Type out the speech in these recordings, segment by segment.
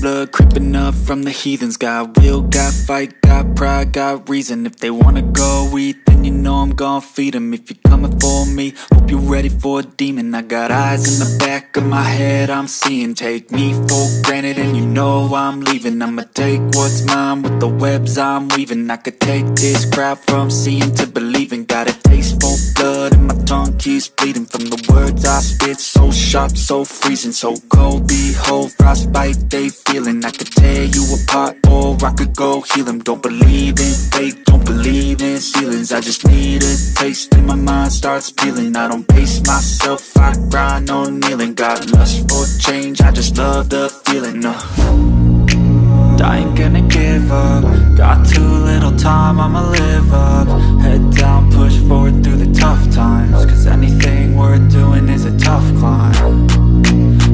blood creeping up from the heathens Got will, got fight, got pride, got reason If they wanna go eat, then you know I'm gon' feed them If you're coming for me, hope you're ready for a demon I got eyes in the back of my head, I'm seeing Take me for granted and you know I'm leaving I'ma take what's mine with the webs I'm weaving I could take this crowd from seeing to believing Got a taste for blood allergies bleeding from the words I spit So sharp, so freezing, so cold Behold, frostbite, they feeling I could tear you apart or I could go heal them Don't believe in fake, don't believe in ceilings I just need a taste and my mind starts peeling I don't pace myself, I grind on kneeling Got lust for change, I just love the feeling uh. I ain't gonna give up Got too little time, I'ma live up Head down, push forward tough times Cause anything worth doing is a tough climb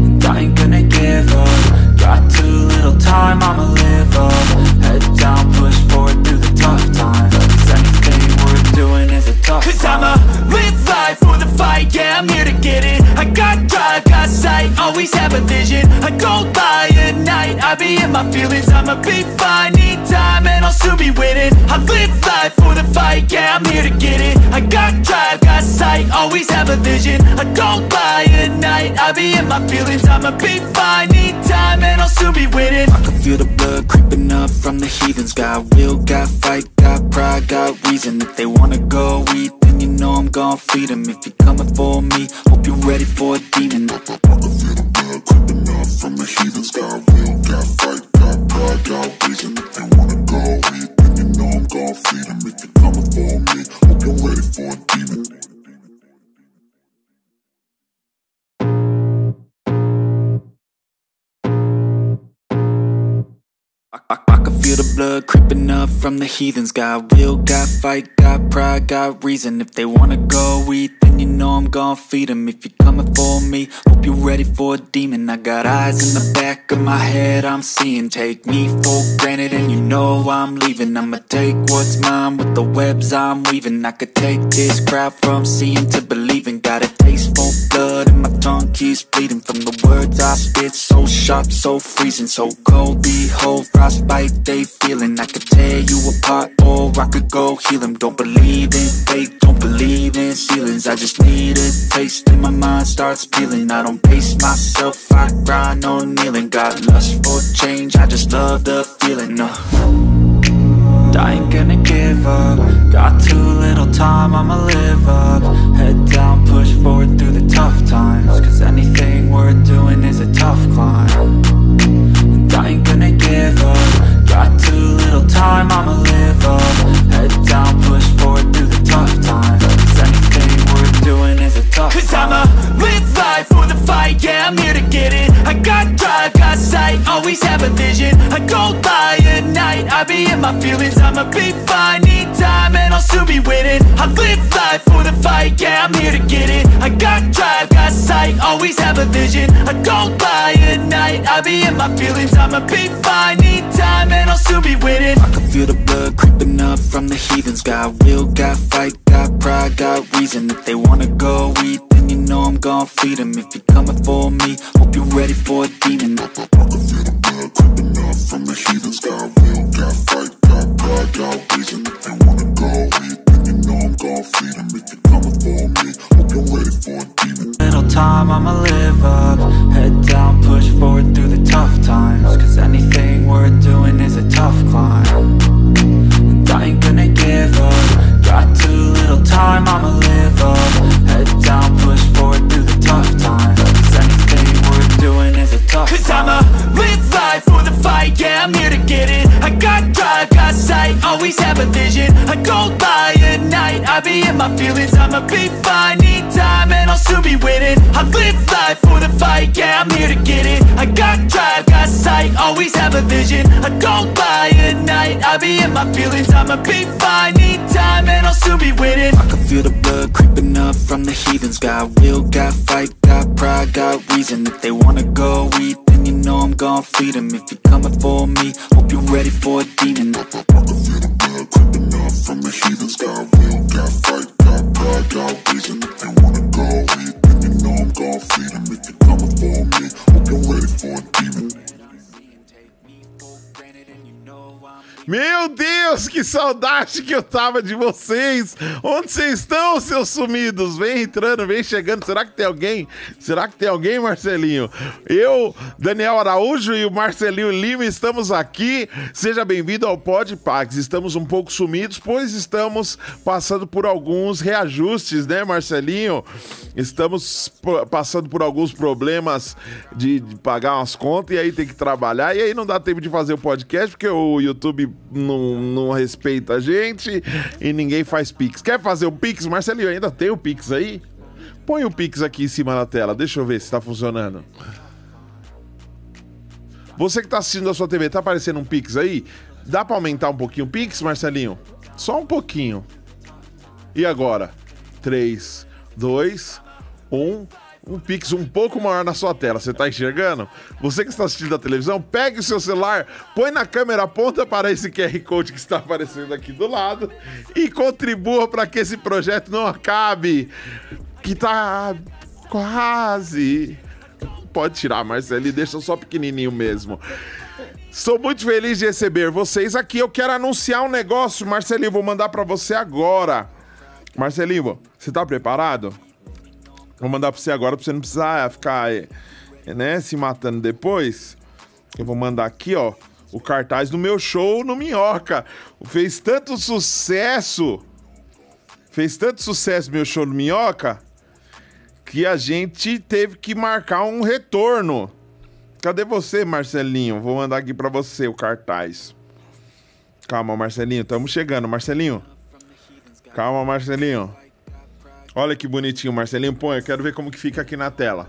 And I ain't gonna give up Got too little time, I'ma live up Head down, push forward through the tough times Cause anything worth doing is a tough Cause climb Cause I'ma live life for the fight, yeah I'm here to get it I got drive right, always have a vision I don't lie at night, I be in my feelings I'ma be fine, need time and I'll soon be winning I live life for the fight, yeah I'm here to get it I got drive, got sight, always have a vision I don't lie at night, I be in my feelings I'ma be fine, need time and I'll soon be winning I can feel the blood creeping up from the heathens Got will, got fight, got pride, got reason If they wanna go eat you know I'm gon' feed him If you're coming for me, hope you're ready for a demon I feel the blood creeping up from the heathens Got will, got fight, got pride, got vision. If you wanna go eat, then you know I'm gon' feed him If you're coming for me, hope you're ready for a demon I, I, I, can feel the blood creeping up from the heathens Got will, got fight, got pride, got reason If they wanna go eat, you know I'm gon' feed him If you're coming for me, hope you're ready for a demon I got eyes in the back of my head, I'm seeing Take me for granted and you know I'm leaving I'ma take what's mine with the webs I'm weaving I could take this crowd from seeing to believing Got a taste for blood and my tongue keeps bleeding From the words I spit, so sharp, so freezing So cold, behold, frostbite they feeling I could tear you apart or I could go heal them Don't believe in fate, don't believe in ceilings I just just need a taste and my mind starts peeling I don't pace myself, I grind on kneeling Got lust for change, I just love the feeling uh. I ain't gonna give up Got too little time, I'ma live up Head down, push forward through the tough times Cause anything worth doing is a tough climb and I ain't gonna give up Got too little time, I'ma live up Head down, push forward through the tough times Cause I'ma live life for the fight, yeah, I'm here to get it I got drive sight Always have a vision, I go by at night I be in my feelings, I'ma be fine Need time and I'll soon be winning I live life for the fight, yeah I'm here to get it I got drive, got sight, always have a vision I go by at night, I be in my feelings I'ma be fine, need time and I'll soon be winning I can feel the blood creeping up from the heathens Got will, got fight, got pride, got reason If they wanna go eat you know I'm gon' feed him If you're coming for me, hope you're ready for a demon I feel the blood creeping up from the heathens Got will, got fight, got pride, got reason If you wanna go eat, then you know I'm gon' feed him If you're coming for me, hope you're ready for a demon Little time, I'ma live up Head down, push forward through the tough times Cause anything worth doing is a tough climb And I ain't gonna give up Got too little time, I'ma live my feelings, I'ma be fine Need time and I'll soon be winning I live life for the fight, yeah, I'm here to get it I got drive, got sight, always have a vision I don't buy at night, I be in my feelings I'ma be fine, need time and I'll soon be winning I can feel the blood creeping up from the heathens Got will, got fight, got pride, got reason If they wanna go eat, then you know I'm gon' feed them If you're coming for me, hope you're ready for a demon I can feel the blood creeping up from the heathens Got will, got fight dog reason. If you wanna go eat, then you know I'm gon' feed him. Meu Deus, que saudade que eu tava de vocês! Onde vocês estão, seus sumidos? Vem entrando, vem chegando. Será que tem alguém? Será que tem alguém, Marcelinho? Eu, Daniel Araújo e o Marcelinho Lima estamos aqui. Seja bem-vindo ao Podpax. Estamos um pouco sumidos, pois estamos passando por alguns reajustes, né, Marcelinho? Estamos passando por alguns problemas de, de pagar umas contas e aí tem que trabalhar. E aí não dá tempo de fazer o podcast, porque o YouTube não, não respeita a gente e ninguém faz Pix. Quer fazer o Pix, Marcelinho? Ainda tem o Pix aí? Põe o Pix aqui em cima da tela, deixa eu ver se tá funcionando. Você que tá assistindo a sua TV, tá aparecendo um Pix aí? Dá pra aumentar um pouquinho o Pix, Marcelinho? Só um pouquinho. E agora? 3, 2, 1 um pixel um pouco maior na sua tela. Você está enxergando? Você que está assistindo da televisão, pegue o seu celular, põe na câmera, aponta para esse QR Code que está aparecendo aqui do lado e contribua para que esse projeto não acabe. Que tá quase. Pode tirar, Marcelo, e deixa só pequenininho mesmo. Sou muito feliz de receber vocês aqui. Eu quero anunciar um negócio, Marcelinho, vou mandar para você agora. Marcelinho, você está preparado? Vou mandar pra você agora pra você não precisar ficar, eh, né, se matando depois. Eu vou mandar aqui, ó, o cartaz do meu show no Minhoca. Fez tanto sucesso. Fez tanto sucesso meu show no Minhoca que a gente teve que marcar um retorno. Cadê você, Marcelinho? Vou mandar aqui para você o cartaz. Calma, Marcelinho, estamos chegando, Marcelinho. Calma, Marcelinho. Olha que bonitinho, Marcelinho. Põe, eu quero ver como que fica aqui na tela.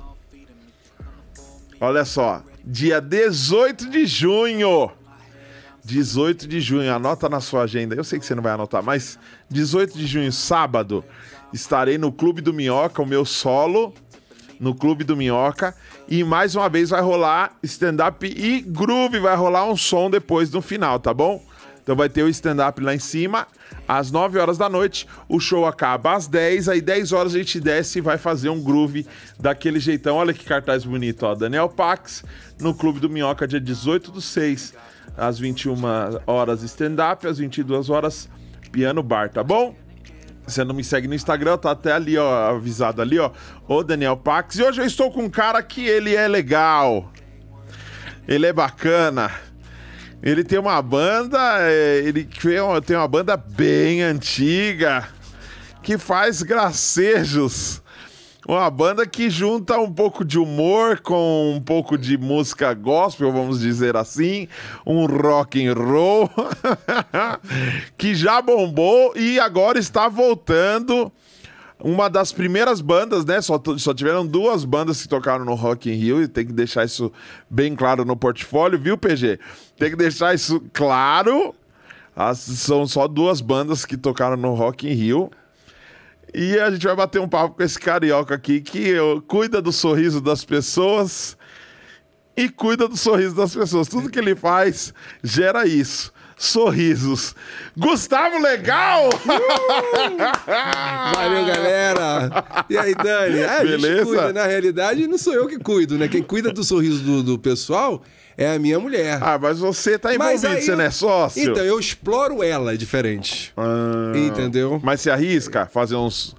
Olha só, dia 18 de junho. 18 de junho, anota na sua agenda. Eu sei que você não vai anotar, mas 18 de junho, sábado, estarei no Clube do Minhoca, o meu solo no Clube do Minhoca. E mais uma vez vai rolar stand-up e groove, vai rolar um som depois no final, tá bom? Então vai ter o stand-up lá em cima, às 9 horas da noite. O show acaba às 10, aí 10 horas a gente desce e vai fazer um groove daquele jeitão. Olha que cartaz bonito, ó. Daniel Pax, no Clube do Minhoca, dia 18 do 6, às 21 horas stand-up, às 22 horas piano bar, tá bom? Você não me segue no Instagram, tá até ali, ó, avisado ali, ó. Ô Daniel Pax. E hoje eu estou com um cara que ele é legal. Ele é bacana. Ele tem uma banda, é, ele tem uma banda bem antiga que faz gracejos. Uma banda que junta um pouco de humor com um pouco de música gospel, vamos dizer assim, um rock and roll que já bombou e agora está voltando uma das primeiras bandas, né? Só, só tiveram duas bandas que tocaram no Rock in Rio e tem que deixar isso bem claro no portfólio, viu, PG? Tem que deixar isso claro. As, são só duas bandas que tocaram no Rock in Rio. E a gente vai bater um papo com esse carioca aqui que cuida do sorriso das pessoas e cuida do sorriso das pessoas. Tudo que ele faz gera isso sorrisos. Gustavo Legal! Valeu, galera! E aí, Dani? É, Beleza? Cuida, na realidade, não sou eu que cuido, né? Quem cuida do sorriso do, do pessoal é a minha mulher. Ah, mas você tá envolvido, aí, você não é sócio? Então, eu exploro ela, é diferente. Ah, Entendeu? Mas se arrisca fazer uns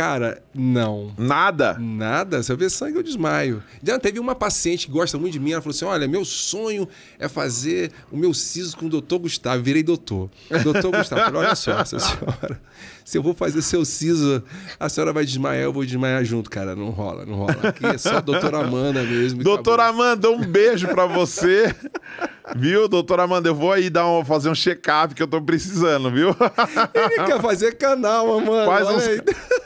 Cara, não. Nada? Nada. Se eu ver sangue, eu desmaio. Já teve uma paciente que gosta muito de mim, ela falou assim: olha, meu sonho é fazer o meu siso com o doutor Gustavo. virei doutor. Doutor Gustavo, falei, olha só, essa senhora. Se eu vou fazer seu siso, a senhora vai desmaiar, eu vou desmaiar junto, cara. Não rola, não rola. Aqui é só a doutora Amanda mesmo. Doutora acabou. Amanda, um beijo para você. Viu, doutora Amanda? Eu vou aí dar um, fazer um check-up que eu tô precisando, viu? Ele quer fazer canal, Amanda. Faz uns...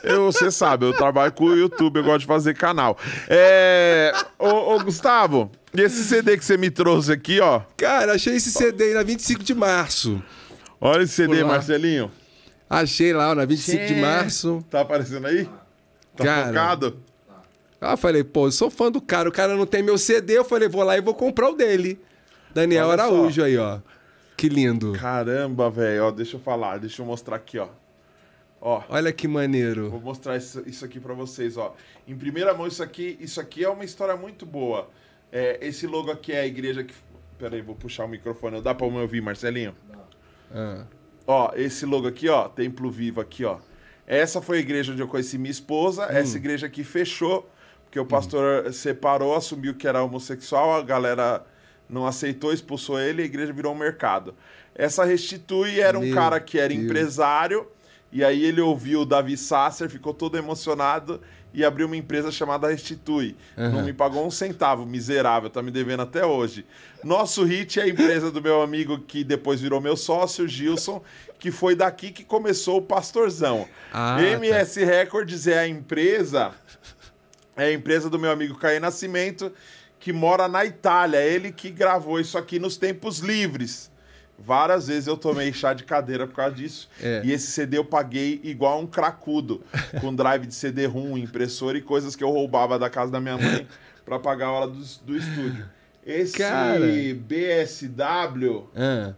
eu, você sabe, eu trabalho com o YouTube, eu gosto de fazer canal. É... Ô, ô, Gustavo, esse CD que você me trouxe aqui, ó. Cara, achei esse CD aí na 25 de março. Olha esse CD, Marcelinho. Achei lá, ó, na 25 Sim. de março. Tá aparecendo aí? Tá Cara, focado? Ah, falei, pô, eu sou fã do cara, o cara não tem meu CD, eu falei, vou lá e vou comprar o dele. Daniel Olha Araújo só. aí, ó. Que lindo. Caramba, velho. Deixa eu falar, deixa eu mostrar aqui, ó. Ó, Olha que maneiro. Vou mostrar isso, isso aqui para vocês, ó. Em primeira mão, isso aqui, isso aqui é uma história muito boa. É, esse logo aqui é a igreja que. Peraí, vou puxar o microfone. Dá pra me ouvir, Marcelinho? Ah. Ó, esse logo aqui, ó, Templo Vivo aqui, ó. Essa foi a igreja onde eu conheci minha esposa. Hum. Essa igreja aqui fechou, porque o pastor hum. separou, assumiu que era homossexual, a galera não aceitou, expulsou ele, a igreja virou um mercado. Essa Restitui era um Meu cara que era Deus. empresário, e aí ele ouviu o Davi Sasser, ficou todo emocionado e abriu uma empresa chamada Restitui. Uhum. Não me pagou um centavo, miserável, tá me devendo até hoje. Nosso hit é a empresa do meu amigo que depois virou meu sócio, Gilson, que foi daqui que começou o Pastorzão. Ah, MS tá. Records é a empresa, é a empresa do meu amigo Caio Nascimento, que mora na Itália. Ele que gravou isso aqui nos tempos livres. Várias vezes eu tomei chá de cadeira por causa disso. É. E esse CD eu paguei igual um cracudo, com drive de CD-ROM, impressora e coisas que eu roubava da casa da minha mãe para pagar a hora do, do estúdio. Esse Cara. BSW ah.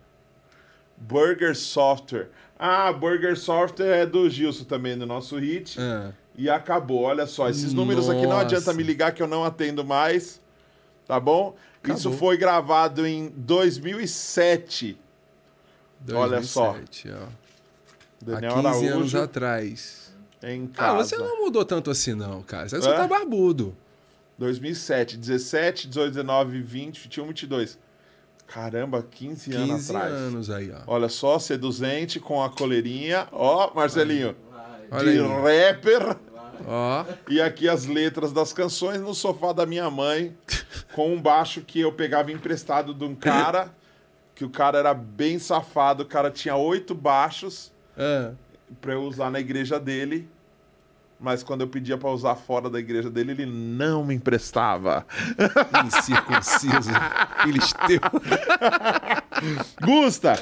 Burger Software. Ah, Burger Software é do Gilson também, do nosso hit. Ah. E acabou. Olha só, esses Nossa. números aqui não adianta me ligar que eu não atendo mais. Tá bom? Acabou. Isso foi gravado em 2007. 2007 Olha só. Ó. Daniel Há 15 Araújo, anos atrás. Em casa. Ah, você não mudou tanto assim, não, cara. Você é? tá barbudo. 2007, 17, 18, 19, 20, 21, 22. Caramba, 15, 15 anos atrás. 15 anos aí, ó. Olha só, seduzente com a coleirinha. Ó, Marcelinho. Vai, vai. De rapper e aqui as letras das canções no sofá da minha mãe, com um baixo que eu pegava emprestado de um cara, que o cara era bem safado, o cara tinha oito baixos é. pra eu usar na igreja dele. Mas quando eu pedia para usar fora da igreja dele, ele não me emprestava. Incircunciso. Filisteu. Gusta!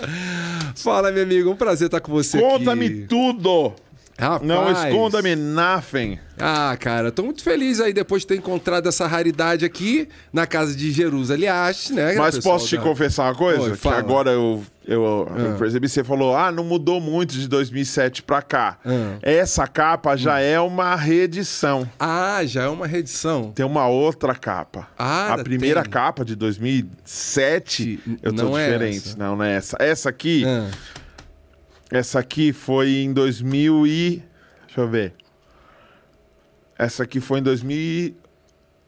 Fala, meu amigo. Um prazer estar com você Conta-me tudo! Rapaz. Não esconda-me, nothing. Ah, cara, tô muito feliz aí depois de ter encontrado essa raridade aqui na casa de Jerusalém, né? Mas posso te da... confessar uma coisa? Oi, que agora eu, eu, ah. eu percebi, você falou, ah, não mudou muito de 2007 pra cá. Ah. Essa capa já hum. é uma reedição. Ah, já é uma reedição. Tem uma outra capa. Ah, A primeira tem. capa de 2007, eu tô não é diferente. É não, não é essa. Essa aqui... Ah. Essa aqui foi em 2000 e... Deixa eu ver. Essa aqui foi em 2000 e...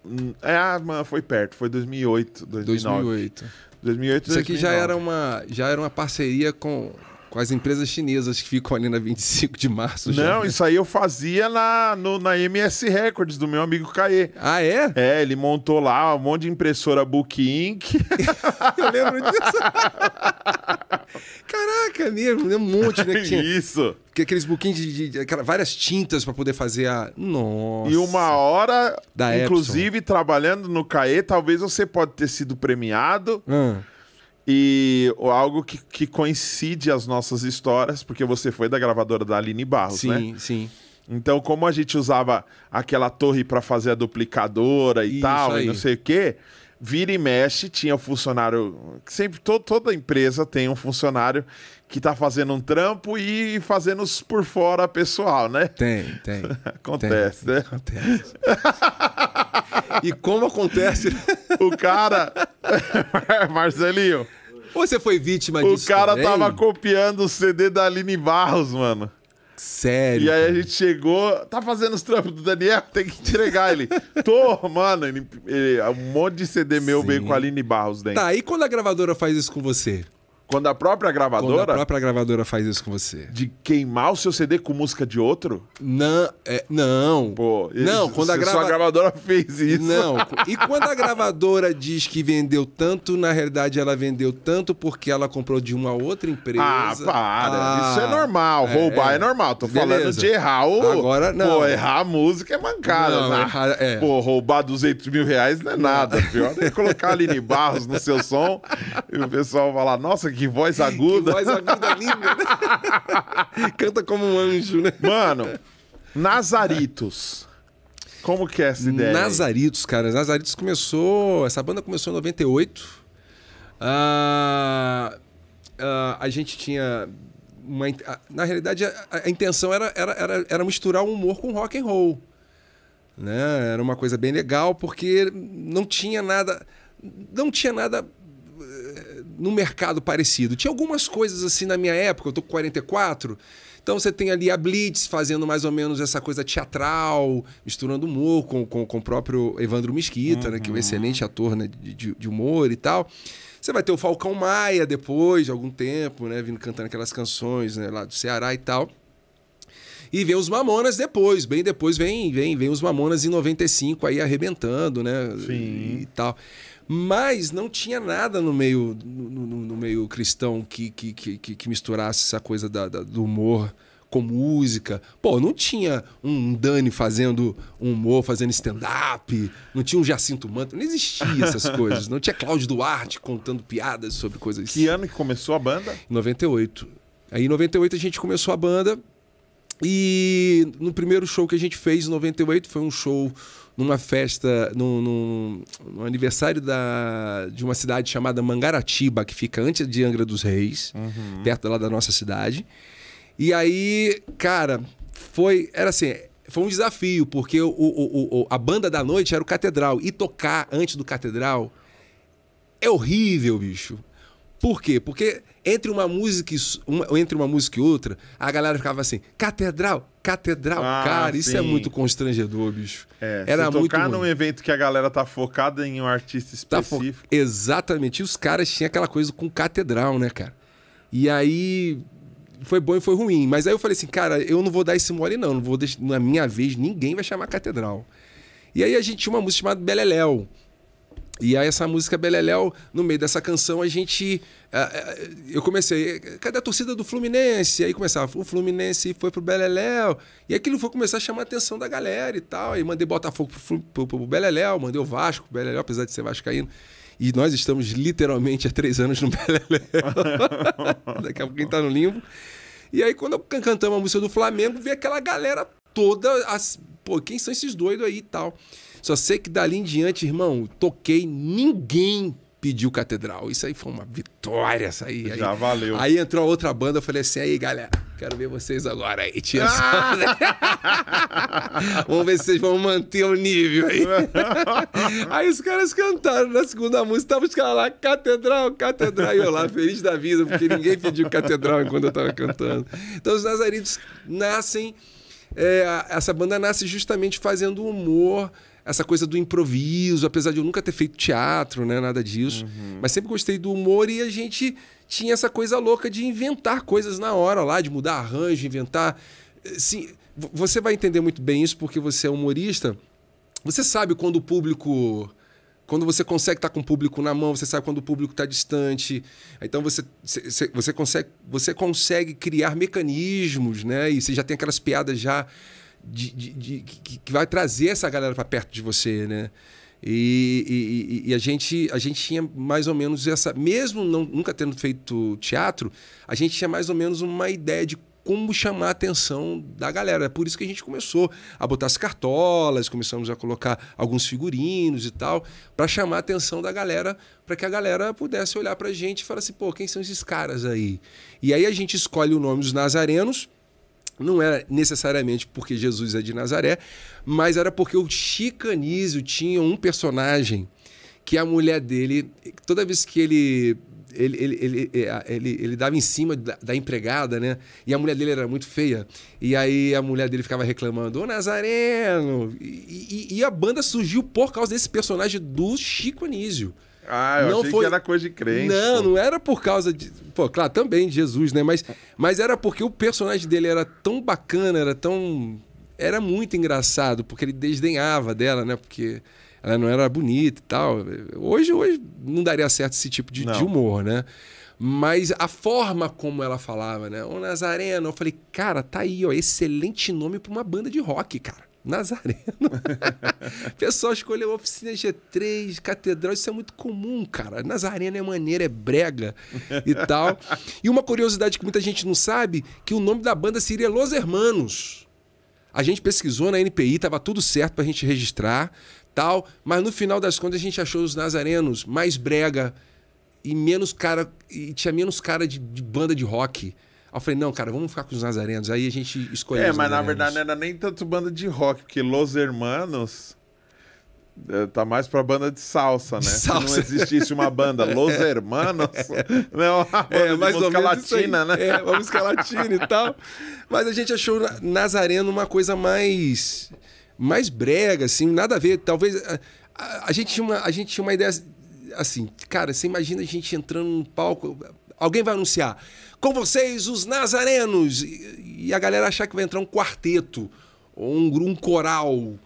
Hum, é, ah, mano, foi perto. Foi 2008, 2009. 2008. 2008 Isso aqui já era uma, já era uma parceria com, com as empresas chinesas que ficam ali na 25 de março. Não, isso aí eu fazia na, no, na MS Records do meu amigo Caê. Ah, é? É, ele montou lá um monte de impressora Book Inc. eu lembro disso. Caraca, é mesmo, né? Um monte, né? Que Isso. Que aqueles buquinhos de, de várias tintas para poder fazer a. Nossa. E uma hora, da inclusive, Epson. trabalhando no CAE, talvez você pode ter sido premiado. Hum. E algo que, que coincide as nossas histórias, porque você foi da gravadora da Aline Barros, sim, né? Sim, sim. Então, como a gente usava aquela torre para fazer a duplicadora e Isso tal, aí. e não sei o quê, vira e mexe, tinha o um funcionário. Sempre, to, toda empresa tem um funcionário que tá fazendo um trampo e fazendo os por fora pessoal, né? Tem, tem. acontece, tem, né? Acontece. e como acontece? o cara. Marcelinho. Ou você foi vítima o disso? O cara também? tava copiando o CD da Aline Barros, mano. Sério. E aí a gente chegou, tá fazendo os trampos do Daniel, tem que entregar ele. Tô, mano, ele, ele, um monte de CD meu Sim. veio com a Aline Barros dentro. Tá, e quando a gravadora faz isso com você? Quando a própria gravadora. Quando a própria gravadora faz isso com você. De queimar o seu CD com música de outro? Não, é, não. Pô, isso, não, quando a grava... gravadora fez isso. Não. E quando a gravadora diz que vendeu tanto, na realidade ela vendeu tanto porque ela comprou de uma outra empresa. Ah, para. Ah, isso é normal. É, roubar é, é normal. Tô beleza. falando de errar o. Agora não. Pô, errar a música é mancada. Não, né? errar, é. Pô, roubar 200 mil reais não é nada. Pior é colocar Aline Barros no seu som e o pessoal falar, nossa, que que voz aguda. Que voz aguda linda. Né? Canta como um anjo, né? Mano, Nazaritos. Como que é essa ideia? Nazaritos, aí? cara. Nazaritos começou. Essa banda começou em 98. Ah, ah, a gente tinha. Uma, na realidade, a, a intenção era, era, era, era misturar o humor com rock and roll. Né? Era uma coisa bem legal, porque não tinha nada. Não tinha nada no mercado parecido. Tinha algumas coisas assim na minha época, eu tô com 44. Então você tem ali a Blitz fazendo mais ou menos essa coisa teatral, misturando humor com, com, com o próprio Evandro Mesquita, uhum. né, que é um uhum. excelente ator né, de, de humor e tal. Você vai ter o Falcão Maia depois, de algum tempo, né? Vindo cantando aquelas canções né, lá do Ceará e tal. E vem os Mamonas depois, bem depois vem, vem, vem os Mamonas em 95 aí arrebentando, né? Sim. E tal. Mas não tinha nada no meio, no, no, no meio cristão que, que, que, que, misturasse essa coisa da, da, do humor com música. Pô, não tinha um Dani fazendo humor, fazendo stand-up, não tinha um Jacinto Manto, não existia essas coisas. Não tinha Cláudio Duarte contando piadas sobre coisas. Que ano que começou a banda? Em 98. Aí em 98 a gente começou a banda e no primeiro show que a gente fez em 98 foi um show numa festa, num, num, num aniversário da, de uma cidade chamada Mangaratiba, que fica antes de Angra dos Reis, uhum. perto lá da nossa cidade. E aí, cara, foi. Era assim. Foi um desafio, porque o, o, o, a banda da noite era o Catedral. E tocar antes do Catedral é horrível, bicho. Por quê? Porque entre uma música e, uma, entre uma música e outra, a galera ficava assim: catedral, catedral. Ah, cara, isso é muito constrangedor, bicho. É, Era muito tocar ruim. num evento que a galera tá focada em um artista tá específico. Tá Exatamente. E os caras tinham aquela coisa com catedral, né, cara? E aí foi bom e foi ruim. Mas aí eu falei assim, cara, eu não vou dar esse mole, não. não vou deixar... Na minha vez, ninguém vai chamar catedral. E aí a gente tinha uma música chamada Beleléu e aí essa música Beleléu, no meio dessa canção, a gente. Eu comecei, cadê a torcida do Fluminense? Aí começava, o Fluminense foi pro Beleléu. E aquilo foi começar a chamar a atenção da galera e tal. Aí mandei Botafogo pro, pro, pro Beleléu, mandei o Vasco pro Beleléu, apesar de ser vascaíno. E nós estamos literalmente há três anos no Beleléu. Daqui a pouco quem tá no limbo. E aí quando cantamos a música do Flamengo, vi aquela galera toda. As, Pô, quem são esses doidos aí e tal? Só sei que dali em diante, irmão, toquei, ninguém pediu catedral. Isso aí foi uma vitória, isso aí. Já aí, valeu. Aí entrou a outra banda, eu falei assim, aí galera, quero ver vocês agora aí, tia ah! Vamos ver se vocês vão manter o nível aí. aí os caras cantaram na segunda música, tava os caras lá, catedral, catedral, e eu lá, feliz da vida, porque ninguém pediu catedral enquanto eu tava cantando. Então os nazaritos nascem, é, essa banda nasce justamente fazendo humor, essa coisa do improviso, apesar de eu nunca ter feito teatro, né? Nada disso. Uhum. Mas sempre gostei do humor e a gente tinha essa coisa louca de inventar coisas na hora lá, de mudar arranjo, inventar. Eh, sim, você vai entender muito bem isso porque você é humorista. Você sabe quando o público quando você consegue estar com o público na mão, você sabe quando o público está distante. Então você, você, você, consegue, você consegue criar mecanismos, né? E você já tem aquelas piadas já de, de, de que, que, vai trazer essa galera para perto de você, né? E, e, e, a, gente, a gente tinha mais ou menos essa. Mesmo não, nunca tendo feito teatro, a gente tinha mais ou menos uma ideia de como chamar a atenção da galera. É por isso que a gente começou a botar as cartolas, começamos a colocar alguns figurinos e tal, para chamar a atenção da galera, para que a galera pudesse olhar para a gente e falar assim: pô, quem são esses caras aí? E aí a gente escolhe o nome dos nazarenos não era necessariamente porque Jesus é de Nazaré, mas era porque o Chicanísio tinha um personagem que a mulher dele, toda vez que ele ele, ele, ele, é, ele, dava em cima da, empregada, né? E a mulher dele era muito feia. E aí a mulher dele ficava reclamando, ô Nazareno! E, a banda surgiu por causa desse personagem do Chico Anísio. Ah, eu não achei foi... que era coisa de crente. Não, não era por causa de. Pô, claro, também de Jesus, né? Mas, mas era porque o personagem dele era tão bacana, era tão. Era muito engraçado, porque ele desdenhava dela, né? Porque ela não era bonita e tal. Hoje, hoje não daria certo esse tipo de, de humor, né? Mas a forma como ela falava, né? O Nazareno, eu falei, cara, tá aí, ó, excelente nome para uma banda de rock, cara. Nazareno. o pessoal escolheu oficina G3, catedral, isso é muito comum, cara. Nazareno é maneira, é brega e tal. E uma curiosidade que muita gente não sabe, que o nome da banda seria Los Hermanos. A gente pesquisou na NPI, tava tudo certo pra gente registrar, tal, mas no final das contas a gente achou os Nazarenos mais brega e menos cara e tinha menos cara de, de banda de rock eu falei, não, cara, vamos ficar com os nazarenos. Aí a gente escolheu. É, mas na verdade não era nem tanto banda de rock, porque Los Hermanos eh, tá mais pra banda de salsa, né? De salsa. Se não existisse uma banda Los Hermanos, é. não, né? é, mais ou menos latina, né? É, uma música latina e tal. Mas a gente achou Nazareno uma coisa mais mais brega, assim, nada a ver. Talvez a, a gente tinha uma a gente tinha uma ideia assim, cara, você imagina a gente entrando num palco, alguém vai anunciar com vocês, os Nazarenos. E, a galera achar que vai entrar um quarteto, ou um, um coral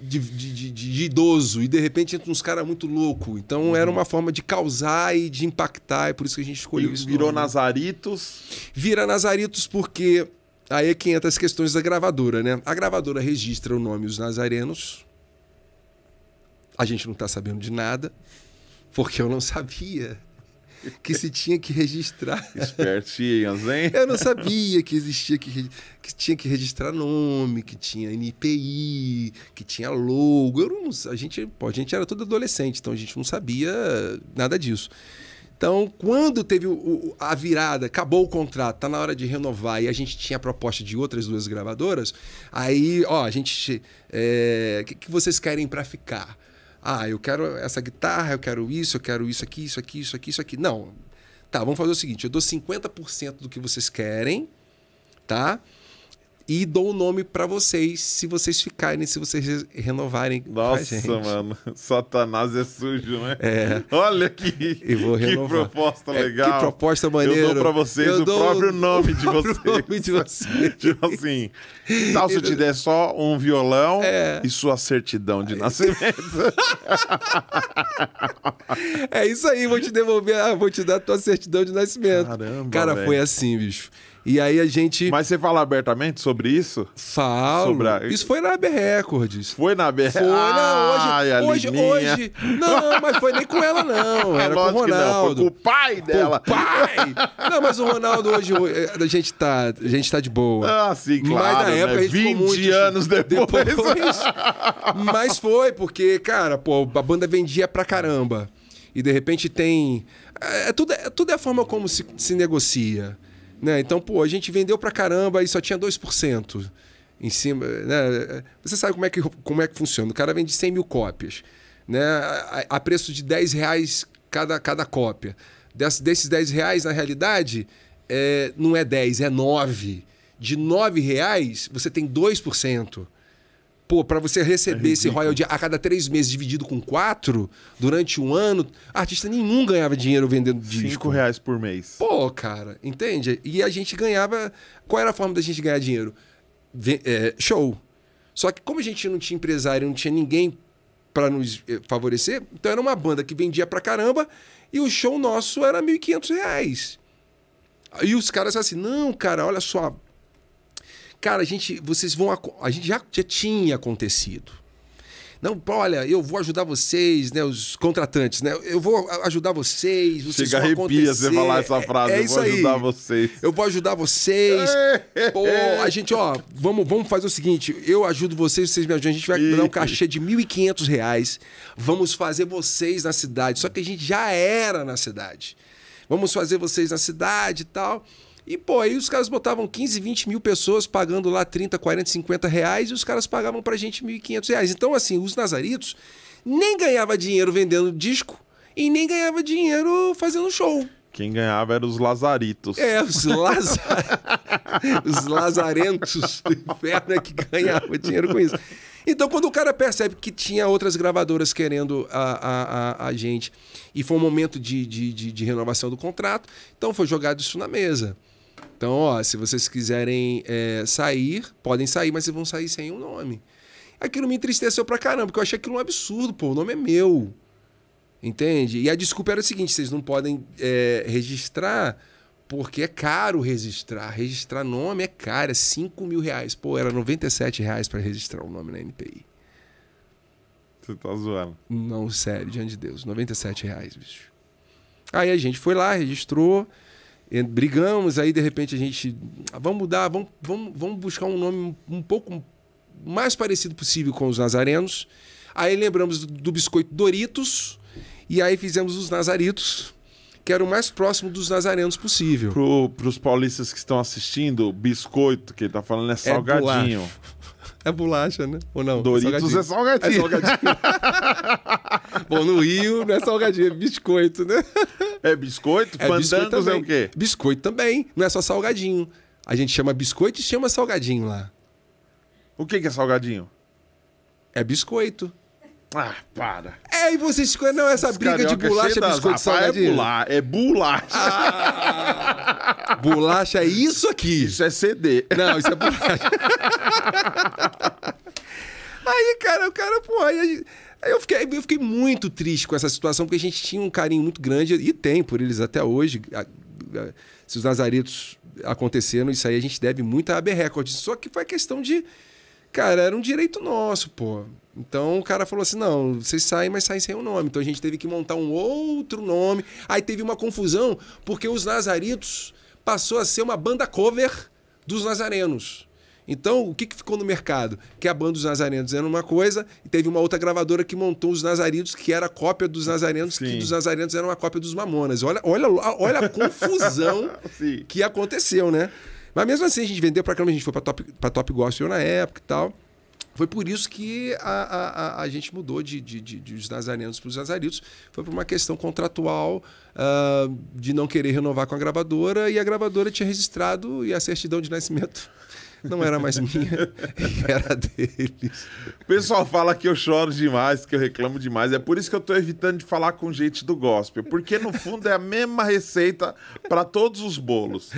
de, de, de, de, idoso, e de repente entra uns caras muito louco. Então uhum. era uma forma de causar e de impactar, é por isso que a gente escolheu e isso. Virou nome. Nazaritos? Vira Nazaritos porque aí é que entra as questões da gravadora, né? A gravadora registra o nome Os Nazarenos. A gente não tá sabendo de nada, porque eu não sabia que se tinha que registrar. Espertinhos, hein? Eu não sabia que existia que, que tinha que registrar nome, que tinha NPI, que tinha logo. Eu não, a gente, pô, a gente era todo adolescente, então a gente não sabia nada disso. Então, quando teve o, a virada, acabou o contrato, tá na hora de renovar e a gente tinha a proposta de outras duas gravadoras, aí, ó, a gente. O eh, é, que, que vocês querem para ficar? Ah, eu quero essa guitarra, eu quero isso, eu quero isso aqui, isso aqui, isso aqui, isso aqui. Não. Tá, vamos fazer o seguinte: eu dou 50% do que vocês querem, tá? E dou o um nome para vocês, se vocês ficarem, se vocês renovarem. Nossa, mano. Satanás é sujo, né? É. Olha que, e vou renovar. que proposta legal. É, que proposta maneira. Eu dou para vocês Eu o próprio nome de vocês. nome de vocês. tipo assim, tal se eu te der só um violão é. e sua certidão de nascimento. é isso aí, vou te devolver, ah, vou te dar tua certidão de nascimento. Caramba, Cara, foi assim, bicho. E aí a gente. Mas você fala abertamente sobre isso? Falo. Sobre a... Isso foi na AB Records. Foi na AB Foi, não. Hoje, ah, hoje, hoje. Não, mas foi nem com ela, não. Era Lógico com o Ronaldo. Não, foi com o pai dela. Com o pai! não, mas o Ronaldo hoje, eh, a, gente tá, a gente tá de boa. Ah, sim, claro. Mas na época a né? gente 20 muito, anos depois. depois. mas foi, porque, cara, pô, a banda vendia pra caramba. E de repente tem. Eh, é, tudo, é, tudo é a forma como se, se negocia. Né? Então, pô, a gente vendeu pra caramba e só tinha 2% em cima. Né? Você sabe como é, que, como é que funciona. O cara vende 100 mil cópias, né? a, a preço de 10 reais cada, cada cópia. Des, desses 10 reais, na realidade, é, não é 10, é 9. De 9 reais, você tem 2%. Pô, para você receber é esse royalty a cada três meses dividido com quatro, durante um ano, artista nenhum ganhava dinheiro vendendo disco. Cinco reais por mês. Pô, cara, entende? E a gente ganhava... Qual era a forma da gente ganhar dinheiro? É, show. Só que como a gente não tinha empresário, não tinha ninguém para nos eh, favorecer, então era uma banda que vendia pra caramba e o show nosso era R$ 1.500. E os caras assim, não, cara, olha só, Cara, a gente, vocês vão. A gente já, já tinha acontecido. Não, olha, eu vou ajudar vocês, né? Os contratantes, né? Eu vou ajudar vocês, vocês Chega vão arrepia você falar essa é, frase, é, é eu vou ajudar aí. vocês. Eu vou ajudar vocês. Pô, a gente, ó, vamos, vamos fazer o seguinte, eu ajudo vocês, vocês me ajudam. A gente vai dar um cachê de R$ reais. vamos fazer vocês na cidade. Só que a gente já era na cidade. Vamos fazer vocês na cidade e tal. E, pô, aí os caras botavam 15, 20 mil pessoas pagando lá 30, 40, 50 reais e os caras pagavam pra gente 1.500 reais. Então, assim, os nazaritos nem ganhava dinheiro vendendo disco e nem ganhava dinheiro fazendo show. Quem ganhava eram os lazaritos. É, os, laza... os lazarentos do inferno é que ganhavam dinheiro com isso. Então, quando o cara percebe que tinha outras gravadoras querendo a, a, a, a gente e foi um momento de, de, de, de renovação do contrato, então foi jogado isso na mesa. Então, ó, se vocês quiserem é, sair, podem sair, mas vocês vão sair sem um nome. Aquilo me entristeceu pra caramba, porque eu achei aquilo um absurdo, pô, o nome é meu. Entende? E a desculpa era o seguinte: vocês não podem é, registrar, porque é caro registrar. Registrar nome é caro, é 5 mil reais. Pô, era 97 reais pra registrar o nome na NPI. Você tá zoando. Não, sério, diante de Deus. 97 reais, bicho. Aí a gente foi lá, registrou brigamos, aí de repente a gente. Ah, vamos mudar, vamos, vamos, vamos buscar um nome um pouco mais parecido possível com os nazarenos. Aí lembramos do, biscoito Doritos e aí fizemos os Nazaritos, que era o mais próximo dos nazarenos possível. Para os paulistas que estão assistindo, biscoito que ele está falando é, é salgadinho. É É bolacha, né? Ou não? É Doritos é salgadinho. É salgadinho. Bom, no Rio não é salgadinho, é biscoito, né? É biscoito? É biscoito é o quê? Biscoito também. Não é só salgadinho. A gente chama biscoito e chama salgadinho lá. O que, que é salgadinho? É biscoito. Ah, para. É, e vocês ficam. É, não, essa Os briga de bolacha, das... biscoito salgadinho. É bulacha. É bulacha. Ah, bolacha é isso aqui. Isso é CD. Não, isso é bolacha. aí, cara, o cara, pô, aí, aí eu, fiquei, eu fiquei muito triste com essa situação, porque a gente tinha um carinho muito grande, e tem por eles até hoje. A, a, se os Nazaritos aconteceram, isso aí a gente deve muito à AB Records. Só que foi questão de. Cara, era um direito nosso, pô. Então o cara falou assim: não, vocês saem, mas saem sem o nome. Então a gente teve que montar um outro nome. Aí teve uma confusão, porque os Nazaritos passou a ser uma banda cover dos Nazarenos. Então, o que, que ficou no mercado? Que a banda dos Nazarenos era uma coisa, e teve uma outra gravadora que montou os Nazaritos, que era cópia dos Nazarenos, Sim. que dos Nazarenos era uma cópia dos Mamonas. Olha, olha, olha a confusão que aconteceu, né? Mas mesmo assim, a gente vendeu pra caramba, a gente foi pra Top, pra top Gospel na época e tal. Foi por isso que a, a, a gente mudou de, de, de, de nazarenos para os nazaritos. Foi por uma questão contratual uh, de não querer renovar com a gravadora e a gravadora tinha registrado e a certidão de nascimento não era mais minha, era deles. O pessoal fala que eu choro demais, que eu reclamo demais. É por isso que eu estou evitando de falar com gente do gospel, porque no fundo é a mesma receita para todos os bolos.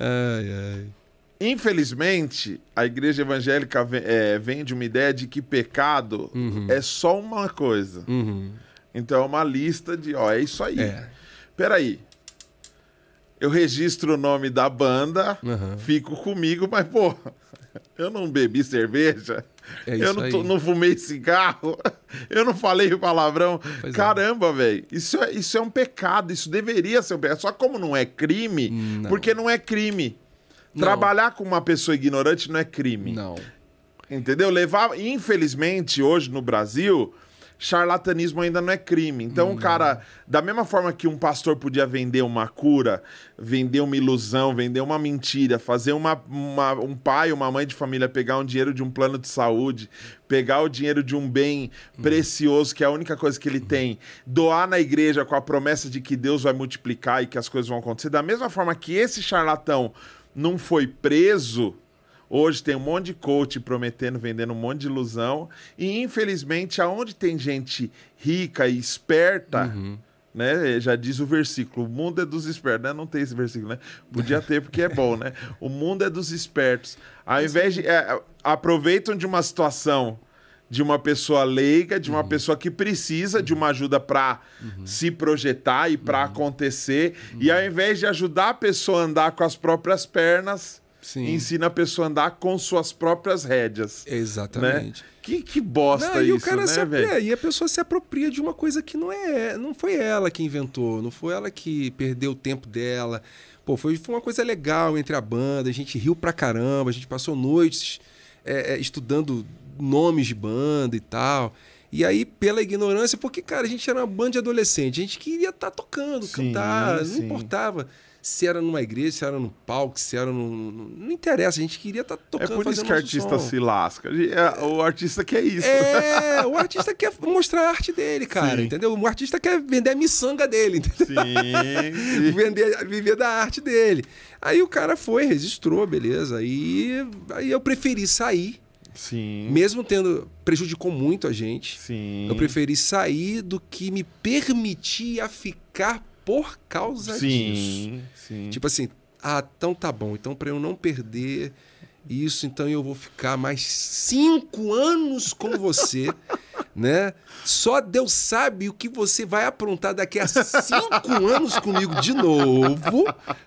Ai, ai. Infelizmente, a igreja evangélica é, vende uma ideia de que pecado uhum. é só uma coisa. Uhum. Então é uma lista de, ó, é isso aí. É. Peraí. Eu registro o nome da banda, uhum. fico comigo, mas, pô, eu não bebi cerveja, é eu não, tô, não, fumei cigarro, eu não falei palavrão. Pois é. Caramba, é. velho, isso é, isso é um pecado, isso deveria ser um pecado. Só como não é crime, não. porque não é crime. Trabalhar com uma pessoa ignorante não é crime. Não. Entendeu? Levar, infelizmente, hoje no Brasil, charlatanismo ainda não é crime. Então, o cara, da mesma forma que um pastor podia vender uma cura, vender uma ilusão, vender uma mentira, fazer uma, uma, um pai, uma mãe de família pegar um dinheiro de um plano de saúde, pegar o dinheiro de um bem hum. precioso, que é a única coisa que ele hum. tem, doar na igreja com a promessa de que Deus vai multiplicar e que as coisas vão acontecer, da mesma forma que esse charlatão não foi preso. Hoje tem um monte de coach prometendo, vendendo um monte de ilusão. E infelizmente, aonde tem gente rica e esperta, uhum. né? Já diz o versículo: o mundo é dos espertos. Né? Não tem esse versículo, né? Podia ter, porque é bom, né? O mundo é dos espertos. Ao invés de. É, aproveitam de uma situação de uma pessoa leiga, de uma uhum. pessoa que precisa de uma ajuda para uhum. se projetar e para uhum. acontecer. E uhum. ao invés de ajudar a pessoa a andar com as próprias pernas, Sim. ensina a pessoa a andar com suas próprias rédeas. Né? Exatamente. Né? Que, que bosta não, e isso, o cara né, E a pessoa se apropria de uma coisa que não é, não foi ela que inventou, não foi ela que perdeu o tempo dela. Pô, foi, foi uma coisa legal entre a banda, a gente riu pra caramba, a gente passou noites é, é estudando nomes de banda e tal. E aí, pela ignorância, porque, cara, a gente era uma banda de adolescente, a gente queria estar tá tocando, sim, cantar, sim. não importava se era numa igreja, se era no palco, se era no. Não interessa, a gente queria estar tá tocando. É por isso que o artista som. se lasca. É, o artista quer isso. É, o artista quer mostrar a arte dele, cara, sim. entendeu? O artista quer vender a miçanga dele, entendeu? Sim. vender, viver da arte dele. Aí o cara foi, registrou, beleza. Aí, aí eu preferi sair Sim. Mesmo tendo. prejudicou muito a gente. Sim. Eu preferi sair do que me permitir ficar por causa sim, disso. Sim. Tipo assim, ah, então tá bom. Então, para eu não perder isso, então eu vou ficar mais cinco anos com você, né? Só Deus sabe o que você vai aprontar daqui a cinco anos comigo de novo,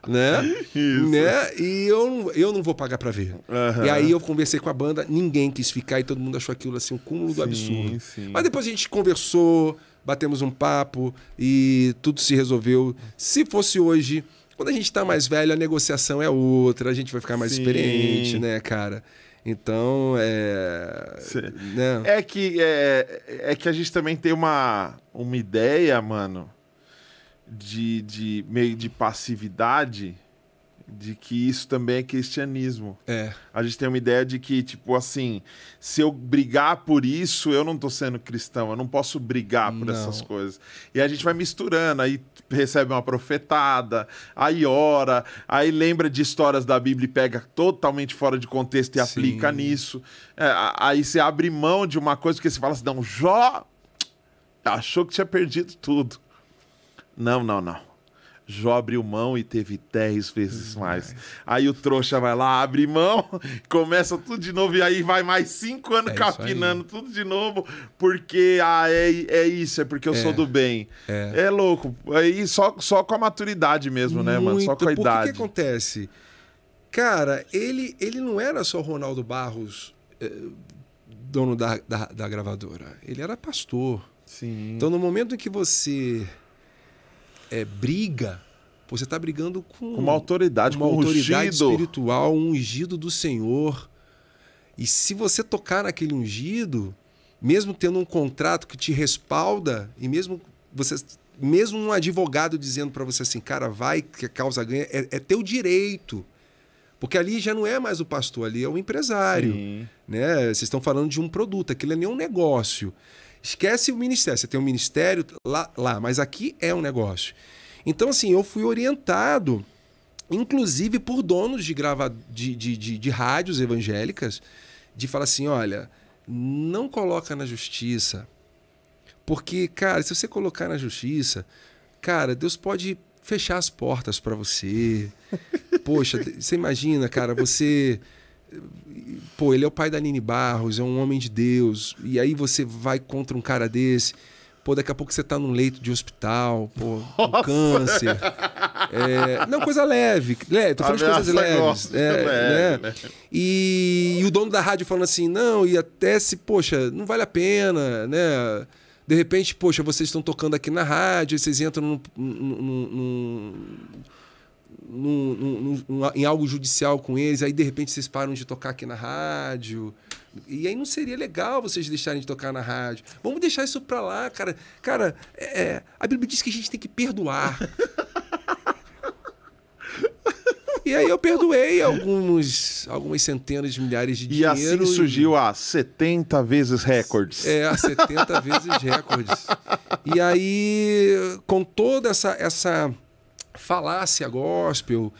né? Isso. Né? E eu, eu não vou pagar pra ver. Uhum. E aí eu conversei com a banda, ninguém quis ficar e todo mundo achou aquilo assim um cúmulo do absurdo. Sim. Mas depois a gente conversou, batemos um papo e tudo se resolveu. Se fosse hoje quando a gente está mais velho, a negociação é outra, a gente vai ficar mais Sim. experiente, né, cara? Então, é. Né? É, que, é, é que a gente também tem uma, uma ideia, mano, de, de meio de passividade de que isso também é cristianismo. É. A gente tem uma ideia de que, tipo assim, se eu brigar por isso, eu não tô sendo cristão, eu não posso brigar por não. essas coisas. E a gente vai misturando, aí recebe uma profetada, aí ora, aí lembra de histórias da Bíblia e pega totalmente fora de contexto e Sim. aplica nisso. É, aí você abre mão de uma coisa que você fala assim, não, Jó achou que tinha perdido tudo. Não, não, não Jó abriu mão e teve dez vezes hum, mais. Aí o trouxa vai lá, abre mão, começa tudo de novo, e aí vai mais cinco anos é capinando tudo de novo, porque ah, é, é isso, é porque eu é, sou do bem. É, é louco. Aí só, só com a maturidade mesmo, né, mano? Só com a idade. O que acontece? Cara, ele, ele não era só Ronaldo Barros, eh, dono da, da, da gravadora. Ele era pastor. Sim. Então, no momento em que você é, briga, você está brigando com, uma autoridade, uma com autoridade ungido. espiritual, um ungido do Senhor. E se você tocar naquele ungido, mesmo tendo um contrato que te respalda e mesmo você mesmo um advogado dizendo para você assim, cara, vai que a causa ganha, é, é, teu direito. Porque ali já não é mais o pastor, ali é o empresário. Né? Vocês estão falando de um produto, aquilo é nem um negócio. Esquece o ministério. Você tem um ministério lá, lá, mas aqui é um negócio. Então, assim, eu fui orientado, inclusive por donos de, grava... de, de, de, de rádios evangélicas, de falar assim: olha, não coloca na justiça. Porque, cara, se você colocar na justiça, cara, Deus pode fechar as portas para você. Poxa, você imagina, cara, você pô, ele é o pai da Aline Barros, é um homem de Deus, e aí você vai contra um cara desse. Pô, daqui a pouco você tá num leito de hospital, pô, com câncer. É, não, coisa leve. leve né, tô falando Ameaça de coisas leves. É, leve, né? Leve. Né? E, e, o dono da rádio falando assim, não, e até se, poxa, não vale a pena, né? De repente, poxa, vocês estão tocando aqui na rádio, vocês entram num, num, num no, no, no, em algo judicial com eles, aí de repente vocês param de tocar aqui na rádio. E aí não seria legal vocês deixarem de tocar na rádio. Vamos deixar isso pra lá, cara. Cara, é, é a Bíblia diz que a gente tem que perdoar. E aí eu perdoei alguns, algumas centenas de milhares de assim dinheiro. E assim surgiu a 70 vezes recordes. É, a 70 vezes recordes. E aí, com toda essa, essa falasse a gospel,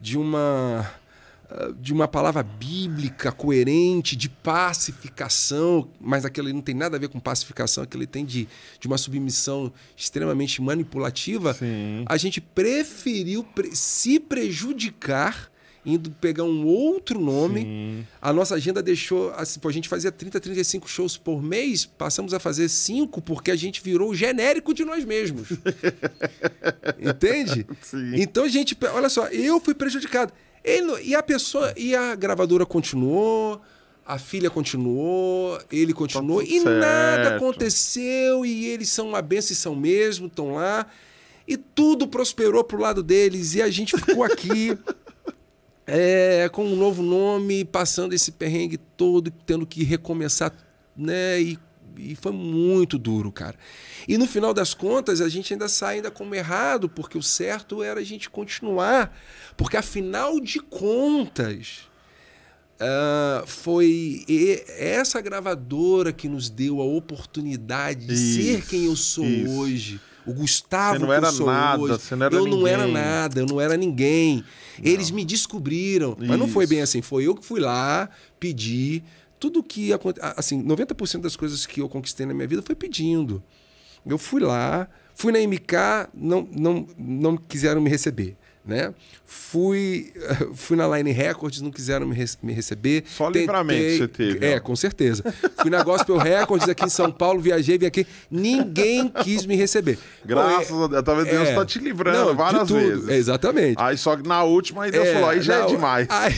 de uma de uma palavra bíblica coerente, de pacificação, mas aquilo não tem nada a ver com pacificação, aquilo tem de, de uma submissão extremamente manipulativa, Sim. a gente preferiu pre se prejudicar indo pegar um outro nome. Sim. A nossa agenda deixou. Assim, pô, a gente fazia 30, 35 shows por mês, passamos a fazer 5 porque a gente virou o genérico de nós mesmos. Entende? Sim. Então a gente. Olha só, eu fui prejudicado. Ele, e a pessoa. E a gravadora continuou a filha continuou, ele continuou tá e certo. nada aconteceu e eles são uma benção e são mesmo, estão lá. E tudo prosperou pro lado deles e a gente ficou aqui é, com um novo nome, passando esse perrengue todo, tendo que recomeçar, né? E, e foi muito duro, cara. E no final das contas, a gente ainda sai ainda como errado, porque o certo era a gente continuar. Porque afinal de contas, Uh, foi essa gravadora que nos deu a oportunidade de isso, ser quem eu sou isso. hoje o Gustavo você não era nada, hoje. Você não era eu ninguém. não era nada, eu não era ninguém. Não. Eles me descobriram. Isso. Mas não foi bem assim, foi eu que fui lá, pedi. Tudo que assim, 90% das coisas que eu conquistei na minha vida foi pedindo. Eu fui lá, fui na MK, não não não quiseram me receber. Né? Fui, fui na Line Records, não quiseram me, re me receber. Só Tentei... livramento você teve. É, com certeza. fui na Gospel Records aqui em São Paulo, viajei, vim aqui. Ninguém quis me receber. Graças é... a Deus, talvez Deus está é... Tá te livrando não, várias vezes. É, exatamente. Aí só que na última, aí Deus é, falou, aí já na... é demais. Aí...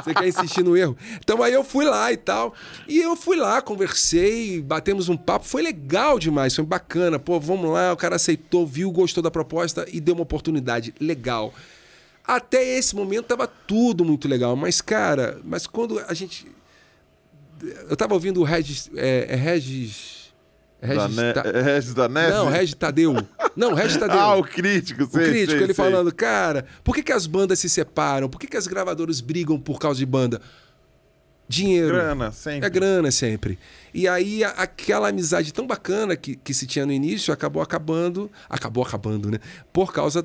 você quer insistir no erro? Então aí eu fui lá e tal. E eu fui lá, conversei, batemos um papo. Foi legal demais, foi bacana. Pô, vamos lá, o cara aceitou, viu, gostou da proposta e deu uma oportunidade legal. Até esse momento tava tudo muito legal, mas cara, mas quando a gente eu tava ouvindo o Regis é, é Regis é Regis, da Ta... É Regis da Neve? Não, Regis Tadeu. Não, Regis Tadeu. ah, o crítico, sei, O crítico, ele falando, cara, por que, que as bandas se separam? Por que, que as gravadoras brigam por causa de banda? Dinheiro. Grana, sempre. É grana, sempre. E aí, aquela amizade tão bacana que, que se tinha no início acabou acabando. Acabou acabando, né? Por causa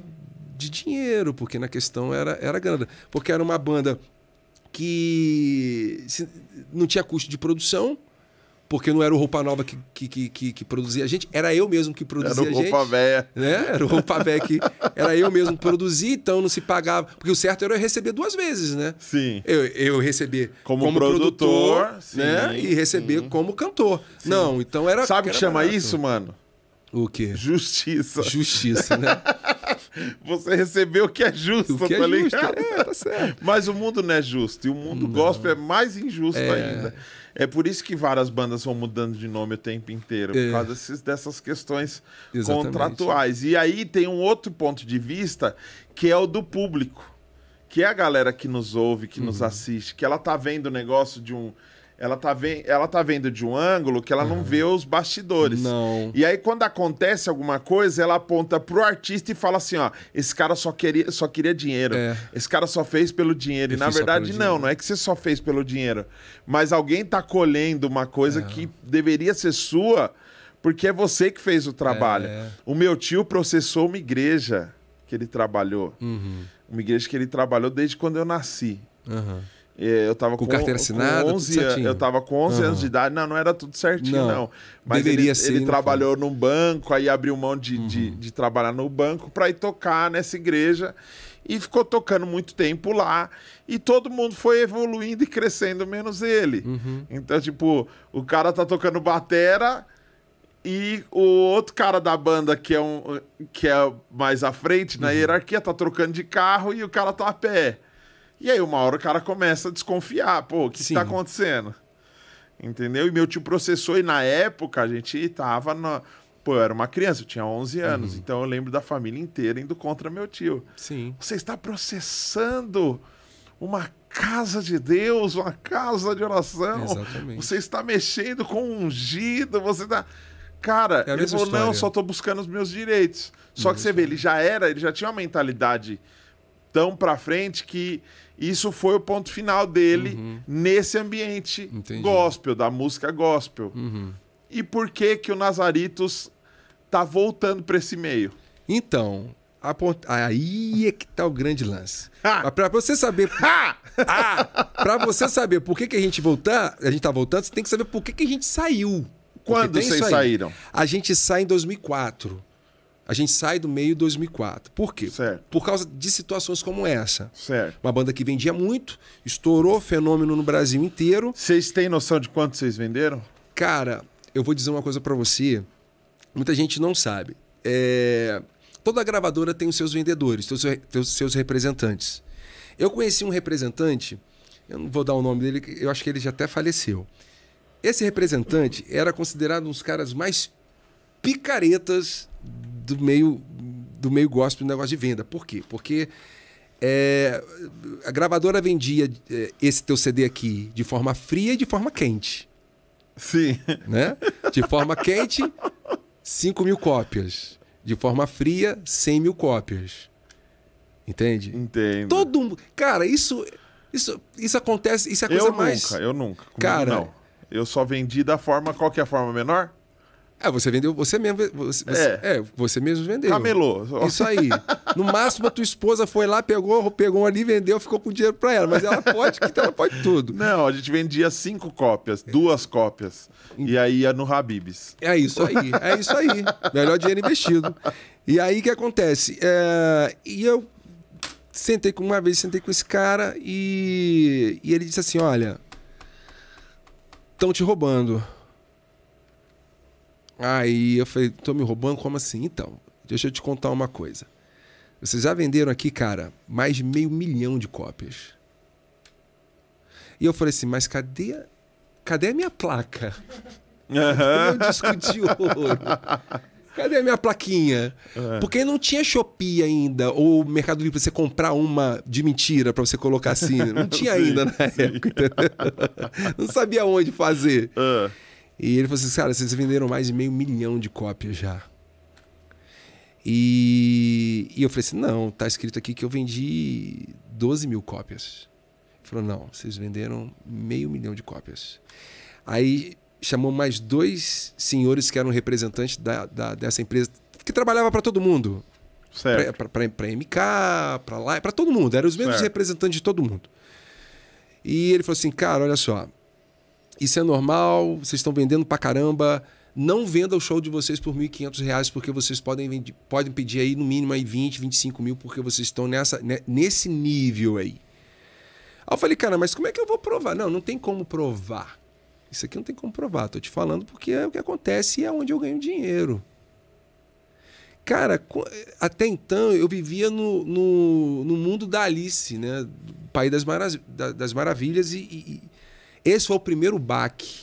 de dinheiro, porque na questão era, era grana. Porque era uma banda que não tinha custo de produção, porque não era o Roupa Nova que, que, que, que, produzia a gente, era eu mesmo que produzia era o a gente. Roupa Véia. Né? Era o Roupa Véia que era eu mesmo que produzia, então não se pagava. Porque o certo era eu receber duas vezes, né? Sim. Eu, eu receber como, como produtor, produtor né? sim, né? e receber sim. como cantor. Sim. Não, então era. Sabe o que, chama barato. isso, mano? O quê? Justiça. Justiça, né? Você recebeu o que é justo, o que tá é ligado? Justo, é, tá certo. Mas o mundo não é justo. E o mundo não. gospel é mais injusto é... ainda. É por isso que várias bandas vão mudando de nome o tempo inteiro, por é. causa desses, dessas questões Exatamente. contratuais. E aí tem um outro ponto de vista que é o do público. Que é a galera que nos ouve, que uhum. nos assiste, que ela tá vendo o negócio de um ela tá, ve ela tá vendo de um ângulo que ela ah, não vê os bastidores. Não. E aí, quando acontece alguma coisa, ela aponta pro artista e fala assim: ó, esse cara só queria, só queria dinheiro. É. Esse cara só fez pelo dinheiro. Eu e na verdade, não, dinheiro. Né? não é que você só fez pelo dinheiro. Mas alguém tá colhendo uma coisa é. que deveria ser sua, porque é você que fez o trabalho. É. O meu tio processou uma igreja que ele trabalhou. Uhum. Uma igreja que ele trabalhou desde quando eu nasci. Uhum. Eu tava com, com carteira assinada, 11, é, eu tava com 11 uhum. anos ah. de idade. Não, não era tudo certinho, não. não. Mas Deveria ele, ser, ele trabalhou foi. num banco, aí abriu mão de, uhum. de, de trabalhar no banco para ir tocar nessa igreja. E ficou tocando muito tempo lá. E todo mundo foi evoluindo e crescendo, menos ele. Uhum. Então, tipo, o cara tá tocando batera e o outro cara da banda que é, um, que é mais à frente na uhum. hierarquia tá trocando de carro e o cara tá a pé. E aí, uma hora o cara começa a desconfiar, pô, o que, está acontecendo? Entendeu? E meu tio processou, e na época a gente tava na. Pô, eu era uma criança, eu tinha 11 anos, uhum. então eu lembro da família inteira indo contra meu tio. Sim. Você está processando uma casa de Deus, uma casa de oração. Exatamente. Você está mexendo com um ungido, você está. Cara, é não, só estou buscando os meus direitos. Só que você história. vê, ele já era, ele já tinha uma mentalidade tão pra frente que isso foi o ponto final dele uhum. nesse ambiente Entendi. gospel, da música gospel. Uhum. E por que que o Nazaritos tá voltando para esse meio? Então, Aí é que tá o grande lance. Para você saber. Ah! para você saber por que, que a gente voltar, a gente tá voltando, você tem que saber por que, que a gente saiu. Quando vocês saíram? A gente sai em 2004 a gente sai do meio 2004. Por quê? Certo. Por causa de situações como essa. Certo. Uma banda que vendia muito, estourou fenômeno no Brasil inteiro. Vocês têm noção de quanto vocês venderam? Cara, eu vou dizer uma coisa para você. Muita gente não sabe. É... Toda gravadora tem os seus vendedores, tem os seus, tem os seus representantes. Eu conheci um representante, eu não vou dar o nome dele, eu acho que ele já até faleceu. Esse representante era considerado um dos caras mais picaretas do meio do meio gospel do negócio de venda. Por quê? Porque é, a gravadora vendia é, esse teu CD aqui de forma fria e de forma quente. Sim. Né? De forma quente, 5 mil cópias. De forma fria, 100 mil cópias. Entende? Entendo. Todo mundo. Cara, isso, isso, isso acontece. Isso é a coisa eu mais. Eu nunca, eu nunca. cara. Não. Eu só vendi da forma. Qual que é a forma menor? É, você vendeu você mesmo. Você, é. Você, é, você mesmo vendeu. Camelô. Isso aí. No máximo, a tua esposa foi lá, pegou, pegou ali, vendeu, ficou com dinheiro para ela. Mas ela pode, que ela pode tudo. Não, a gente vendia cinco cópias, duas cópias. E aí ia no Habibs. É isso aí, é isso aí. Melhor dinheiro investido. E aí o que acontece? É... E eu sentei com uma vez, sentei com esse cara e, e ele disse assim: olha, estão te roubando Aí eu falei, tô me roubando? Como assim? Então, deixa eu te contar uma coisa. Vocês já venderam aqui, cara, mais de meio milhão de cópias. E eu falei assim, mas cadê, cadê a minha placa? Uhum. Cadê meu disco de ouro? Cadê a minha plaquinha? Uhum. Porque não tinha Shopee ainda, ou Mercado Livre pra você comprar uma de mentira para você colocar assim. Não tinha sim, ainda na sim. época. não sabia onde fazer. Uhum. E ele falou assim, cara, vocês venderam mais de meio milhão de cópias já. E, e eu falei assim, não, tá escrito aqui que eu vendi 12 mil cópias. Ele falou, não, vocês venderam meio milhão de cópias. Aí chamou mais dois senhores que eram representantes da, da dessa empresa, que trabalhava para todo mundo. Certo. Para MK, para lá, para todo mundo. Eram os mesmos certo. representantes de todo mundo. E ele falou assim, cara, olha só, isso é normal, vocês estão vendendo pra caramba. Não venda o show de vocês por R$ 1.500, porque vocês podem, podem pedir aí no mínimo aí 20, 25 mil, porque vocês estão nessa, né, nesse nível aí. Aí eu falei, cara, mas como é que eu vou provar? Não, não tem como provar. Isso aqui não tem como provar, tô te falando porque é o que acontece e é onde eu ganho dinheiro. Cara, até então eu vivia no, no, no mundo da Alice, né? Do País das, Marav das Maravilhas e, e esse foi o primeiro baque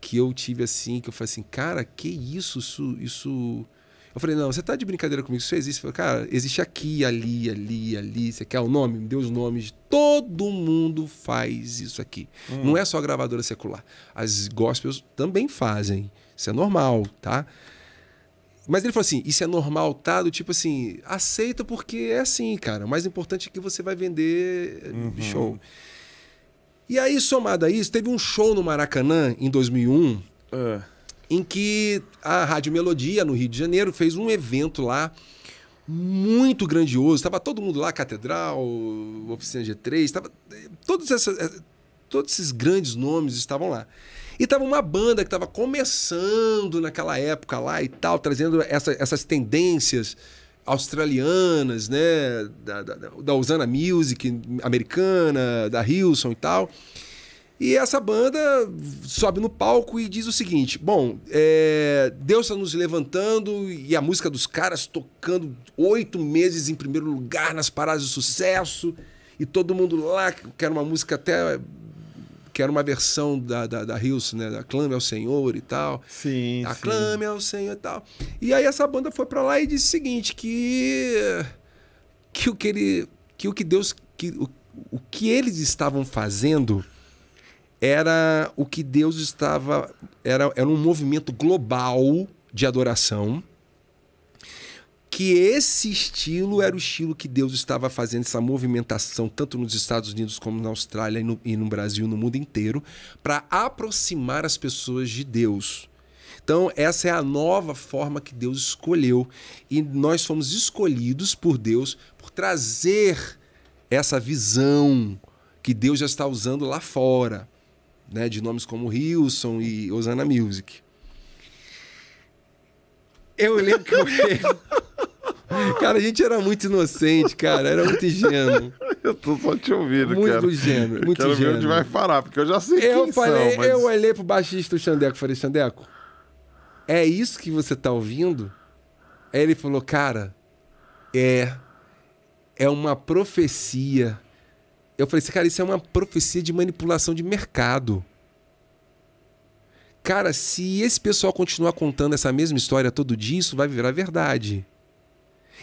que eu tive assim, que eu falei assim, cara, que isso, isso, isso... Eu falei, não, você tá de brincadeira comigo, isso existe. Eu falei, cara, existe aqui, ali, ali, ali. Você quer o nome? Me deu os nomes. Todo mundo faz isso aqui. Hum. Não é só a gravadora secular. As gospels também fazem. Isso é normal, tá? Mas ele falou assim: isso é normal, tá? Do tipo assim, aceita porque é assim, cara. O mais importante é que você vai vender eh, uhum. show. E aí, somado a isso, teve um show no Maracanã em 2001, uh. Ah. em que a Rádio Melodia, no Rio de Janeiro, fez um evento lá muito grandioso. Estava todo mundo lá, Catedral, Oficina G3, tava, todos, essa, eh, todos esses grandes nomes estavam lá. E tava uma banda que estava começando naquela época lá e tal, trazendo essa, essas tendências australianas, né? Da, da, da Usana Music americana, da Hilson e tal. E essa banda sobe no palco e diz o seguinte: Bom, é, Deus está nos levantando e a música dos caras tocando oito meses em primeiro lugar nas paradas de sucesso. E todo mundo lá, quer uma música até que era uma versão da, da, da Hills, né? Da Clame ao Senhor e tal. Sim. A Clame ao Senhor e tal. E aí essa banda foi para lá e disse o seguinte: que. Que o que ele. Que o que Deus. Que, o, o que eles estavam fazendo era o que Deus estava. Era, era um movimento global de adoração que esse estilo era o estilo que Deus estava fazendo, essa movimentação, tanto nos Estados Unidos como na Austrália e no, e no Brasil, no mundo inteiro, para aproximar as pessoas de Deus. Então, essa é a nova forma que Deus escolheu. E nós fomos escolhidos por Deus por trazer essa visão que Deus já está usando lá fora, né? de nomes como Wilson e Osana Music. Eu lembro que eu. Cara, a gente era muito inocente, cara. Era muito ingênuo. Eu tô só te ouvindo, muito cara. Muito ingênuo, muito quero ingênuo. ver onde vai parar, porque eu já sei eu quem falei, são, mas... Eu olhei pro baixista, do Xandeco, falei, Xandeco, é isso que você tá ouvindo? Aí ele falou, cara, é... É uma profecia. Eu falei assim, cara, isso é uma profecia de manipulação de mercado. Cara, se esse pessoal continuar contando essa mesma história todo dia, isso vai virar verdade.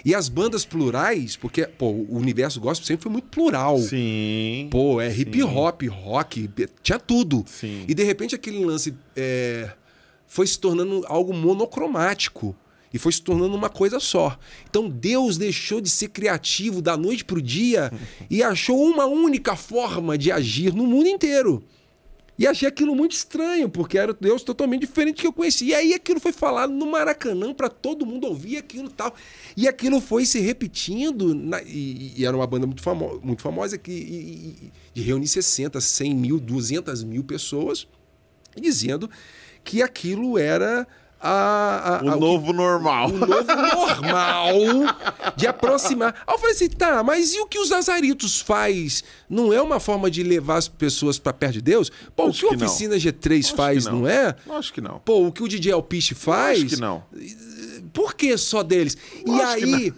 E as bandas plurais, porque pô, o universo gospel sempre foi muito plural. Sim. Pô, é hip hop, sim. rock, é, tinha tudo. Sim. E de repente aquele lance é, foi se tornando algo monocromático. E foi se tornando uma coisa só. Então Deus deixou de ser criativo da noite para o dia e achou uma única forma de agir no mundo inteiro. E achei aquilo muito estranho, porque era Deus totalmente diferente que eu conhecia. E aí aquilo foi falado no Maracanã para todo mundo ouvir aquilo tal. E aquilo foi se repetindo. Na, e, e, era uma banda muito, famo, muito famosa que e, de reunir 60, 100 mil, 200 mil pessoas, dizendo que aquilo era a, a, o a, novo o, normal. O novo normal de aproximar. Aí eu falei assim, tá, mas e o que os azaritos faz? Não é uma forma de levar as pessoas para perto de Deus? Pô, Acho o que a Oficina não. G3 Acho faz, não. não. é? Acho que não. Pô, o que o DJ Alpiste faz? Acho que não. Por que só deles? Acho e aí,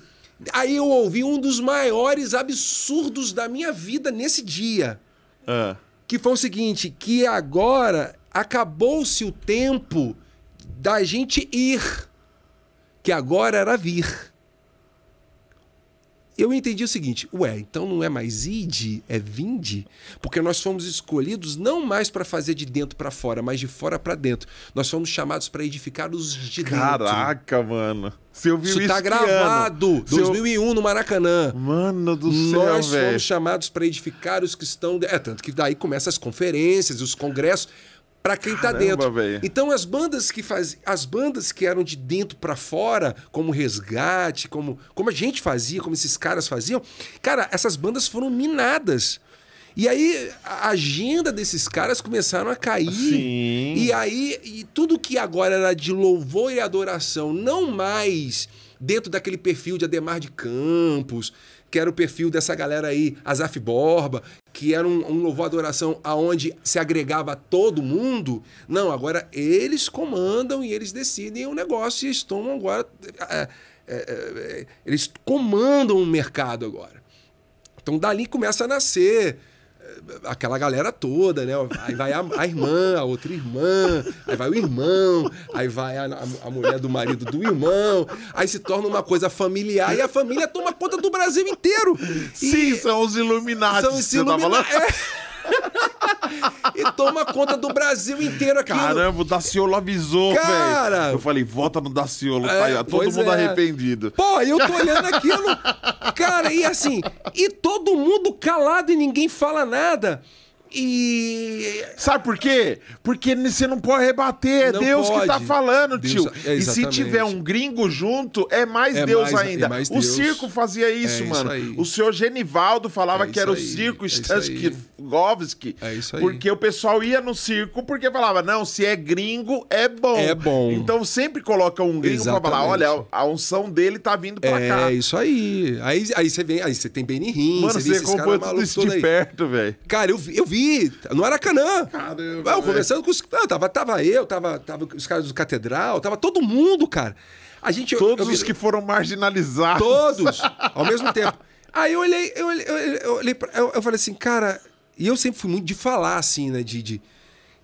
aí eu ouvi um dos maiores absurdos da minha vida nesse dia. Uh. Que foi o seguinte, que agora acabou-se o tempo da gente ir, que agora era vir. Eu entendi o seguinte, ué, então não é mais ide, é vinde, porque nós fomos escolhidos não mais para fazer de dentro para fora, mas de fora para dentro. Nós fomos chamados para edificar os de Caraca, dentro. Caraca, mano. Você ouviu isso? Isso tá gravado, Seu... 2001 no Maracanã. Mano do céu, Nós fomos chamados para edificar os que estão, é tanto que daí começam as conferências, os congressos para quem tá Caramba, tá dentro. Véio. Então as bandas que faz, as bandas que eram de dentro para fora, como Resgate, como como a gente fazia, como esses caras faziam, cara, essas bandas foram minadas. E aí a agenda desses caras começaram a cair. Sim. E aí e tudo que agora era de louvor e adoração, não mais dentro daquele perfil de Ademar de Campos, que era o perfil dessa galera aí, Azaf Borba, que era um, um louvor adoração aonde se agregava todo mundo. Não, agora eles comandam e eles decidem o negócio e estão agora. É, é, é, é, eles comandam o mercado agora. Então dali começa a nascer aquela galera toda, né? Aí vai a, a, irmã, a outra irmã, aí vai o irmão, aí vai a, a, mulher do marido do irmão, aí se torna uma coisa familiar e a família toma conta do Brasil inteiro. E Sim, são os iluminados. São os iluminados. É e toma conta do Brasil inteiro aqui. Caramba, o Daciolo avisou, velho. Cara! Véio. Eu falei, vota no Daciolo, é, tá aí, todo mundo é. arrependido. Pô, eu tô olhando aquilo, cara, e assim, e todo mundo calado e ninguém fala nada. E. Sabe por quê? Porque você não pode rebater, é não Deus pode. que tá falando, Deus, tio. É, e se tiver um gringo junto, é mais é Deus mais, é ainda. Mais Deus. O circo fazia é isso, mano. Isso o senhor Genivaldo falava é que era aí. o circo Stanislavski. É isso aí. Porque o pessoal ia no circo porque falava: não, se é gringo, é bom. É bom. Então sempre coloca um gringo Exatamente. pra falar: olha, a unção dele tá vindo pra cá. É isso aí. Aí, aí você vem, aí você tem Benny Rim, você, você acompanha tudo isso de perto, velho. Cara, eu vi, eu vi ali, no Aracanã. Caramba. Eu, ah, conversando com os. Não, ah, tava, tava eu, tava, tava os caras do Catedral, tava todo mundo, cara. A gente, todos eu, eu, os que foram marginalizados. Todos, ao mesmo tempo. Aí eu olhei, eu, olhei, eu, olhei pra, eu, falei assim, cara. E eu sempre fui muito de falar, assim, né? De, de...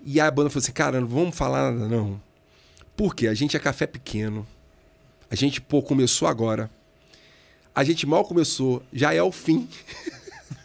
E a banda falou assim, cara, não vamos falar nada, não. Porque a gente é café pequeno. A gente, pô, começou agora. A gente mal começou, já é o fim.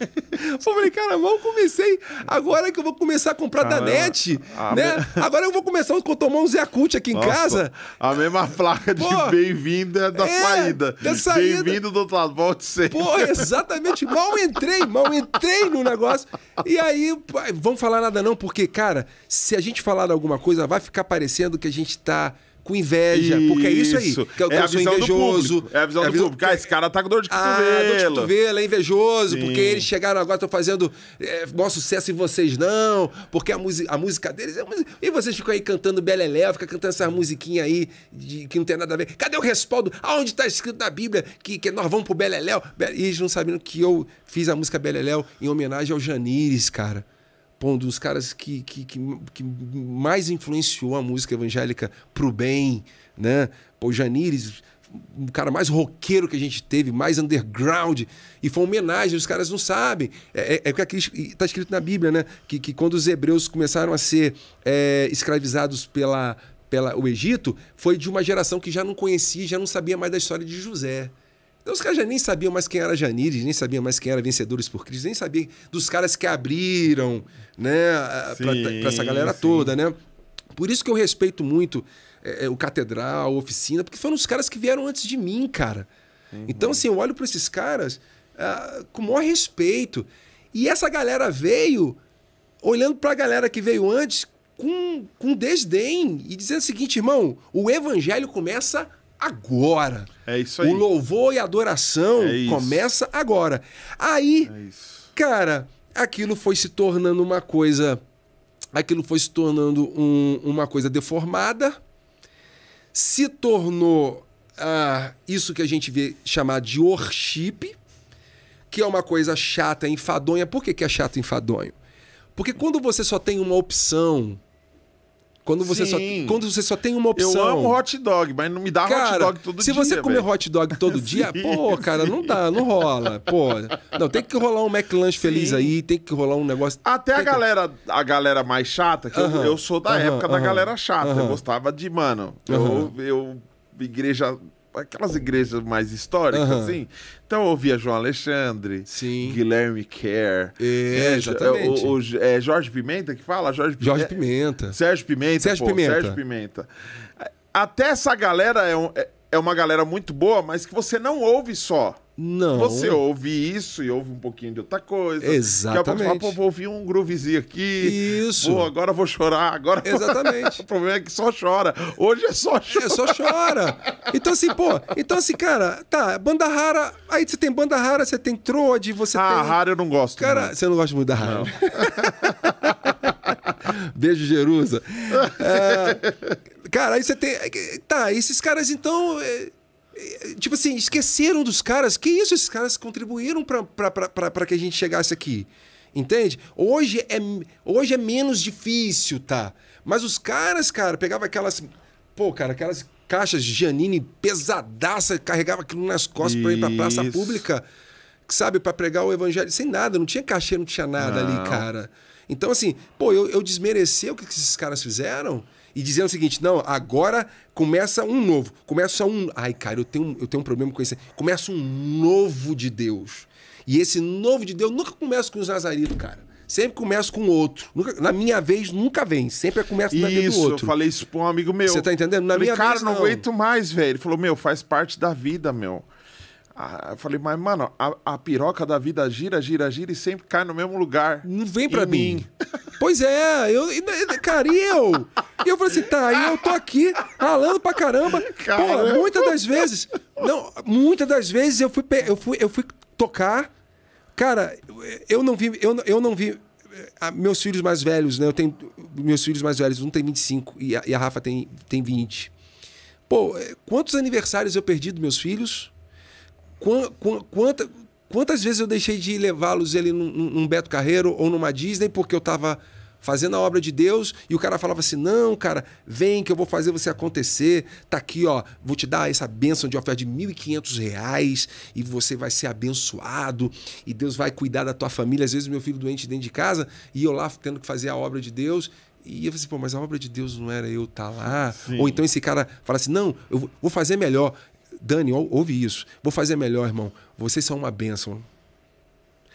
eu falei, cara, mal comecei. Agora que eu vou começar a comprar da ah, net, a né? Me... Agora eu vou começar a tomar um Zeacult aqui em Nossa, casa. A mesma placa de bem-vinda da é, saída. saída. Bem-vindo do outro lado, volte sempre. Pô, exatamente. Mal entrei, mal entrei no negócio. E aí, vamos falar nada não, porque, cara, se a gente falar de alguma coisa, vai ficar parecendo que a gente tá com inveja, isso. porque é isso aí. É que, é, a visão invejoso, do público. É a visão é a do visão... público. Ah, esse cara tá com dor de cotovelo. Ah, dor de cotovelo, é invejoso, Sim. porque eles chegaram agora, estão fazendo é, sucesso e vocês não, porque a, a música deles é E vocês ficam aí cantando Belelé, fica cantando essas musiquinhas aí de, que não tem nada a ver. Cadê o respaldo? Aonde tá escrito na Bíblia que, que nós vamos pro Beleléu? E eles não sabiam que eu fiz a música Beleléu em homenagem ao Janires, cara pô, um dos caras que, que, que, que mais influenciou a música evangélica pro bem, né? Pô, o Janires, um cara mais roqueiro que a gente teve, mais underground, e foi uma homenagem, os caras não sabem. É, é, é o que está escrito na Bíblia, né? Que, que quando os hebreus começaram a ser é, escravizados pela, pela o Egito, foi de uma geração que já não conhecia, já não sabia mais da história de José. Então os caras já nem sabiam mais quem era Janires, nem sabiam mais quem era Vencedores por Cristo, nem sabiam dos caras que abriram, né, para essa galera sim. toda, né? Por isso que eu respeito muito é, é, o Catedral, a Oficina, porque foram os caras que vieram antes de mim, cara. Uhum. Então, assim, eu olho para esses caras ah, com o maior respeito. E essa galera veio olhando para a galera que veio antes com, com desdém e dizendo o seguinte, irmão, o evangelho começa agora. É isso aí. O louvor e adoração é começa agora. Aí, é cara, aquilo foi se tornando uma coisa. Aquilo foi se tornando um, uma coisa deformada, se tornou ah, isso que a gente vê chamar de worship, que é uma coisa chata, enfadonha. Por que, que é chato e enfadonho? Porque quando você só tem uma opção quando você, só, quando você só tem uma opção. Eu amo hot dog, mas não me dá cara, hot dog todo se dia. Se você comer hot dog todo dia, pô, cara, sim. não dá, não rola. Pô, não, tem que rolar um McLunch feliz aí, tem que rolar um negócio. Até a galera, a galera mais chata, que uh -huh. eu, eu, sou da uh -huh, época uh -huh, da galera chata. Eu gostava de, mano, eu, eu igreja aquelas igrejas mais históricas, uhum. assim. Então eu ouvia João Alexandre, Sim. Guilherme Kerr, é, é, é O, o, é Jorge Pimenta que fala? Jorge Pimenta. Jorge Pimenta. Sérgio Pimenta. Sérgio, pô, Pimenta. Sérgio Pimenta. Até essa galera é, um, é, é uma galera muito boa, mas que você não ouve só. Não. Você ouve isso e ouve um pouquinho de outra coisa. Exatamente. Daqui a pouco, vou ouvir um groovezinho aqui. Isso. Pô, agora vou chorar. Agora Exatamente. o problema é que só chora. Hoje é só chora. É, só chora. Então, assim, pô, então, assim, cara, tá, banda rara. Aí você tem banda rara, você tem trode, você ah, tem. Ah, rara eu não gosto. Cara, você não gosta muito da rara. Beijo, Jerusa. É, cara, aí você tem. É tá, esses caras, então. É Tipo assim, esqueceram dos caras. Que isso, esses caras contribuíram para que a gente chegasse aqui. Entende? Hoje é, hoje é menos difícil, tá? Mas os caras, cara, pegava aquelas. Pô, cara, aquelas caixas de Janine pesadaça, carregava aquilo nas costas para ir pra praça pública, sabe, para pregar o evangelho, sem nada, não tinha cachê, não tinha nada não. ali, cara. Então, assim, pô, eu, eu desmerecer o que esses caras fizeram e dizendo o seguinte: não, agora começa um novo. Começa um. Ai, cara, eu tenho, eu tenho um problema com isso. Começa um novo de Deus. E esse novo de Deus nunca começa com os Nazaritos, cara. Sempre começa com outro. Nunca, na minha vez, nunca vem. Sempre é começa na vez do outro. Isso, eu falei isso pra um amigo meu. Você tá entendendo? Na falei, minha cara, vez, não. não aguento mais, velho. Ele falou, meu, faz parte da vida, meu. Ah, eu falei, mas, mano, a, a, piroca da vida gira, gira, gira e sempre cai no mesmo lugar. Não vem pra mim. mim. Pois é, eu, cara, e eu? E eu falei assim, tá, e eu tô aqui ralando pra caramba. caramba. Pô, muitas das vezes, não, muitas das vezes eu fui, eu fui, eu fui tocar. Cara, eu não vi, eu, eu não vi. Eh, meus filhos mais velhos, né? Eu tenho. Meus filhos mais velhos, um tem 25 e a, e a Rafa tem, tem 20. Pô, eh, quantos aniversários eu perdi dos meus filhos? quanta, quantas vezes eu deixei de levá-los ele num, num, Beto Carreiro ou numa Disney porque eu estava fazendo a obra de Deus e o cara falava assim: "Não, cara, vem que eu vou fazer você acontecer. Tá aqui, ó, vou te dar essa bênção de oferta de R$ reais e você vai ser abençoado e Deus vai cuidar da tua família". Às vezes meu filho doente dentro de casa e eu lá tendo que fazer a obra de Deus e eu falei assim, pô, mas a obra de Deus não era eu estar tá lá. Sim. Ou então esse cara fala assim: não, eu vou fazer melhor. Dani, ouve isso. Vou fazer melhor, irmão. Vocês são uma bênção.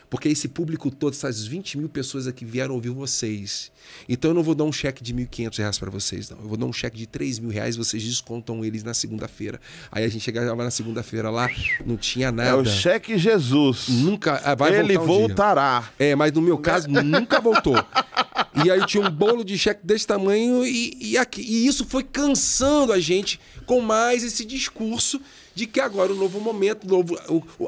Porque esse público todo, essas 20 mil pessoas aqui vieram ouvir vocês. Então eu não vou dar um cheque de 1.500 reais para vocês, não. Eu vou dar um cheque de 3 mil reais, vocês descontam eles na segunda-feira. Aí a gente chegava na segunda-feira lá, não tinha nada. É o cheque Jesus. Nunca. Ah, vai Ele voltar um voltará. Dia. É, mas no meu caso, né? nunca voltou. E aí tinha um bolo de cheque desse tamanho e, e, aqui, e isso foi cansando a gente com mais esse discurso de que agora o é novo momento, novo,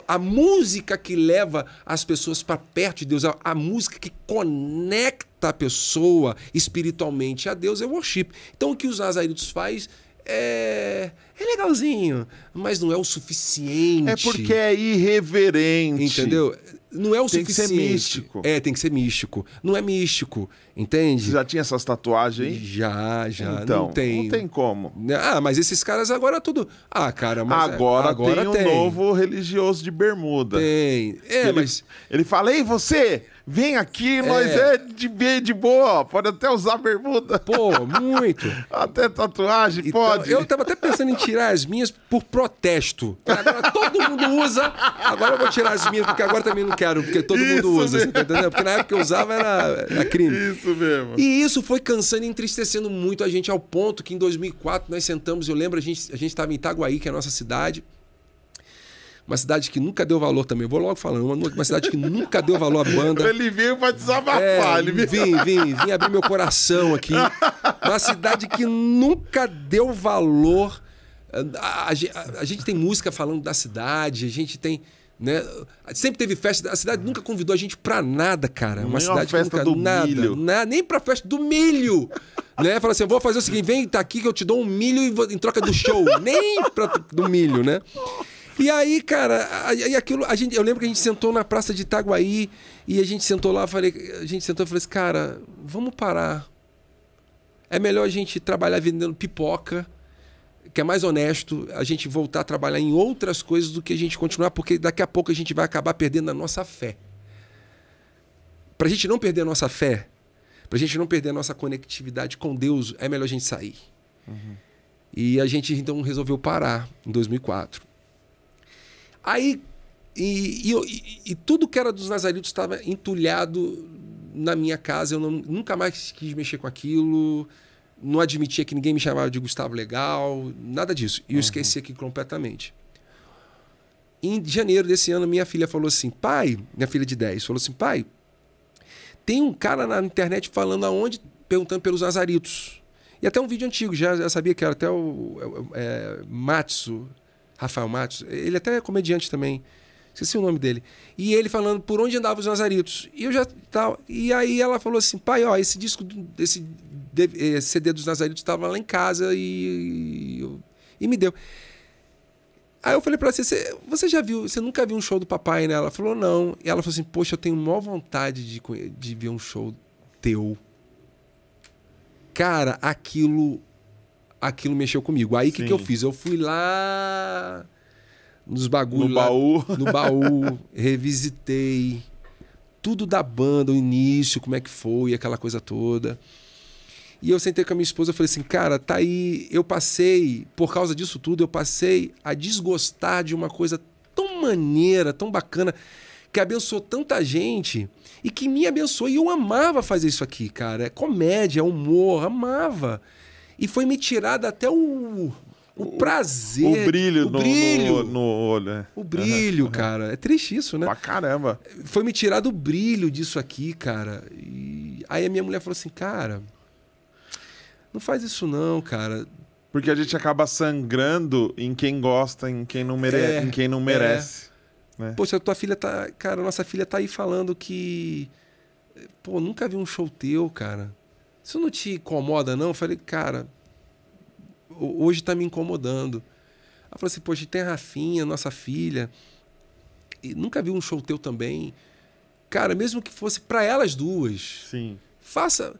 a música que leva as pessoas para perto de Deus, a, a, música que conecta a pessoa espiritualmente a Deus é o worship. Então o que os Nazaritos faz é, é legalzinho, mas não é o suficiente. É porque é irreverente. Entendeu? não é o tem suficiente. Tem que ser místico. É, tem que ser místico. Não é místico, entende? Você já tinha essas tatuagens aí? Já, já. Então, não tem. Não tem como. Ah, mas esses caras agora tudo. Ah, cara, mas agora, é, agora tem, tem um novo religioso de bermuda. Tem. É, ele, mas ele fala: "Ei, você, Vem aqui, é. nós é, de, bem de boa, pode até usar bermuda. Pô, muito. até tatuagem, então, pode. Eu tava até pensando em tirar as minhas por protesto. Agora todo mundo usa, agora eu vou tirar as minhas, porque agora também não quero, porque todo isso mundo usa, você tá entendendo? Porque na época que eu usava era, era crime. Isso mesmo. E isso foi cansando e entristecendo muito a gente, ao ponto que em 2004 nós sentamos, eu lembro, a gente, a gente tava em Itaguaí, que é a nossa cidade, uma cidade que nunca deu valor também. Vou logo falando, uma, uma cidade que nunca deu valor à banda. Ele veio pra desabafar, é, ele veio. Vim, vim, vim abrir meu coração aqui. Uma cidade que nunca deu valor. A, a, a, a gente tem música falando da cidade, a gente tem. Né? Sempre teve festa, a cidade nunca convidou a gente pra nada, cara. Uma nem cidade festa nunca, do nada, milho. nem pra festa do milho. né? Fala assim, vou fazer o seguinte, vem tá aqui que eu te dou um milho em troca do show. nem pra, do milho, né? E aí, cara, e aquilo, a gente, eu lembro que a gente sentou na praça de Itaguaí e a gente sentou lá, falei, a gente sentou e falou assim, cara, vamos parar. É melhor a gente trabalhar vendendo pipoca, que é mais honesto, a gente voltar a trabalhar em outras coisas do que a gente continuar, porque daqui a pouco a gente vai acabar perdendo a nossa fé. Para a gente não perder a nossa fé, para a gente não perder a nossa conectividade com Deus, é melhor a gente sair. Uhum. E a gente então resolveu parar em 2004. Aí, e, e, e tudo que era dos Nazaritos estava entulhado na minha casa. Eu não, nunca mais quis mexer com aquilo. Não admitia que ninguém me chamava de Gustavo Legal, nada disso. E eu uhum. esqueci aqui completamente. Em janeiro desse ano, minha filha falou assim: pai, minha filha de 10, falou assim: pai, tem um cara na internet falando aonde, perguntando pelos Nazaritos. E até um vídeo antigo, já, já sabia que era até o é, é Matsu, Rafael Matos, ele até é comediante também. Esqueci o nome dele. E ele falando por onde andavam os Nazaritos. E eu já tal. E aí ela falou assim: pai, ó, esse disco, esse CD eh, dos Nazaritos estava lá em casa e, e, e me deu. Aí eu falei para ela assim: você já viu, você nunca viu um show do papai, né? Ela falou: não. E ela falou assim: poxa, eu tenho maior vontade de, de ver um show teu. Cara, aquilo aquilo mexeu comigo. Aí o que, que eu fiz? Eu fui lá nos bagulhos. No lá, baú. No baú, revisitei tudo da banda, o início, como é que foi, aquela coisa toda. E eu sentei com a minha esposa e falei assim, cara, tá aí. Eu passei, por causa disso tudo, eu passei a desgostar de uma coisa tão maneira, tão bacana, que abençoou tanta gente e que me abençoou. E eu amava fazer isso aqui, cara. É comédia, é humor, amava. E foi me tirado até o, o prazer. O brilho, o no, brilho. No, no, olho. É. O brilho, uhum. cara. É triste isso, né? Pra caramba. Foi me tirado o brilho disso aqui, cara. E aí a minha mulher falou assim, cara, não faz isso não, cara. Porque a gente acaba sangrando em quem gosta, em quem não, mere... É, em quem não merece. É. Né? Poxa, tua filha tá. Cara, nossa filha tá aí falando que. Pô, nunca vi um show teu, cara. Isso não te incomoda, não? Eu falei, cara, hoje está me incomodando. Ela falou assim, poxa, tem a Rafinha, nossa filha. E nunca vi um show teu também. Cara, mesmo que fosse para elas duas. Sim. Faça.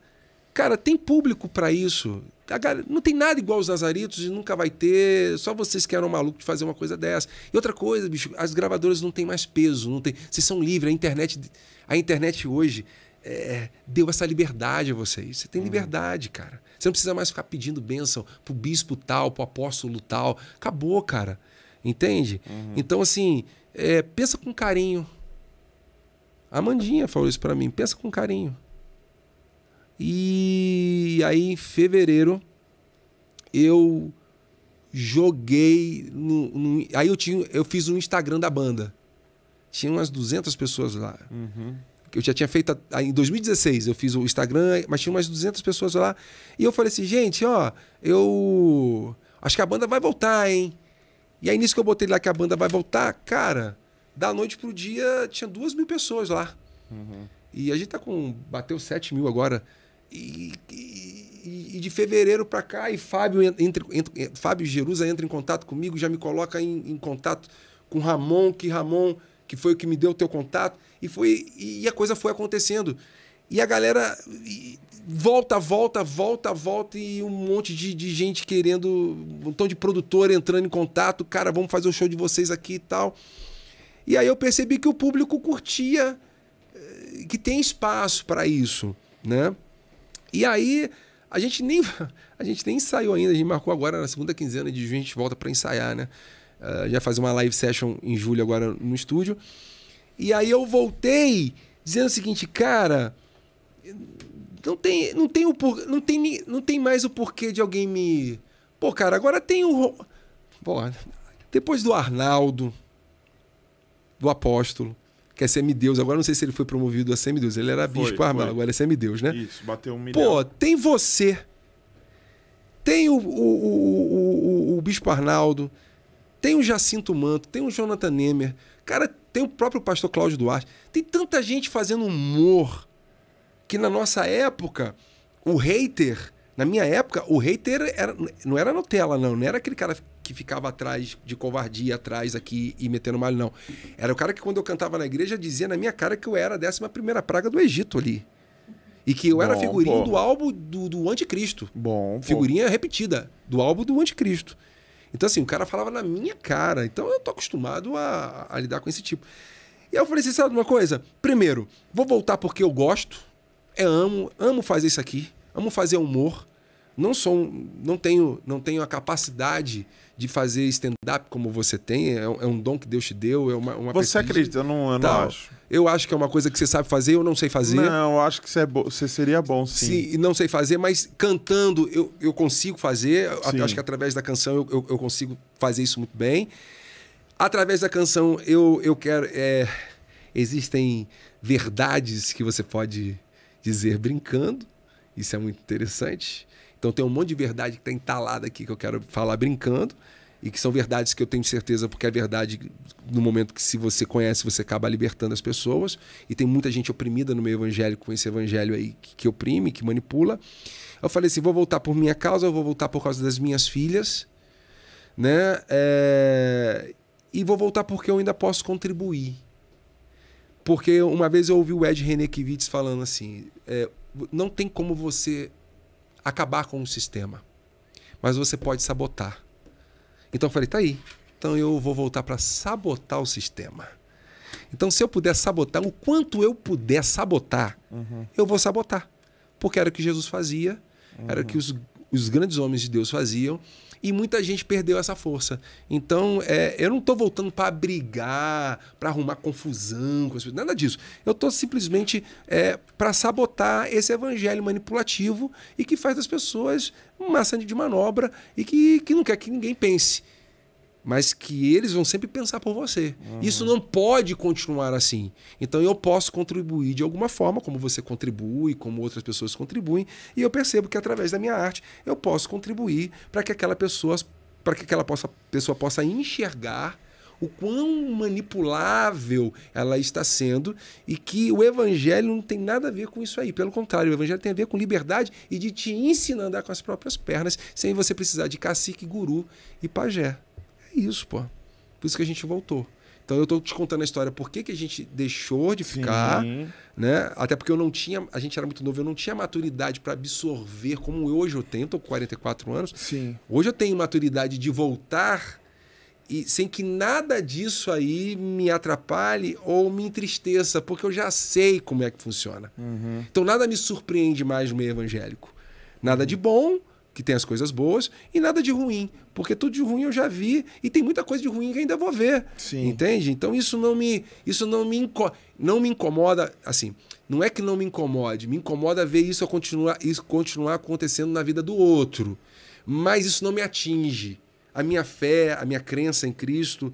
Cara, tem público para isso. Galera, não tem nada igual os Nazaritos e nunca vai ter. Só vocês que eram malucos de fazer uma coisa dessa. E outra coisa, bicho, as gravadoras não têm mais peso, não tem. Vocês são livres, a internet, a internet hoje é, é, deu essa liberdade a vocês. Você tem uhum. liberdade, cara. Você não precisa mais ficar pedindo bênção pro bispo tal, pro apóstolo tal. Acabou, cara. Entende? Uhum. Então, assim, é, pensa com carinho. A Mandinha falou isso para mim. Pensa com carinho. E aí, em fevereiro, eu joguei. No, no, aí eu, tinha, eu fiz um Instagram da banda. Tinha umas 200 pessoas lá. Uhum. Eu já tinha feito em 2016, eu fiz o Instagram, mas tinha umas 200 pessoas lá. E eu falei assim, gente, ó, eu acho que a banda vai voltar, hein? E aí nisso que eu botei lá que a banda vai voltar, cara, da noite pro dia tinha duas mil pessoas lá. Uhum. E a gente tá com. bateu 7 mil agora. E, e, e de fevereiro para cá, e Fábio, Fábio Jerusa entra em contato comigo, já me coloca em, em contato com Ramon, que Ramon que foi o que me deu o teu contato. E foi e a coisa foi acontecendo. E a galera volta, volta, volta, volta, e um monte de, de gente querendo, um montão de produtor entrando em contato, cara, vamos fazer o um show de vocês aqui e tal. E aí eu percebi que o público curtia, eh, que tem espaço para isso, né? E aí a gente nem a gente nem saiu ainda, a gente marcou agora na segunda quinzena de junho, a gente volta para ensaiar, né? Ah, já fazer uma live session em julho agora no estúdio. E aí eu voltei dizendo o seguinte, cara, não tem, não tem o por, não tem, não tem mais o porquê de alguém me, pô, cara, agora tem o, pô, depois do Arnaldo, do Apóstolo, que é semideus, agora não sei se ele foi promovido a semideus, ele era foi, bispo Arnaldo, agora é semideus, né? Isso, bateu um milhão. Pô, tem você, tem o, o, o, o, o bispo Arnaldo, tem o Jacinto Manto, tem o Jonathan Nemer, cara, tem o próprio pastor Cláudio Duarte. Tem tanta gente fazendo humor que na nossa época, o hater, na minha época, o hater era, não era Nutella, não, não era aquele cara que ficava atrás de covardia, atrás aqui e metendo mal não. Era o cara que, quando eu cantava na igreja, dizia na minha cara que eu era a 11 praga do Egito ali. E que eu Bom, era figurinha porra. do álbum do, do Anticristo. Bom. Figurinha porra. repetida, do álbum do Anticristo. Então, assim, o cara falava na minha cara. Então, eu tô acostumado a, a lidar com esse tipo. E eu falei assim, sabe uma coisa? Primeiro, vou voltar porque eu gosto. É amo, amo fazer isso aqui. Amo fazer humor. Não sou, não tenho, não tenho a capacidade de fazer stand-up como você tem, é, é, um dom que Deus te deu, é uma, uma Você acredita, eu não, eu não acho. Eu acho que é uma coisa que você sabe fazer, eu não sei fazer. Não, eu acho que você, é você seria bom, sim. Sim, não sei fazer, mas cantando eu, eu consigo fazer. Sim. Acho que através da canção eu, eu, eu, consigo fazer isso muito bem. Através da canção eu, eu quero. É, existem verdades que você pode dizer brincando. Isso é muito interessante. Então tem um monte de verdade que está entalada aqui que eu quero falar brincando e que são verdades que eu tenho certeza porque é verdade no momento que se você conhece você acaba libertando as pessoas e tem muita gente oprimida no meio evangélico com esse evangelho aí que, que oprime, que manipula. Eu falei assim, vou voltar por minha causa, eu vou voltar por causa das minhas filhas, né? É... E vou voltar porque eu ainda posso contribuir. Porque uma vez eu ouvi o Ed Renekiewicz falando assim, é, não tem como você acabar com o sistema, mas você pode sabotar. Então eu falei, tá aí. Então eu vou voltar para sabotar o sistema. Então se eu puder sabotar, o quanto eu puder sabotar, uhum. eu vou sabotar. Porque era o que Jesus fazia, uhum. era o que os os grandes homens de Deus faziam e muita gente perdeu essa força. Então, é, eu não estou voltando para brigar, para arrumar confusão com as assim, pessoas, nada disso. Eu estou simplesmente é, para sabotar esse evangelho manipulativo e que faz das pessoas uma maçante de manobra e que, que não quer que ninguém pense mas que eles vão sempre pensar por você. Uhum. Isso não pode continuar assim. Então eu posso contribuir de alguma forma, como você contribui, como outras pessoas contribuem, e eu percebo que através da minha arte eu posso contribuir para que aquela pessoa, para que aquela possa, pessoa possa enxergar o quão manipulável ela está sendo e que o evangelho não tem nada a ver com isso aí. Pelo contrário, o evangelho tem a ver com liberdade e de te ensinar a andar com as próprias pernas, sem você precisar de cacique, guru e pajé. É isso, pô. Por isso que a gente voltou. Então eu estou te contando a história por que, que a gente deixou de ficar, Sim. né? Até porque eu não tinha, a gente era muito novo, eu não tinha maturidade para absorver como hoje eu tenho, tô com 44 anos. Sim. Hoje eu tenho maturidade de voltar e sem que nada disso aí me atrapalhe ou me entristeça, porque eu já sei como é que funciona. Uhum. Então nada me surpreende mais no meio evangélico. Nada uhum. de bom, que tem as coisas boas, e nada de ruim, porque tudo de ruim eu já vi e tem muita coisa de ruim que ainda vou ver. Sim. Entende? Então isso não me isso não me inco, não me incomoda, assim, não é que não me incomode, me incomoda ver isso continuar isso continuar acontecendo na vida do outro. Mas isso não me atinge a minha fé, a minha crença em Cristo,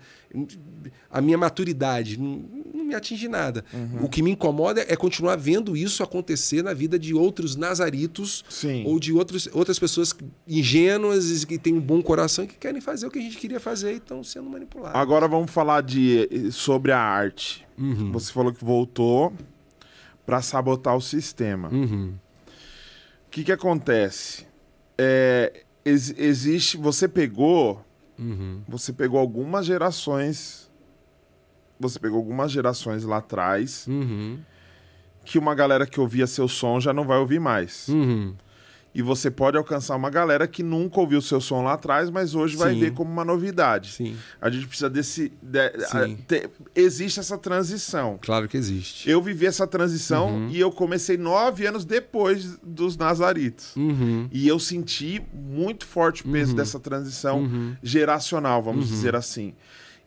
a minha maturidade. Não, não me atinge nada. Uhum. O que me incomoda é continuar vendo isso acontecer na vida de outros nazaritos Sim. ou de outros, outras pessoas ingênuas e que têm um bom coração e que querem fazer o que a gente queria fazer e estão sendo manipulados. Agora vamos falar de, sobre a arte. Uhum. Você falou que voltou para sabotar o sistema. O uhum. que, que acontece? É, ex existe. Você pegou. Uhum. Você pegou algumas gerações. Você pegou algumas gerações lá atrás. Uhum. Que uma galera que ouvia seu som já não vai ouvir mais. Uhum. E você pode alcançar uma galera que nunca ouviu seu som lá atrás, mas hoje vai Sim. ver como uma novidade. Sim. A gente precisa desse. De, a, te, existe essa transição. Claro que existe. Eu vivi essa transição uhum. e eu comecei nove anos depois dos Nazaritos. Uhum. E eu senti muito forte o peso uhum. dessa transição uhum. geracional, vamos uhum. dizer assim.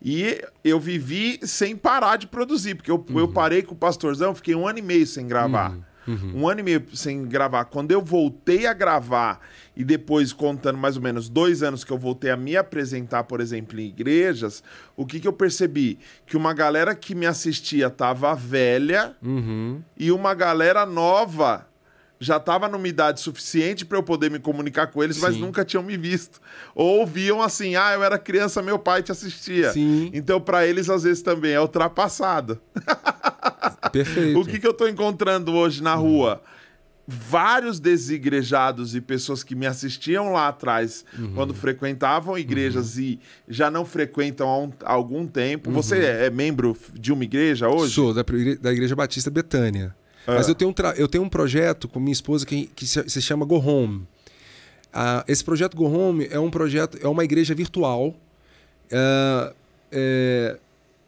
E eu vivi sem parar de produzir, porque eu, eu uhum. parei com o Pastorzão, fiquei um ano e meio sem gravar. Uhum. Um ano e meio sem gravar. Quando eu voltei a gravar e depois contando mais ou menos dois anos que eu voltei a me apresentar, por exemplo, em igrejas, o que, que eu percebi? Que uma galera que me assistia tava velha uhum. e uma galera nova já estava numa idade suficiente para eu poder me comunicar com eles, Sim. mas nunca tinham me visto. Ou viam assim: ah, eu era criança, meu pai te assistia. Sim. Então, para eles, às vezes também é ultrapassado. Perfeito. O que, que eu tô encontrando hoje na rua? vários desigrejados e pessoas que me assistiam lá atrás, uhum. quando frequentavam igrejas uhum. e já não frequentam há, um, há algum tempo. Uhum. Você é, membro de uma igreja hoje? Sou, da, da Igreja Batista Betânia. Ah. Mas eu tenho, um eu tenho um projeto com minha esposa que, que se, chama Go Home. Ah, esse projeto Go Home é um projeto, é uma igreja virtual. Ah, é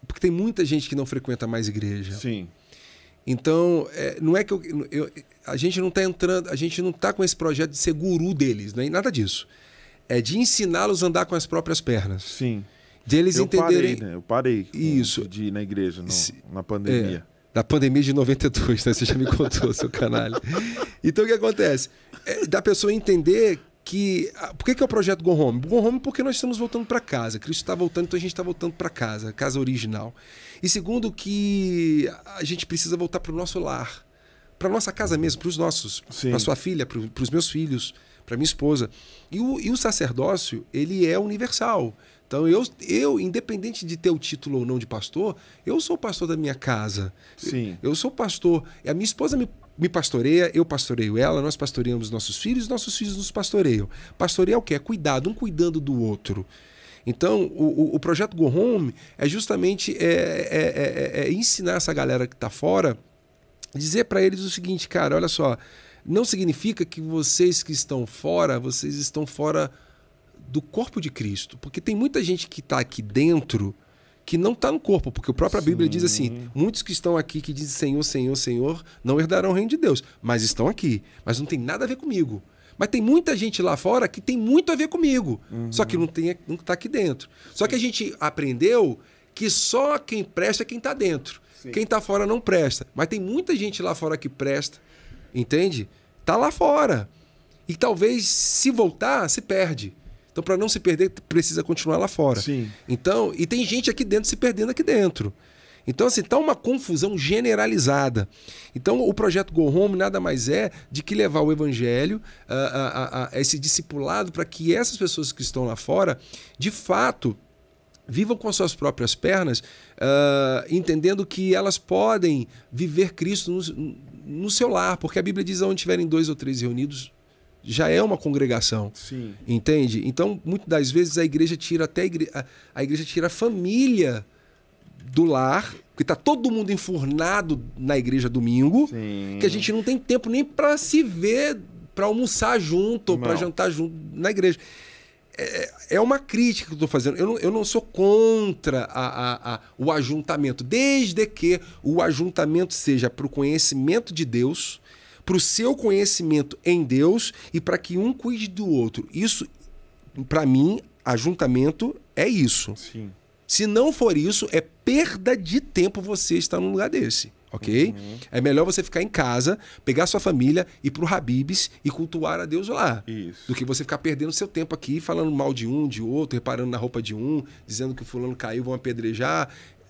porque tem muita gente que não frequenta mais igreja. Sim. Então, é, não é que eu, eu, a gente não está entrando, a gente não está com esse projeto de ser guru deles, nem né? nada disso. É de ensiná-los a andar com as próprias pernas. Sim. De eles eu entenderem. Parei, né? Eu parei isso. de ir na igreja, no, Se... na pandemia. É, da pandemia de 92, né? Você já me contou, seu canalha. Então o que acontece? É, da pessoa entender que ah, por que, que é o projeto Go Home? Go Home porque nós estamos voltando para casa. Cristo está voltando, então a gente está voltando para casa, casa original. E segundo que a gente precisa voltar para o nosso lar, para nossa casa mesmo, para os nossos, para sua filha, para os meus filhos, para minha esposa. E o, e o sacerdócio ele é universal. Então, eu, eu, independente de ter o título ou não de pastor, eu sou pastor da minha casa. Sim. Eu, eu sou pastor. A minha esposa me me pastoreia, eu pastoreio ela, nós pastoreamos nossos filhos, nossos filhos nos pastoreiam. Pastorear o que? É cuidado, um cuidando do outro. Então, o, o, projeto Go Home é justamente é, é, é, é, é ensinar essa galera que está fora, dizer para eles o seguinte, cara, olha só, não significa que vocês que estão fora, vocês estão fora do corpo de Cristo, porque tem muita gente que está aqui dentro que não está no corpo, porque a própria Sim. Bíblia diz assim: muitos que estão aqui que dizem Senhor, Senhor, Senhor, não herdarão o reino de Deus, mas estão aqui, mas não tem nada a ver comigo. Mas tem muita gente lá fora que tem muito a ver comigo, uhum. só que não tem, não está aqui dentro. Só que a gente aprendeu que só quem presta é quem está dentro. Sim. Quem está fora não presta. Mas tem muita gente lá fora que presta, entende? Está lá fora. E talvez se voltar, se perde. Então, para não se perder, precisa continuar lá fora. Sim. Então, e tem gente aqui dentro se perdendo aqui dentro. Então, assim, está uma confusão generalizada. Então, o projeto Go Home nada mais é de que levar o evangelho a, a, a, a esse discipulado para que essas pessoas que estão lá fora, de fato, vivam com suas próprias pernas, uh, entendendo que elas podem viver Cristo no, no seu lar, porque a Bíblia diz: onde tiverem dois ou três reunidos, já é uma congregação. Sim. Entende? Então, muitas das vezes a igreja tira até a igreja, a, igreja tira a família do lar, porque tá todo mundo enfurnado na igreja domingo, Sim. que a gente não tem tempo nem para se ver, para almoçar junto ou para jantar junto na igreja. É, é uma crítica que eu estou fazendo. Eu não, eu não sou contra a, a, o ajuntamento, desde que o ajuntamento seja para o conhecimento de Deus para o seu conhecimento em Deus e para que um cuide do outro. Isso, para mim, ajuntamento é isso. Sim. Se não for isso, é perda de tempo você estar num lugar desse, ok? Uhum. É melhor você ficar em casa, pegar sua família, ir pro Habibs e cultuar a Deus lá. Isso. Do que você ficar perdendo seu tempo aqui, falando mal de um, de outro, reparando na roupa de um, dizendo que o fulano caiu, vão apedrejar.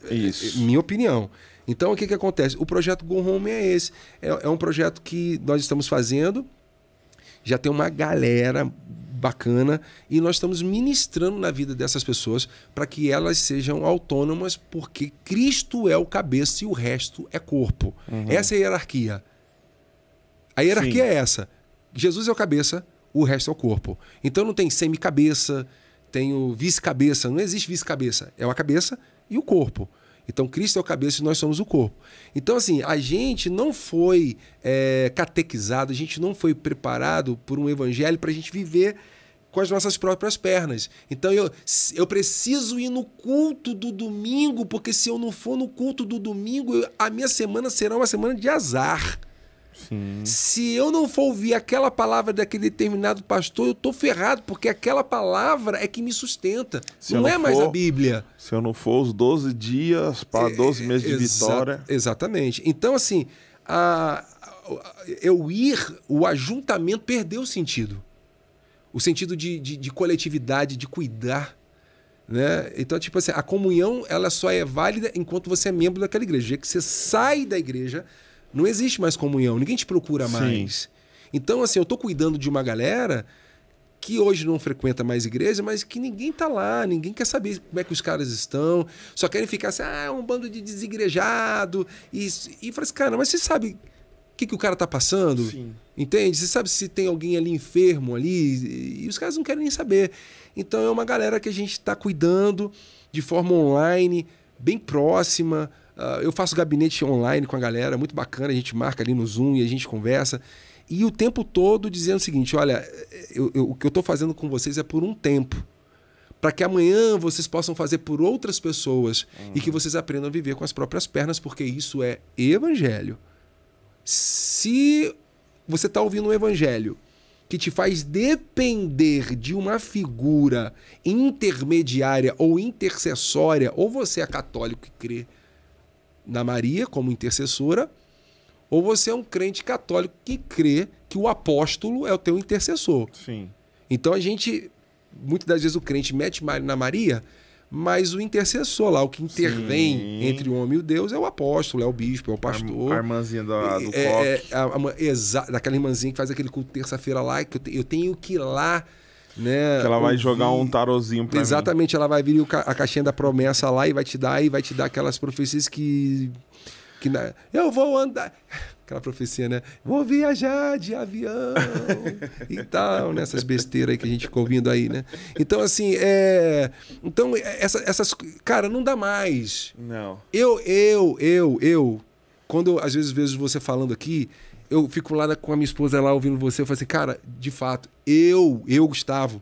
Isso. É, é, minha opinião. Então, o que, que acontece? O projeto Go Home é esse. É, é um projeto que nós estamos fazendo, já tem uma galera bacana e nós estamos ministrando na vida dessas pessoas para que elas sejam autônomas, porque Cristo é o cabeça e o resto é corpo. Uhum. Essa é a hierarquia. A hierarquia Sim. é essa. Jesus é o cabeça, o resto é o corpo. Então não tem semi-cabeça, tem o vice-cabeça, não existe vice-cabeça. É a cabeça e o corpo. Então, Cristo é o cabeça e nós somos o corpo. Então, assim, a gente não foi é, catequizado, a gente não foi preparado por um evangelho para a gente viver com as nossas próprias pernas. Então eu, eu preciso ir no culto do domingo, porque se eu não for no culto do domingo, eu, a minha semana será uma semana de azar. Se eu não for ouvir aquela palavra daquele determinado pastor, eu tô ferrado, porque aquela palavra é que me sustenta. Se não, não é for, mais a Bíblia. Se eu não for os 12 dias para 12 é, meses de vitória. Exatamente. Então, assim, a, eu ir, o ajuntamento perdeu o sentido. O sentido de, de, de coletividade, de cuidar. Né? Então, tipo assim, a comunhão ela só é válida enquanto você é membro daquela igreja. O dia que você sai da igreja, não existe mais comunhão, ninguém te procura Sim. mais. Então, assim, eu tô cuidando de uma galera que hoje não frequenta mais igreja, mas que ninguém tá lá, ninguém quer saber como é que os caras estão, só querem ficar assim, ah, é um bando de desigrejado. E, e fala assim, cara, mas você sabe o que, que o cara tá passando? Sim. Entende? Você sabe se tem alguém ali enfermo ali, e os caras não querem nem saber. Então é uma galera que a gente está cuidando de forma online, bem próxima, Uh, eu faço gabinete online com a galera, muito bacana, a gente marca ali no Zoom e a gente conversa. E o tempo todo dizendo o seguinte: olha, eu, eu, o que eu estou fazendo com vocês é por um tempo. Para que amanhã vocês possam fazer por outras pessoas uhum. e que uhum. vocês aprendam a viver com as próprias pernas, porque isso é evangelho. Se você está ouvindo um evangelho que te faz depender de uma figura intermediária ou intercessória, ou você é católico e crê na Maria como intercessora, ou você é um crente católico que crê que o apóstolo é o teu intercessor. Sim. Então a gente, muitas das vezes o crente mete na Maria, mas o intercessor lá, o que intervém Sim. entre o homem e o Deus é o apóstolo, é o bispo, é o pastor. A, a irmãzinha do é, é, é a, a, daquela irmãzinha que faz aquele culto terça-feira lá, que eu, te, eu tenho que ir lá né? Que ela vai ouvir. jogar um tarozinho pra Exatamente, mim. ela vai vir a caixinha da promessa lá e vai te dar, e vai te dar aquelas profecias que. que na... Eu vou andar. Aquela profecia, né? Vou viajar de avião e tal, nessas né? besteiras aí que a gente ficou ouvindo aí, né? Então, assim, é. Então, é, essa, essas. Cara, não dá mais. Não. Eu, eu, eu, eu. Quando às vezes vejo você falando aqui, eu fico lá com a minha esposa lá ouvindo você, eu falo assim, cara, de fato, eu, eu, Gustavo,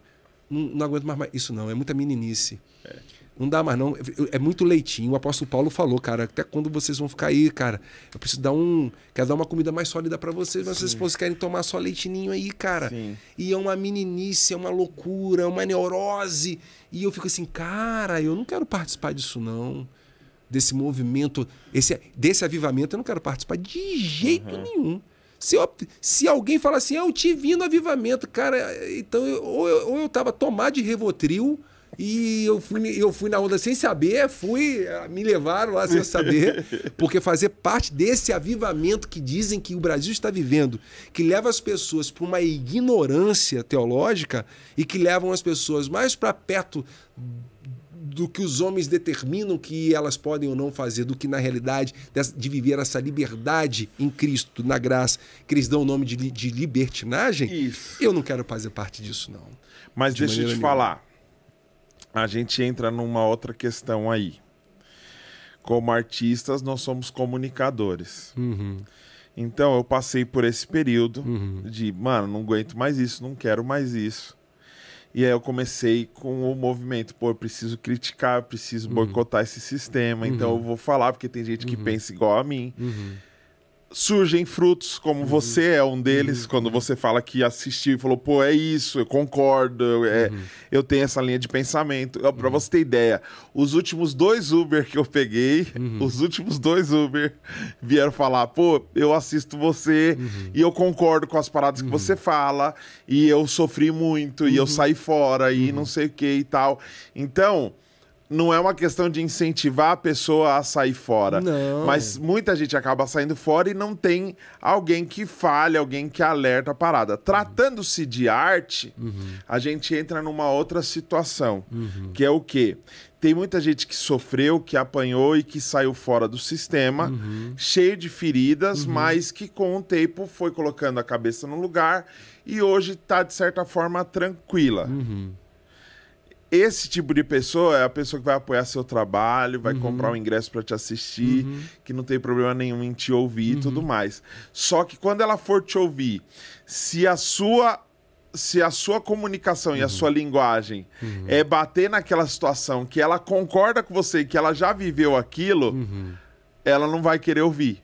não, não aguento mais, mais, isso não, é muita meninice. É. Não dá mais não, é, muito leitinho. O apóstolo Paulo falou, cara, até quando vocês vão ficar aí, cara? Eu preciso dar um, quero dar uma comida mais sólida para vocês, mas as vocês esposas querem tomar só leitinho aí, cara. Sim. E é uma meninice, é uma loucura, é uma neurose. E eu fico assim, cara, eu não quero participar disso não desse movimento, esse, desse avivamento, eu não quero participar de jeito uhum. nenhum. Se, eu, se alguém falar assim, ah, eu te vi no avivamento, cara, então eu, ou, eu, estava tomado de Revotril e eu fui, eu fui na onda sem saber, fui, eh, me levaram lá sem saber, porque fazer parte desse avivamento que dizem que o Brasil está vivendo, que leva as pessoas para uma ignorância teológica e que levam as pessoas mais para perto do que os homens determinam que elas podem ou não fazer, do que na realidade de viver essa liberdade em Cristo, na graça, que eles dão o nome de, de libertinagem, Isso. eu não quero fazer parte disso, não. Mas de deixa eu te nenhuma. falar, a gente entra numa outra questão aí. Como artistas, nós somos comunicadores. Uhum. Então, eu passei por esse período uhum. de, mano, não aguento mais isso, não quero mais isso. E aí eu comecei com o movimento, pô, eu preciso criticar, eu preciso uhum. boicotar esse sistema, então uhum. então eu vou falar, porque tem gente que uhum. pensa igual a mim. Uhum surgem frutos, como uhum. você é um deles, uhum. quando você fala que assistiu e falou, pô, é isso, eu concordo, é, uhum. eu tenho essa linha de pensamento. Para uhum. você ter ideia, os últimos dois Uber que eu peguei, uhum. os últimos dois Uber vieram falar, pô, eu assisto você uhum. e eu concordo com as paradas que você fala, e eu sofri muito, e eu saí fora, e não sei o que e tal. Então não é uma questão de incentivar a pessoa a sair fora. Não. Mas muita gente acaba saindo fora e não tem alguém que fale, alguém que alerta a parada. Tratando-se de arte, uhum. a gente entra numa outra situação, uhum. que é o quê? Tem muita gente que sofreu, que apanhou e que saiu fora do sistema, uhum. cheio de feridas, uhum. mas que com o tempo foi colocando a cabeça no lugar e hoje está, de certa forma, tranquila. Uhum esse tipo de pessoa é a pessoa que vai apoiar seu trabalho, vai uhum. comprar um ingresso para te assistir, uhum. que não tem problema nenhum em te ouvir uhum. e tudo mais. Só que quando ela for te ouvir, se a sua se a sua comunicação e a uhum. sua linguagem uhum. é bater naquela situação que ela concorda com você, que ela já viveu aquilo, uhum. ela não vai querer ouvir.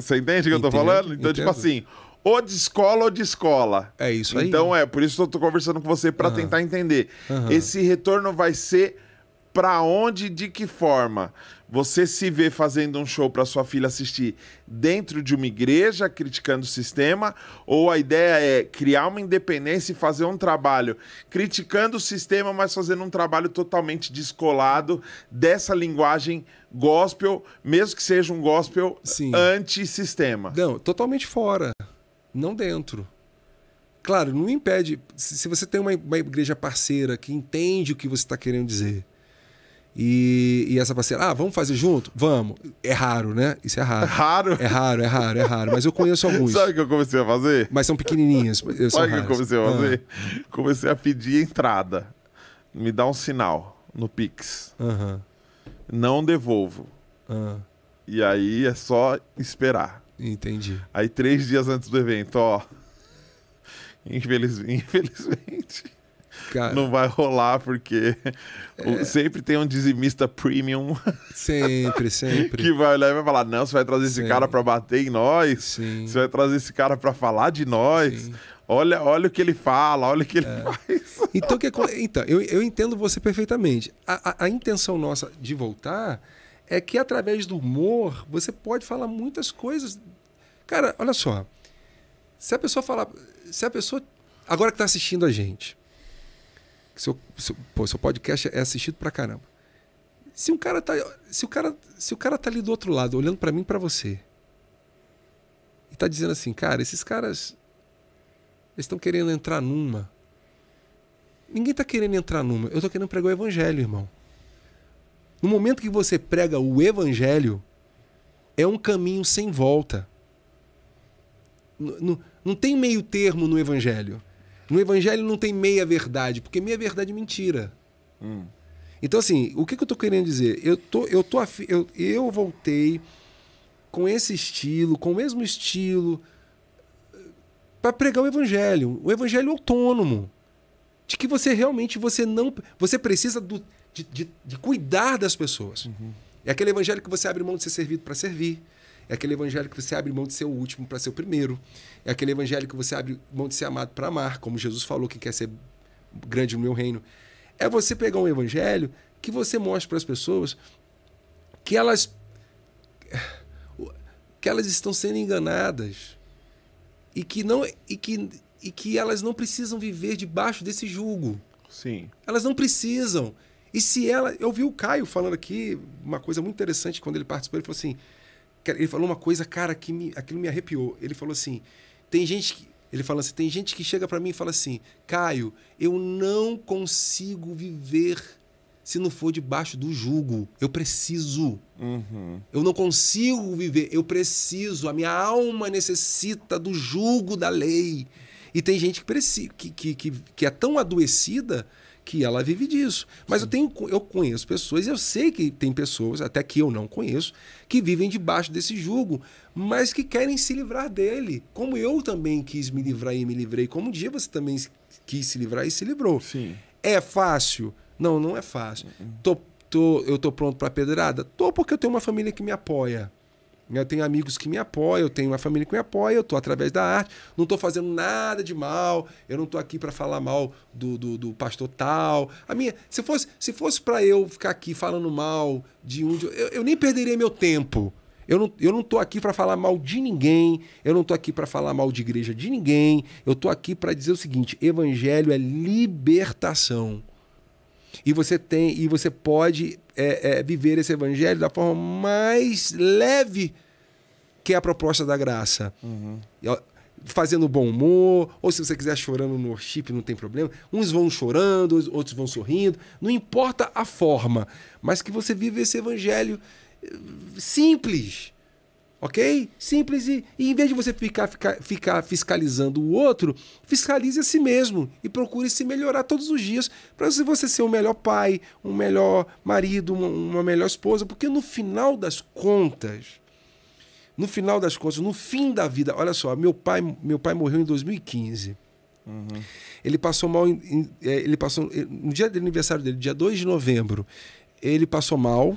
Você entende o que eu tô falando? Então, tipo Entendo. tipo assim, ou de escola ou de escola. É isso aí. Então é, por isso eu tô conversando com você para uhum. tentar entender. Uhum. Esse retorno vai ser para onde, de que forma? Você se vê fazendo um show para sua filha assistir dentro de uma igreja, criticando o sistema, ou a ideia é criar uma independência e fazer um trabalho criticando o sistema, mas fazendo um trabalho totalmente descolado dessa linguagem gospel, mesmo que seja um gospel anti-sistema? Não, totalmente fora não dentro. Claro, não impede. Se você tem uma, uma igreja parceira que entende o que você está querendo dizer. E, e, essa parceira, ah, vamos fazer junto? Vamos. É raro, né? Isso é raro. É raro? É raro, é raro, é raro. Mas eu conheço alguns. Sabe o que eu comecei a fazer? Mas são pequenininhas. Sabe o que eu comecei a ah. fazer? Ah. Comecei a pedir entrada. Me dá um sinal no Pix. Uhum. Não devolvo. Uhum. E aí é só esperar. Entendi. Aí três dias antes do evento, ó. Infeliz... Infelizmente. Cara, não vai rolar porque é... sempre tem um dizimista premium. Sempre, sempre. que vai olhar e vai falar: não, você vai trazer Sim. esse cara para bater em nós. Sim. Você vai trazer esse cara para falar de nós. Olha, olha o que ele fala, olha o que ele é. faz. Então, que, é então eu, eu entendo você perfeitamente. A, a, a intenção nossa de voltar é que através do humor você pode falar muitas coisas. Cara, olha só. Se a pessoa falar. Se a pessoa. Agora que está assistindo a gente. Seu, seu, pô, seu podcast é assistido pra caramba. Se um cara tá. Se o cara, se o cara tá ali do outro lado, olhando para mim e pra você. E tá dizendo assim, cara, esses caras. Eles estão querendo entrar numa. Ninguém tá querendo entrar numa. Eu tô querendo pregar o evangelho, irmão. No momento que você prega o evangelho, é um caminho sem volta. Não, não, não tem meio termo no evangelho. No evangelho não tem meia verdade, porque meia verdade é mentira. Hum. Então, assim, o que, que eu estou querendo dizer? Eu, tô, eu, tô eu, eu voltei com esse estilo, com o mesmo estilo, eh, para pregar o evangelho. O evangelho é autônomo. De que você realmente você não. Você precisa do de, de, de cuidar das pessoas. Uhum. É aquele evangelho que você abre mão de ser servido para servir. É aquele evangelho que você abre mão de ser o último para ser o primeiro. É aquele evangelho que você abre mão de ser amado para amar, como Jesus falou, que quer ser grande no meu reino. É você pegar um evangelho que você mostra para as pessoas que elas que elas estão sendo enganadas e que não e que e que elas não precisam viver debaixo desse jugo. Sim. Elas não precisam. E se ela. Eu vi o Caio falando aqui uma coisa muito interessante quando ele participou. Ele falou assim. Ele falou uma coisa, cara, que me, aquilo me arrepiou. Ele falou assim: tem gente que. Ele fala assim: tem gente que chega para mim e fala assim, Caio, eu não consigo viver se não for debaixo do jugo. Eu preciso. Uhum. Eu não consigo viver, eu preciso. A minha alma necessita do jugo da lei. E tem gente que, que, que, que é tão adoecida que ela vive disso. Mas eu, tenho, eu conheço pessoas, eu sei que tem pessoas, até que eu não conheço, que vivem debaixo desse jugo, mas que querem se livrar dele. Como eu também quis me livrar e me livrei, como um dia você também quis se livrar e se livrou. Sim. É fácil? Não, não é fácil. Uhum. Tô, tô, eu tô pronto para pedrada? Tô porque eu tenho uma família que me apoia. Eu tenho amigos que me apoiam, eu tenho uma família que me apoia, eu estou através da arte, não estou fazendo nada de mal, eu não estou aqui para falar mal do, do, do, pastor tal. A minha, se fosse, se fosse para eu ficar aqui falando mal de um, de, eu, eu nem perderia meu tempo. Eu não, eu não aqui para falar mal de ninguém, eu não estou aqui para falar mal de igreja de ninguém, eu estou aqui para dizer o seguinte: evangelho é libertação. E você tem, e você pode é, é, viver esse evangelho da forma mais leve que é a proposta da graça. Uhum. Fazendo bom humor, ou se você quiser chorando no worship não tem problema. Uns vão chorando, outros vão sorrindo. Não importa a forma, mas que você vive esse evangelho eh, simples Ok? Simples e, e em vez de você ficar, ficar, ficar fiscalizando o outro, fiscalize a si mesmo e procure se melhorar todos os dias para você ser um melhor pai, um melhor marido, uma, uma melhor esposa, porque no final das contas, no final das contas, no fim da vida, olha só, meu pai, meu pai morreu em 2015. Uhum. Ele passou mal. É, ele passou, no dia do aniversário dele, dia 2 de novembro, ele passou mal.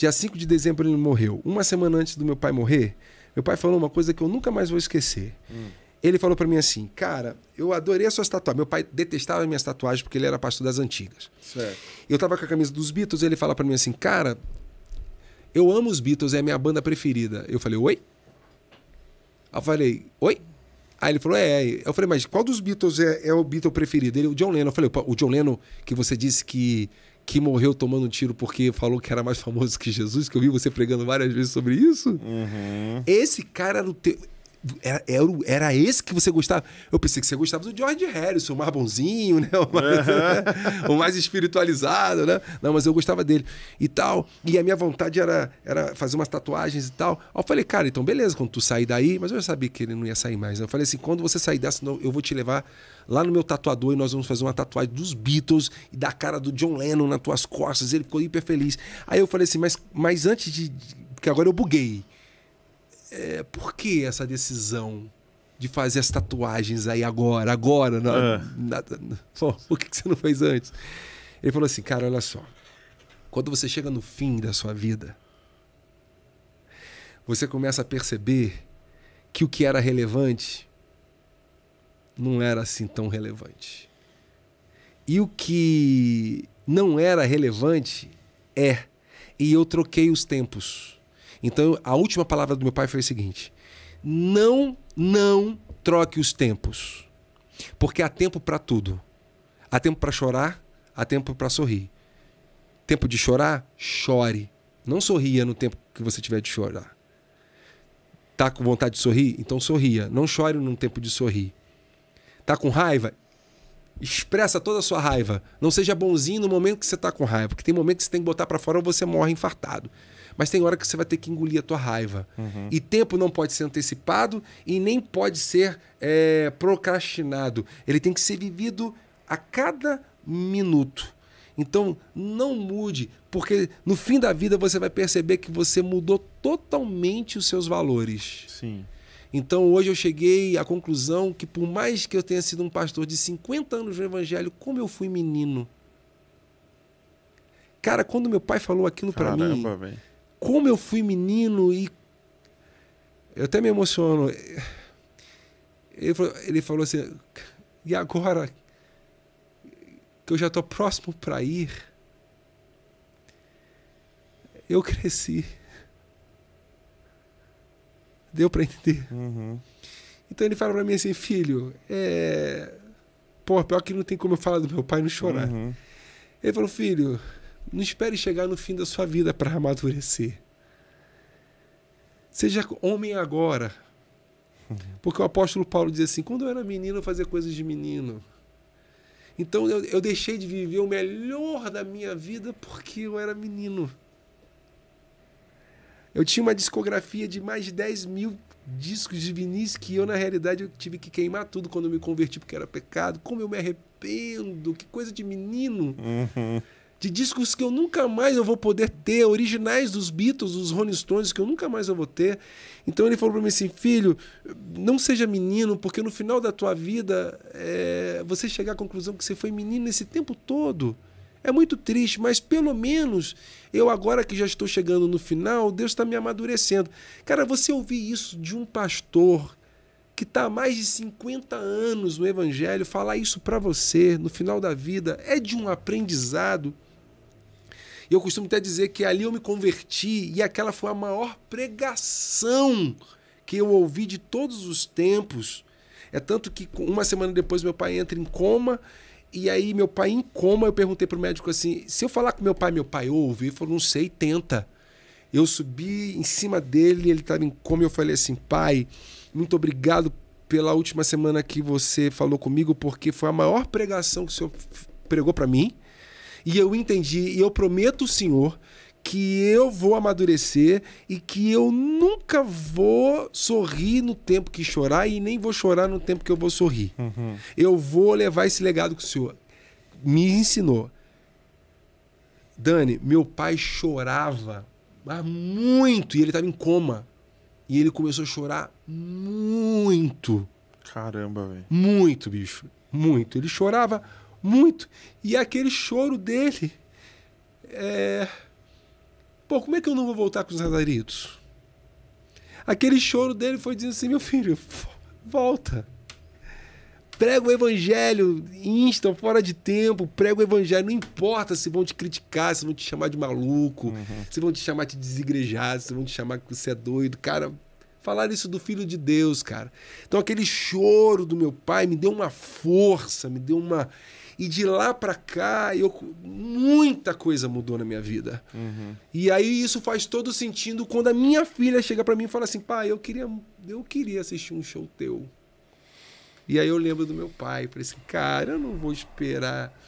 Dia 5 de dezembro ele morreu. Uma semana antes do meu pai morrer, meu pai falou uma coisa que eu nunca mais vou esquecer. Hum. Ele falou para mim assim, cara, eu adorei as suas tatuagens. Meu pai detestava minhas tatuagens porque ele era pastor das antigas. Certo. Eu tava com a camisa dos Beatles, ele fala para mim assim, cara, eu amo os Beatles, é a minha banda preferida. Eu falei, oi? Eu falei, oi? Aí ele falou, é, é. Eu falei, mas qual dos Beatles é, é o Beatle preferido? Ele, o John Lennon. Eu falei, o John Lennon que você disse que que morreu tomando um tiro porque falou que era mais famoso que Jesus, que eu vi você pregando várias vezes sobre isso. Uhum. Esse cara era o teu. Era, era, era, esse que você gostava. Eu pensei que você gostava do George Harrison, o mais bonzinho, né? O mais, uhum. o mais, espiritualizado, né? Não, mas eu gostava dele e tal. E a minha vontade era, era fazer umas tatuagens e tal. Aí eu falei, cara, então beleza, quando tu sair daí, mas eu já sabia que ele não ia sair mais. Né? Eu falei assim: quando você sair dessa, eu vou te levar lá no meu tatuador e nós vamos fazer uma tatuagem dos Beatles e da cara do John Lennon nas tuas costas. Ele ficou hiper feliz. Aí eu falei assim, mas, mas antes de. Porque agora eu buguei. É, por que essa decisão de fazer as tatuagens aí agora, agora? Na, é. na, na, pô, por que você não fez antes? Ele falou assim, cara, olha só. Quando você chega no fim da sua vida, você começa a perceber que o que era relevante não era assim tão relevante. E o que não era relevante é. E eu troquei os tempos. Então, a última palavra do meu pai foi o seguinte: não, não troque os tempos. Porque há tempo para tudo. Há tempo para chorar, há tempo para sorrir. Tempo de chorar, chore. Não sorria no tempo que você tiver de chorar. Tá com vontade de sorrir? Então sorria. Não chore no tempo de sorrir. Tá com raiva? Expressa toda a sua raiva. Não seja bonzinho no momento que você tá com raiva, porque tem momento que você tem que botar para fora ou você morre infartado. Mas tem hora que você vai ter que engolir a tua raiva. Uhum. E tempo não pode ser antecipado e nem pode ser é, procrastinado. Ele tem que ser vivido a cada minuto. Então, não mude, porque no fim da vida você vai perceber que você mudou totalmente os seus valores. Sim. Então, hoje eu cheguei à conclusão que, por mais que eu tenha sido um pastor de 50 anos no Evangelho, como eu fui menino. Cara, quando meu pai falou aquilo para mim, véio como eu fui menino e. Eu até me emociono. Ele falou, ele falou assim: e agora que eu já estou próximo para ir, eu cresci. Deu para entender? Uhum. Então ele fala para mim assim: filho, é. Pô, pior que não tem como eu falar do meu pai não chorar. Uhum. Ele falou: filho, não espere chegar no fim da sua vida para amadurecer. Seja homem agora. Porque o apóstolo Paulo diz assim: quando eu era menino, eu fazia coisas de menino. Então eu, eu deixei de viver o melhor da minha vida porque eu era menino. Eu tinha uma discografia de mais de 10 mil discos de vinis que eu, na realidade, eu tive que queimar tudo quando eu me converti porque era pecado. Como eu me arrependo, que coisa de menino. Uhum de discos que eu nunca mais eu vou poder ter, originais dos Beatles, dos Rolling Stones, que eu nunca mais eu vou ter. Então ele falou para mim assim, filho, não seja menino, porque no final da tua vida é, você chegar à conclusão que você foi menino esse tempo todo. É muito triste, mas pelo menos eu agora que já estou chegando no final, Deus está me amadurecendo. Cara, você ouvir isso de um pastor que está há mais de 50 anos no Evangelho, falar isso para você no final da vida é de um aprendizado e eu costumo até dizer que ali eu me converti e aquela foi a maior pregação que eu ouvi de todos os tempos. É tanto que uma semana depois meu pai entra em coma. E aí, meu pai em coma, eu perguntei pro médico assim: se eu falar com meu pai, meu pai ouve? Ele falou: não sei, tenta. Eu subi em cima dele, ele estava em coma, eu falei assim: pai, muito obrigado pela última semana que você falou comigo, porque foi a maior pregação que o senhor pregou para mim. E eu entendi, e eu prometo o Senhor que eu vou amadurecer e que eu nunca vou sorrir no tempo que chorar e nem vou chorar no tempo que eu vou sorrir. Uhum. Eu vou levar esse legado que o Senhor me ensinou. Dani, meu pai chorava mas muito e ele estava em coma. E ele começou a chorar muito. Caramba, velho. Muito, bicho. Muito. Ele chorava muito. E aquele choro dele. É... Pô, como é que eu não vou voltar com os nazaritos? Aquele choro dele foi dizendo assim: meu filho, volta. Prega o evangelho, insta fora de tempo, prega o evangelho. Não importa se vão te criticar, se vão te chamar de maluco, uhum. se vão te chamar de desigrejado, se vão te chamar que você é doido. Cara, falar isso do filho de Deus, cara. Então aquele choro do meu pai me deu uma força, me deu uma e de lá para cá, eu, muita coisa mudou na minha vida. Uhum. E aí isso faz todo sentido quando a minha filha chega para mim e fala assim: pai, eu queria, eu queria assistir um show teu. E aí eu lembro do meu pai, falei assim: cara, eu não vou esperar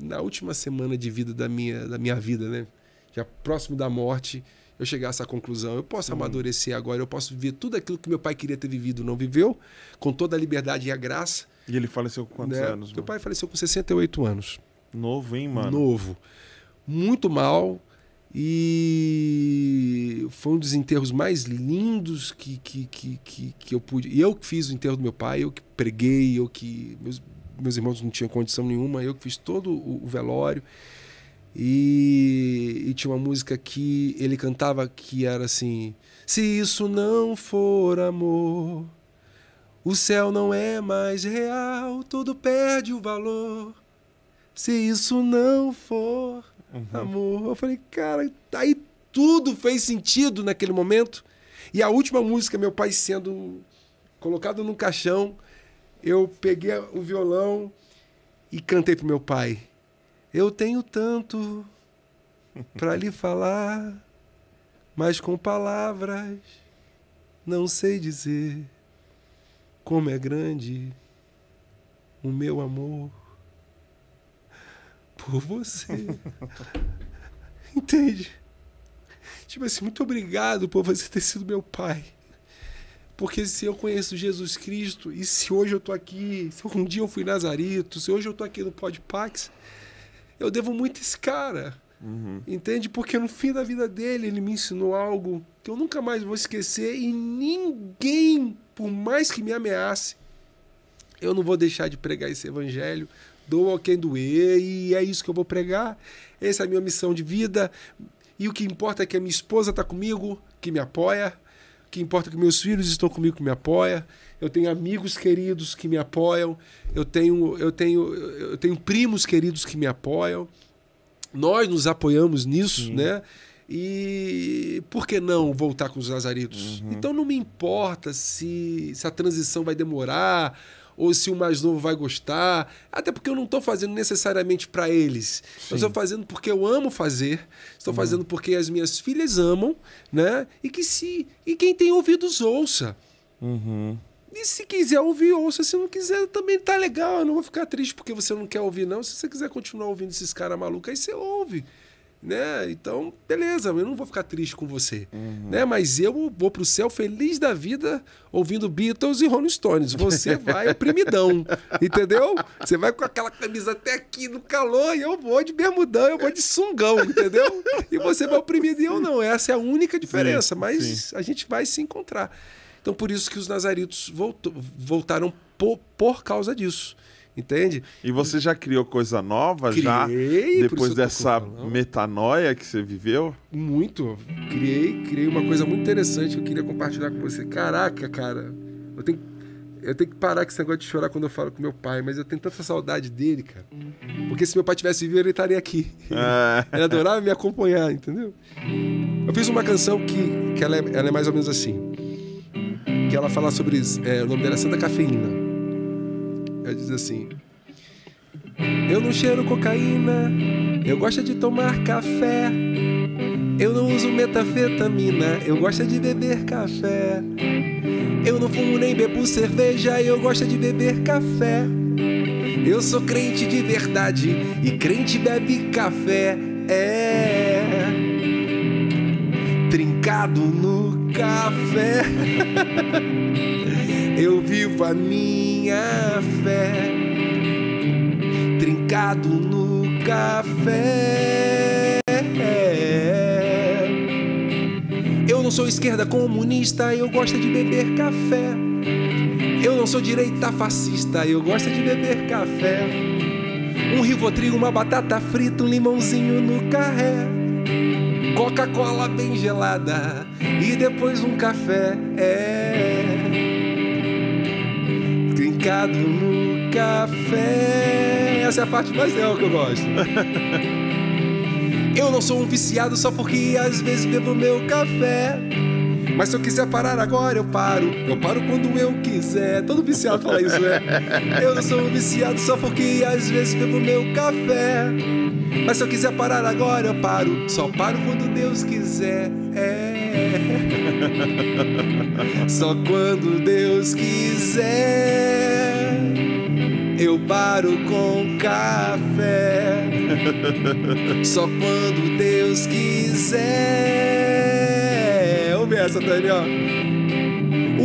na última semana de vida da minha, da minha vida, né? Já próximo da morte, eu chegar a essa conclusão. Eu posso uhum. amadurecer agora, eu posso viver tudo aquilo que meu pai queria ter vivido, não viveu, com toda a liberdade e a graça e ele faleceu com quantos né? anos? Meu pai faleceu com 68 anos. Novo, hein, mano? Novo. Muito mal. E foi um dos enterros mais lindos que, que, que, que, que eu pude. E eu que fiz o enterro do meu pai, eu que preguei, eu que. Meus, meus irmãos não tinham condição nenhuma, eu que fiz todo o, o velório. E, e, tinha uma música que ele cantava que era assim: Se isso não for amor, o céu não é mais real, tudo perde o valor. Se isso não for uhum. amor. Eu falei, cara, aí tudo fez sentido naquele momento. E a última música, meu pai sendo colocado num caixão, eu peguei o violão e cantei pro meu pai. Eu tenho tanto para lhe falar, mas com palavras não sei dizer. Como é grande o meu amor por você. Entende? Tipo assim, muito obrigado por você ter sido meu pai. Porque se eu conheço Jesus Cristo, e se hoje eu tô aqui, se um dia eu fui Nazarito, se hoje eu tô aqui no Podpax, eu devo muito a esse cara. Uhum. Entende? Porque no fim da vida dele, ele me ensinou algo que eu nunca mais vou esquecer e ninguém, por mais que me ameace, eu não vou deixar de pregar esse evangelho. Doa ao quem doer e é isso que eu vou pregar. Essa é a minha missão de vida. E o que importa é que a minha esposa está comigo, que me apoia. O que importa é que meus filhos estão comigo, que me apoia. Eu tenho amigos queridos que me apoiam. Eu tenho, eu tenho, eu tenho primos queridos que me apoiam. Nós nos apoiamos nisso, né? E por que não voltar com os Nazarenos? Uhum. Então não me importa se, se a transição vai demorar ou se o mais novo vai gostar. Até porque eu não estou fazendo necessariamente para eles. Sim. Eu estou fazendo porque eu amo fazer. Estou uhum. fazendo porque as minhas filhas amam, né? E que se e quem tem ouvidos ouça. Uhum. E se quiser ouvir, ouça. Se não quiser, também tá legal. Eu não vou ficar triste porque você não quer ouvir, não. Se você quiser continuar ouvindo esses caras malucos, aí você ouve né? Então, beleza, eu não vou ficar triste com você, uhum. né? Mas eu vou pro céu feliz da vida ouvindo Beatles e Rolling Stones. Você vai oprimidão, entendeu? Você vai com aquela camisa até aqui no calor e eu vou de bermudão, eu vou de sungão, entendeu? E você vai oprimido e eu não. Essa é a única diferença, sim, mas sim. a gente vai se encontrar. Então, por isso que os nazaritos voltou, voltaram por, por causa disso. Entende? E você já criou coisa nova criei, já depois dessa falando. metanoia que você viveu? Muito. Criei, criei uma coisa muito interessante que eu queria compartilhar com você. Caraca, cara. Eu tenho eu tenho que parar com esse negócio de chorar quando eu falo com meu pai, mas eu tenho tanta saudade dele, cara. Porque se meu pai tivesse vivo, ele estaria aqui. É. ele adorava me acompanhar, entendeu? Eu fiz uma canção que, que ela, é, ela é mais ou menos assim. Que ela fala sobre. É, o nome dela é Santa Cafeína. Ela diz assim: Eu não cheiro cocaína, eu gosto de tomar café. Eu não uso metafetamina, eu gosto de beber café. Eu não fumo nem bebo cerveja, eu gosto de beber café. Eu sou crente de verdade e crente bebe café. É trincado no café. eu vivo a minha fé, trincado no café. Eu não sou esquerda comunista, eu gosto de beber café. Eu não sou direita fascista, eu gosto de beber café. Um rivotril, uma batata frita, um limãozinho no carré. Coca-Cola bem gelada e depois um café. É. Mercado no café. Essa é a parte mais legal que eu gosto. eu não sou um viciado só porque às vezes bebo meu café. Mas se eu quiser parar agora, eu paro. Eu paro quando eu quiser. Todo viciado fala isso, né? Eu não sou um viciado só porque às vezes bebo meu café. Mas se eu quiser parar agora, eu paro. Só paro quando Deus quiser. É. Só quando Deus quiser, eu paro com café. Só quando Deus quiser. Ouve essa, Tânia, ó.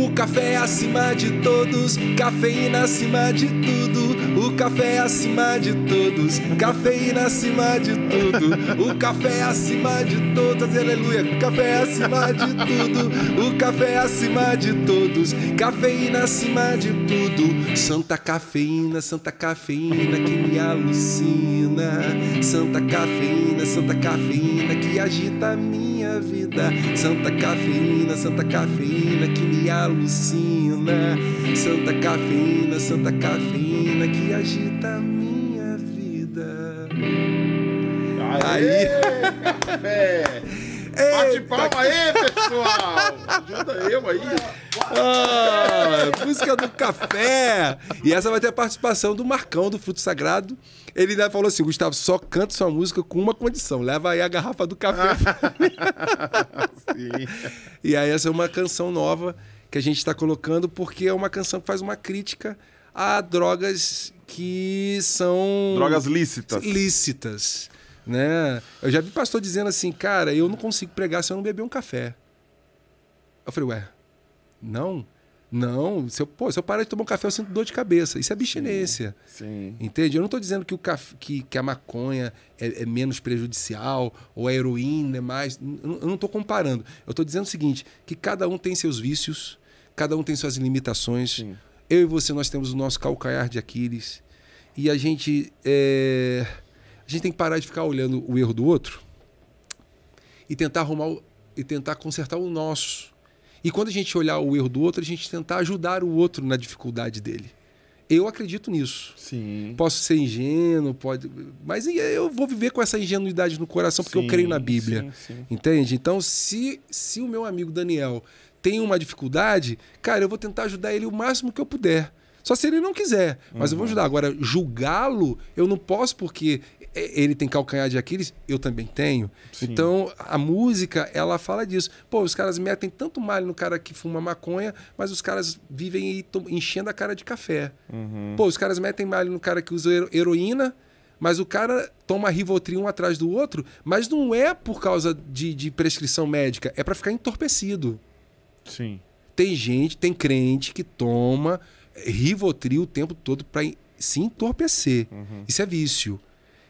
O café acima de todos, cafeína acima de tudo o café é acima de todos, cafeína acima de tudo. O café é acima de todas, aleluia. Café é acima de tudo. O café acima de todos, cafeína acima de tudo. Santa cafeína, santa cafeína que me alucina. Santa cafeína, santa cafeína que agita a minha vida. Santa cafeína, santa cafeína que me alucina. Santa cafeína, santa cafeína que que agita minha vida. Aê, aí. Café. Bate palma aí, pessoal! Ajuda eu aí! Ah, música do café! E essa vai ter a participação do Marcão, do Fruto Sagrado. Ele falou assim: Gustavo, só canta sua música com uma condição: leva aí a garrafa do café. Sim. E aí, essa é uma canção nova que a gente está colocando, porque é uma canção que faz uma crítica a drogas que são. Drogas lícitas. Lícitas. Né? Eu já vi pastor dizendo assim, cara, eu não consigo pregar se eu não beber um café. Eu falei, ué, não? Não, se eu, pô, se eu parar de tomar um café, eu sinto dor de cabeça. Isso é abstinência. Sim, sim. Entende? Eu não estou dizendo que, o caf... que, que a maconha é, é, menos prejudicial ou a heroína é mais. Eu não estou comparando. Eu estou dizendo o seguinte: que cada um tem seus vícios, cada um tem suas limitações. Sim eu e você, nós temos o nosso calcanhar de Aquiles. E a gente, é, a gente tem que parar de ficar olhando o erro do outro e tentar arrumar e tentar consertar o nosso. E quando a gente olhar o erro do outro, a gente tentar ajudar o outro na dificuldade dele. Eu acredito nisso. Sim. Posso ser ingênuo, pode, mas eu vou viver com essa ingenuidade no coração porque sim, eu creio na Bíblia. Sim, sim. Entende? Então, se se o meu amigo Daniel tem uma dificuldade, cara, eu vou tentar ajudar ele o máximo que eu puder. Só se ele não quiser, mas uhum. eu vou uhum. ajudar. Agora, julgá-lo, eu não posso porque ele tem calcanhar de Aquiles, eu também tenho. Sim. Então, a música, ela fala disso. Pô, os caras metem tanto mal no cara que fuma maconha, mas os caras vivem enchendo a cara de café. Uhum. Pô, os caras metem mal no cara que usa heroína, mas o cara toma Rivotril um atrás do outro, mas não é por causa de, de prescrição médica, é para ficar entorpecido. Sim. Tem gente, tem crente que toma eh, Rivotril o tempo todo para se entorpecer. Uhum. Isso é vício.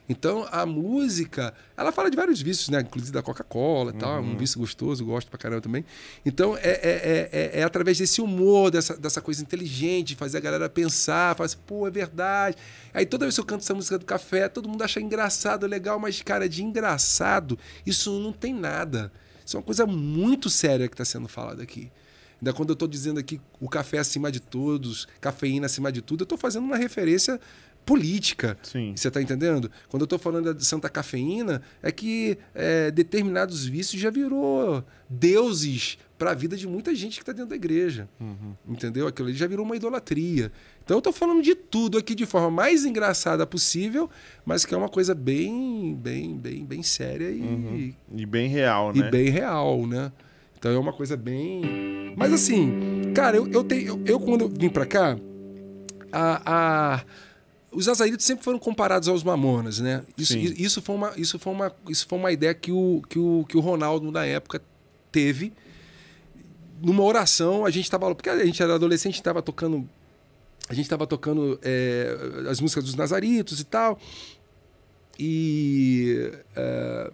Então a música, ela fala de vários vícios, né? Inclusive da Coca-Cola e é uhum. tal, um vício gostoso, gosto pra caramba também. Então é, é, é, é, é através desse humor, dessa, dessa coisa inteligente, fazer a galera pensar, falar assim, pô, é verdade. Aí toda vez que eu canto essa música do café, todo mundo acha engraçado, legal, mas, cara, de engraçado, isso não tem nada. Isso é uma coisa muito séria que está sendo falada aqui. Ainda quando eu estou dizendo aqui o café acima de todos, cafeína acima de tudo, eu estou fazendo uma referência política. Sim. Você está entendendo? Quando eu estou falando de santa cafeína, é que é, determinados vícios já virou deuses para a vida de muita gente que está dentro da igreja. Uhum. Entendeu? Aquilo ali já virou uma idolatria. Então eu estou falando de tudo aqui de forma mais engraçada possível, mas que é uma coisa bem, bem, bem, bem séria e, uhum. e bem real, né? E bem real, né? Então é uma coisa bem. Mas assim, cara, eu, eu tenho. Eu, eu quando vim para cá, a, a os Azaritos sempre foram comparados aos Mamonas, né? Isso, isso, foi, uma, isso, foi, uma, isso foi uma ideia que o, que o, que o Ronaldo, na época, teve numa oração, a gente estava. Porque a gente era adolescente, estava tocando. A gente estava tocando é, as músicas dos Nazaritos e tal. E. É,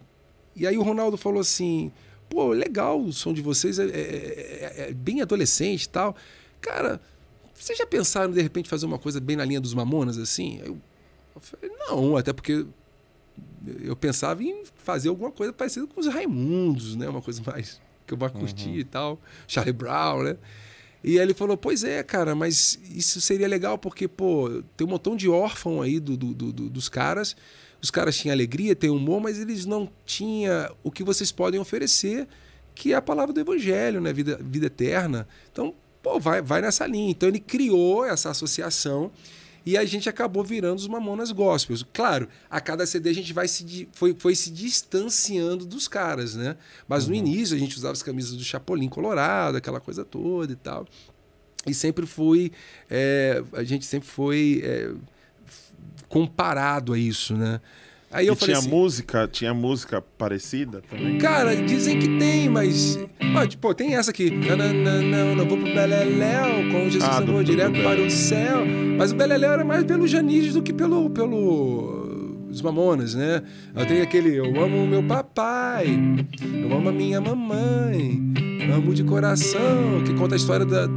e aí o Ronaldo falou assim: pô, legal o som de vocês, é é, é, é bem adolescente e tal. Cara, vocês já pensaram de repente fazer uma coisa bem na linha dos Mamonas assim? Eu, eu falei, não, até porque eu pensava em fazer alguma coisa parecida com os Raimundos, né? Uma coisa mais que eu curtir uhum. e tal. Charlie Brown, né? E aí ele falou, pois é, cara, mas isso seria legal porque, pô, tem um montão de órfão aí do, do, do, dos caras. Os caras tinham alegria, têm humor, mas eles não tinham o que vocês podem oferecer, que é a palavra do evangelho, né? Vida, vida eterna. Então, pô, vai, vai nessa linha. Então ele criou essa associação e a gente acabou virando os Mamonas Gospels. Claro, a cada CD a gente vai se, foi, foi se distanciando dos caras, né? Mas uhum. no início a gente usava as camisas do Chapolin Colorado, aquela coisa toda e tal. E sempre foi. É, eh, a gente sempre foi é, comparado a isso, né? Aí eu e falei tinha assim, música, tinha música parecida também? Cara, dizem que tem, mas. tipo, tem essa aqui. Não, não, não, não vou pro Beleléu, com Jesus ah, eu vou direto do para o céu. Mas o Beleléu era mais pelo Janis do que pelo. pelo os mamonas, né? Eu tenho aquele eu amo meu papai, eu amo a minha mamãe, amo de coração, que conta a história da,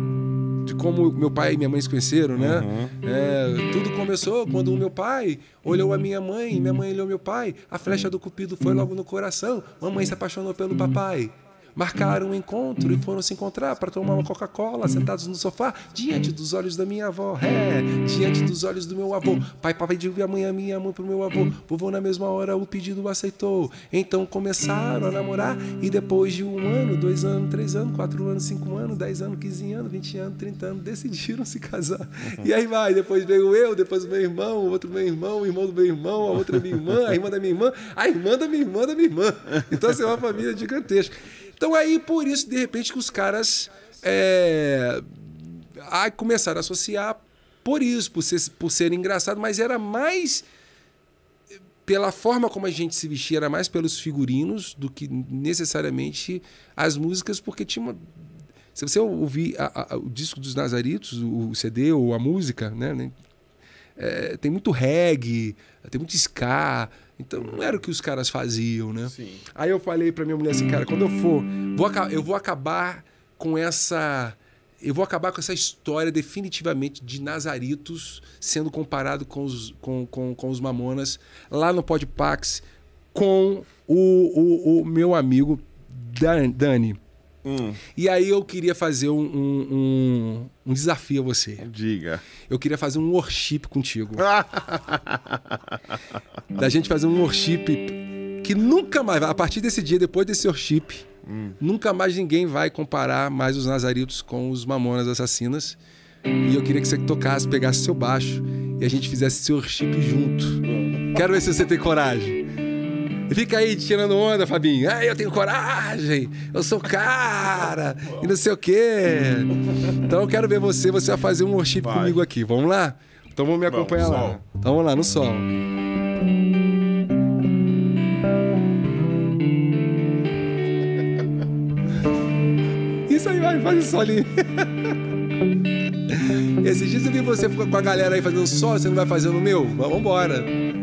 de como meu pai e minha mãe se conheceram, né? Uhum. É, tudo começou quando o meu pai olhou a minha mãe, minha mãe olhou meu pai, a flecha uhum. do cupido foi logo no coração, mamãe se apaixonou pelo uhum. papai marcaram um encontro e hum. foram se encontrar para tomar uma hum. Coca-Cola, hum. sentados no sofá, diante dos olhos da minha avó, ré, diante dos olhos do meu avô. Pai, papai, digo a mãe, a minha mãe pro meu avô. Vovô, na mesma hora, o pedido aceitou. Então começaram a namorar e depois de um ano, dois anos, três anos, quatro anos, cinco anos, dez anos, quinze anos, vinte anos, trinta anos, decidiram se casar. Uhum. E aí vai, depois veio eu, depois o meu irmão, o outro meu irmão, o irmão do meu irmão, a outra minha irmã, a irmã da minha irmã, a irmã da minha irmã da minha irmã. Então, assim, é uma família gigantesca. Então aí por isso, de repente, que os caras é, aí começaram a associar por isso, por ser, por ser engraçado, mas era mais pela forma como a gente se vestia, era mais pelos figurinos do que necessariamente as músicas, porque tinha uma. Se você ouvir a, a, o disco dos Nazaritos, o, o CD ou a música, né? é, tem muito reggae, tem muito ska, então não era o que os caras faziam, né? Sim. Aí eu falei pra minha mulher assim, cara, quando eu for, vou, eu vou acabar com essa. Eu vou acabar com essa história definitivamente de Nazaritos sendo comparado com os, com, com, com os Mamonas lá no Podpax com o, o, o meu amigo Dan, Dani. Hum. E aí eu queria fazer um, um, um, desafio a você. Diga. Eu queria fazer um worship contigo. da gente fazer um worship que nunca mais, a partir desse dia, depois desse worship, hum. nunca mais ninguém vai comparar mais os Nazaritos com os Mamonas Assassinas. E eu queria que você tocasse, pegasse seu baixo e a gente fizesse seu worship junto. Hum. Quero ver se você tem coragem. Fica aí tirando onda, Fabinho. Ah, eu tenho coragem, eu sou cara, e não sei o quê. Então eu quero ver você, você vai fazer um worship vai. comigo aqui. Vamos lá? Então vamos me acompanhar lá. Então vamos lá, no sol. Isso aí, vai, faz o solinho. Esses dias eu vi você com a galera aí fazendo sol, você não vai fazer no meu? Mas vambora. embora.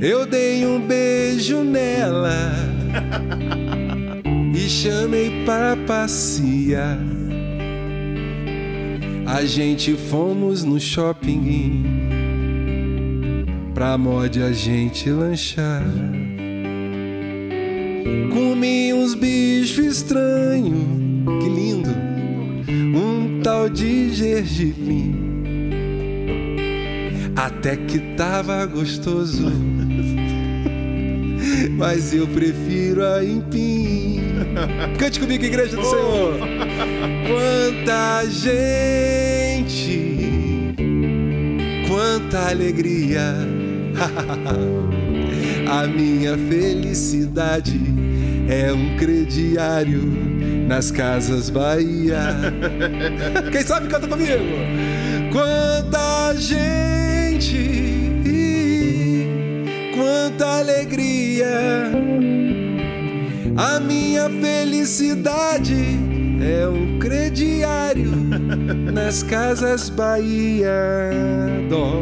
Eu dei um beijo nela e chamei para passear. A gente fomos no shopping pra mode a gente lanchar. Comi uns bichos estranhos, que lindo! Um tal de gergelim. Até que tava gostoso mas eu prefiro a empim. Cante comigo, igreja do oh. Senhor. Quanta gente, quanta alegria. a minha felicidade é um crediário nas casas Bahia. Quem sabe canta comigo? Quanta gente, quanta alegria é. A minha felicidade é um crediário nas casas Bahia. Dó.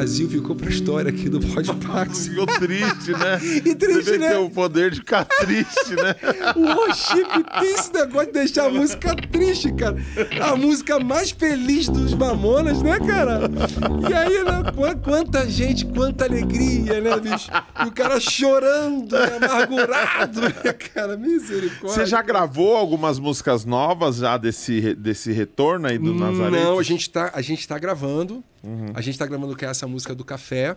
Brasil ficou pra história aqui do Podpax. ficou triste, né? e triste, Você né? Tem o poder de ficar triste, né? o chip tem esse negócio de deixar a música triste, cara. A música mais feliz dos Mamonas, né, cara? E aí, né? Quanta gente, quanta alegria, né, bicho? E o cara chorando, né? amargurado, né, cara? Misericórdia. Você já gravou algumas músicas novas já desse, desse retorno aí do Nazaré? Não, a gente tá, a gente tá gravando. Uhum. A gente tá gravando que é essa música do Café.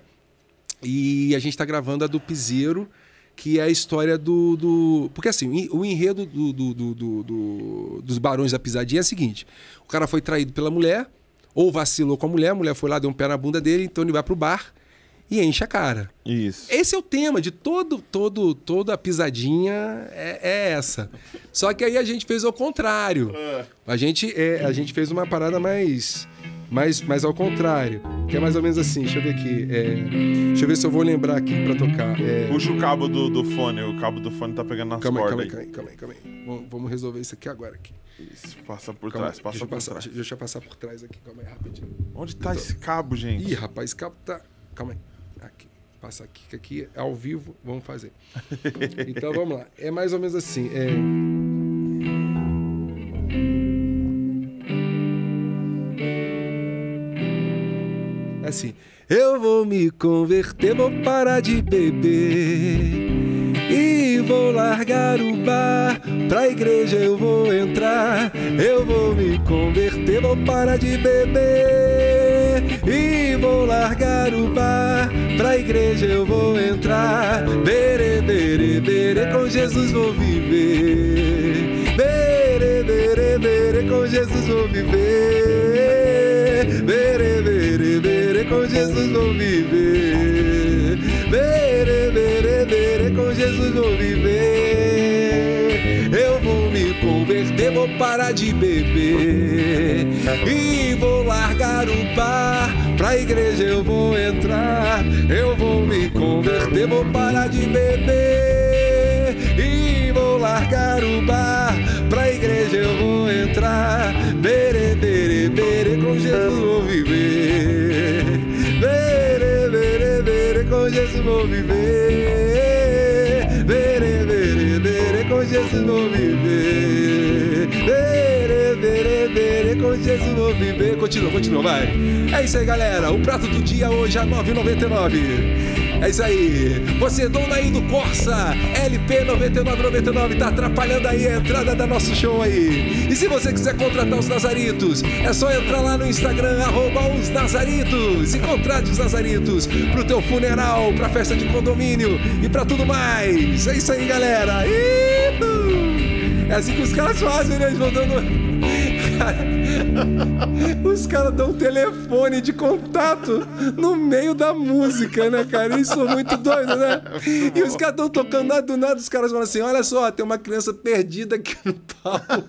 E a gente está gravando a do Piseiro, que é a história do. do... Porque assim, o enredo do, do, dos Barões da Pisadinha é o seguinte: o cara foi traído pela mulher, ou vacilou com a mulher, a mulher foi lá, deu um pé na bunda dele, então ele vai pro bar e enche a cara. Isso. Esse é o tema de todo, todo, toda a pisadinha é, é essa. Só que aí a gente fez ao contrário. Ah. A gente, é, a gente fez uma parada mais mas, mas ao contrário, que é mais ou menos assim. Deixa eu ver aqui. É, deixa eu ver se eu vou lembrar aqui pra tocar. É... Puxa o cabo do, do fone, o cabo do fone tá pegando nas calma cordas. Aí, calma aí, calma aí, calma aí. Vamos, vamos resolver isso aqui agora. Aqui. Isso, passa por calma trás, passa por passar, trás. Deixa eu passar por trás aqui, calma aí, rapidinho. Onde tá então, esse cabo, gente? Ih, rapaz, esse cabo tá. Calma aí. Aqui passa aqui, que aqui é ao vivo, vamos fazer. então vamos lá. É mais ou menos assim. É... É assim: Eu vou me converter, vou parar de beber. E vou largar o bar, pra igreja eu vou entrar. Eu vou me converter, vou parar de beber. E vou largar o bar, pra igreja eu vou entrar. Bere, bere, bere, com Jesus vou viver. Bere, bere, bere, com Jesus vou viver com Jesus vou viver. Bere, bere, com Jesus vou viver. Eu vou me converter, vou parar de beber. E vou largar o bar, pra igreja eu vou entrar. Eu vou me converter, vou parar de beber. E vou largar o bar, pra igreja eu vou entrar. Bere, bere, bere, com Jesus vou viver. com Jesus vou viver. Verê, verê, verê, com Jesus vou viver. Verê, verê, verê, com Jesus vou viver. Continua, continua, vai. É isso aí, galera. O prato do dia hoje é 9,99. É isso aí. Você, é dona aí do Corsa, LP9999, tá atrapalhando aí a entrada da nosso show aí. E se você quiser contratar os Nazaritos, é só entrar lá no Instagram, arroba os Nazaritos, e contrate os Nazaritos pro teu funeral, pra festa de condomínio e pra tudo mais. É isso aí, galera. É assim que os caras fazem, né? Eles vão dando... Cara cara dá um telefone de contato no meio da música, né, cara? Isso é muito doido, né? e os caras estão tocando nada do nada, os caras falam assim: olha só, tem uma criança perdida aqui no palco.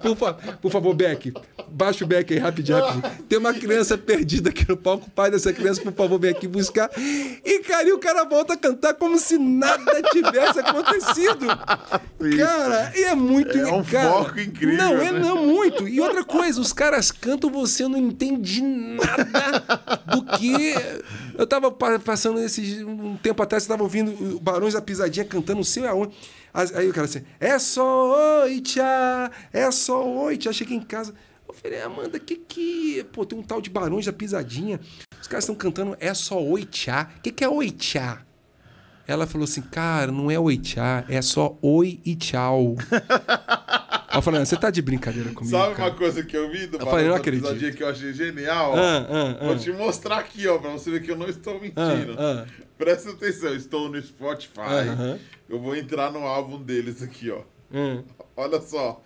Por, fa por favor, Beck, baixa o beck aí, rapidinho, ah. rapidinho. Tem uma criança perdida aqui no palco. O pai dessa criança, por favor, vem aqui buscar. E, cara, e o cara volta a cantar como se nada tivesse acontecido. Cara, e é muito... É um cara, foco incrível. Não, é né? é não, muito. E outra coisa, os caras cantam, você não entende nada do que... Eu tava passando esse Um tempo atrás, eu tava ouvindo Barões da Pisadinha cantando, não sei aonde. Aí o cara assim, é só oitia, é só oitia. Cheguei em casa, falei, Amanda, que que. Pô, tem um tal de Barões da Pisadinha. Os caras estão cantando É Só Oitiá. O que, que é Oitiá? Ela falou assim, cara, não é Oitiá, é só Oi e Tchau. eu falei, você tá de brincadeira comigo. Sabe cara? uma coisa que eu vi do eu falei, não acredito. pisadinha que eu achei genial? Ah, ah, ah. Vou te mostrar aqui, ó, pra você ver que eu não estou mentindo. Presta atenção, estou no Spotify. Eu vou entrar no álbum deles aqui, ó. Olha só.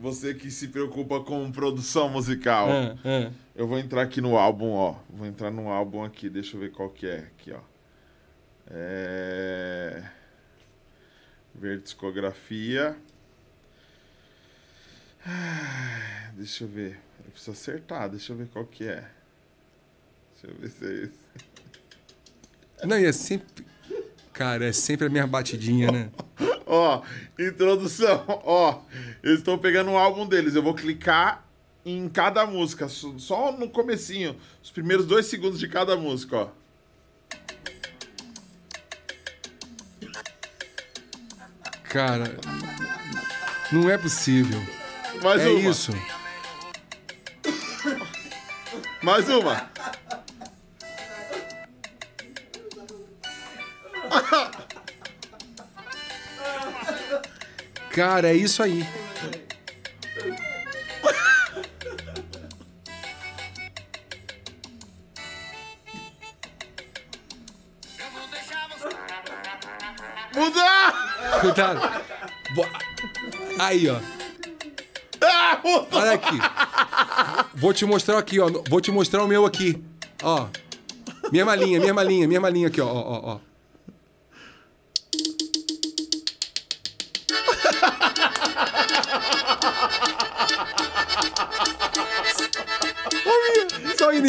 Você que se preocupa com produção musical. É, é. Eu vou entrar aqui no álbum, ó. Vou entrar no álbum aqui, deixa eu ver qual que é. Aqui, ó. É... Ver discografia. Ah, deixa eu ver. Eu preciso acertar, deixa eu ver qual que é. Deixa eu ver se é esse. Não, e é sempre. Cara, é sempre a minha batidinha, né? Ó, introdução. Ó, eles estão pegando o álbum deles. Eu vou clicar em cada música, só no comecinho, os primeiros dois segundos de cada música, ó. Cara, não é possível. Mais é uma. isso. Mais uma. Cara, é isso aí. Mudar! Cuidado. Aí, ó. Ah, Olha aqui. Vou te mostrar aqui, ó. Vou te mostrar o meu aqui. Ó. Minha malinha, minha malinha, minha malinha aqui, ó, ó, ó.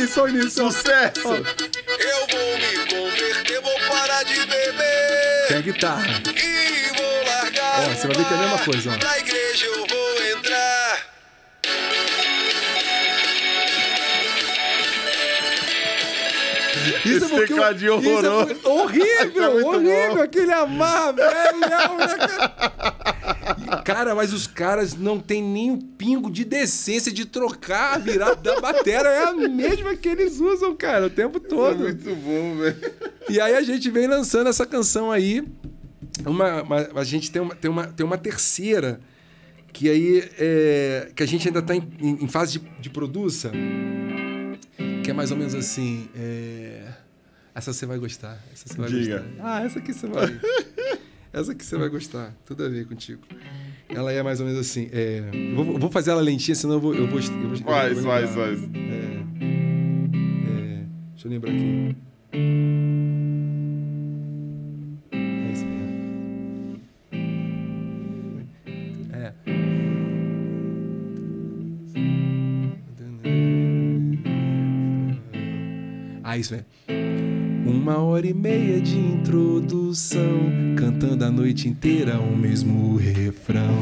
nisso, olha nisso. Sucesso! Eu vou me converter, vou parar de beber. Tem a guitarra. E vou largar. Ó, você vai ver que é a mesma coisa, ó. Na igreja eu vou entrar. Isso é Esse tecladinho horroroso. É porque... horrível, tá horrível. Aquele amar, velho. Né? Cara, mas os caras não tem nem um pingo de decência de trocar a virada da batera É a mesma que eles usam, cara, o tempo todo. É muito bom, velho. E aí a gente vem lançando essa canção aí. Uma, uma, a gente tem uma, tem, uma, tem uma terceira que aí é, que a gente ainda está em, em, fase de, de produção, que é mais ou menos assim. É, essa você vai gostar. Essa você vai Diga. gostar. Ah, essa aqui você vai. essa aqui você vai gostar. Tudo a ver contigo. Ela é mais ou menos assim. É... Eu vou, eu vou, fazer ela lentinha, senão eu vou. Eu vou, eu vou eu vou faz, faz. É... É... Deixa eu lembrar aqui. É isso mesmo. É. Ah, isso mesmo. Uma hora e meia de introdução, cantando a noite inteira o mesmo refrão.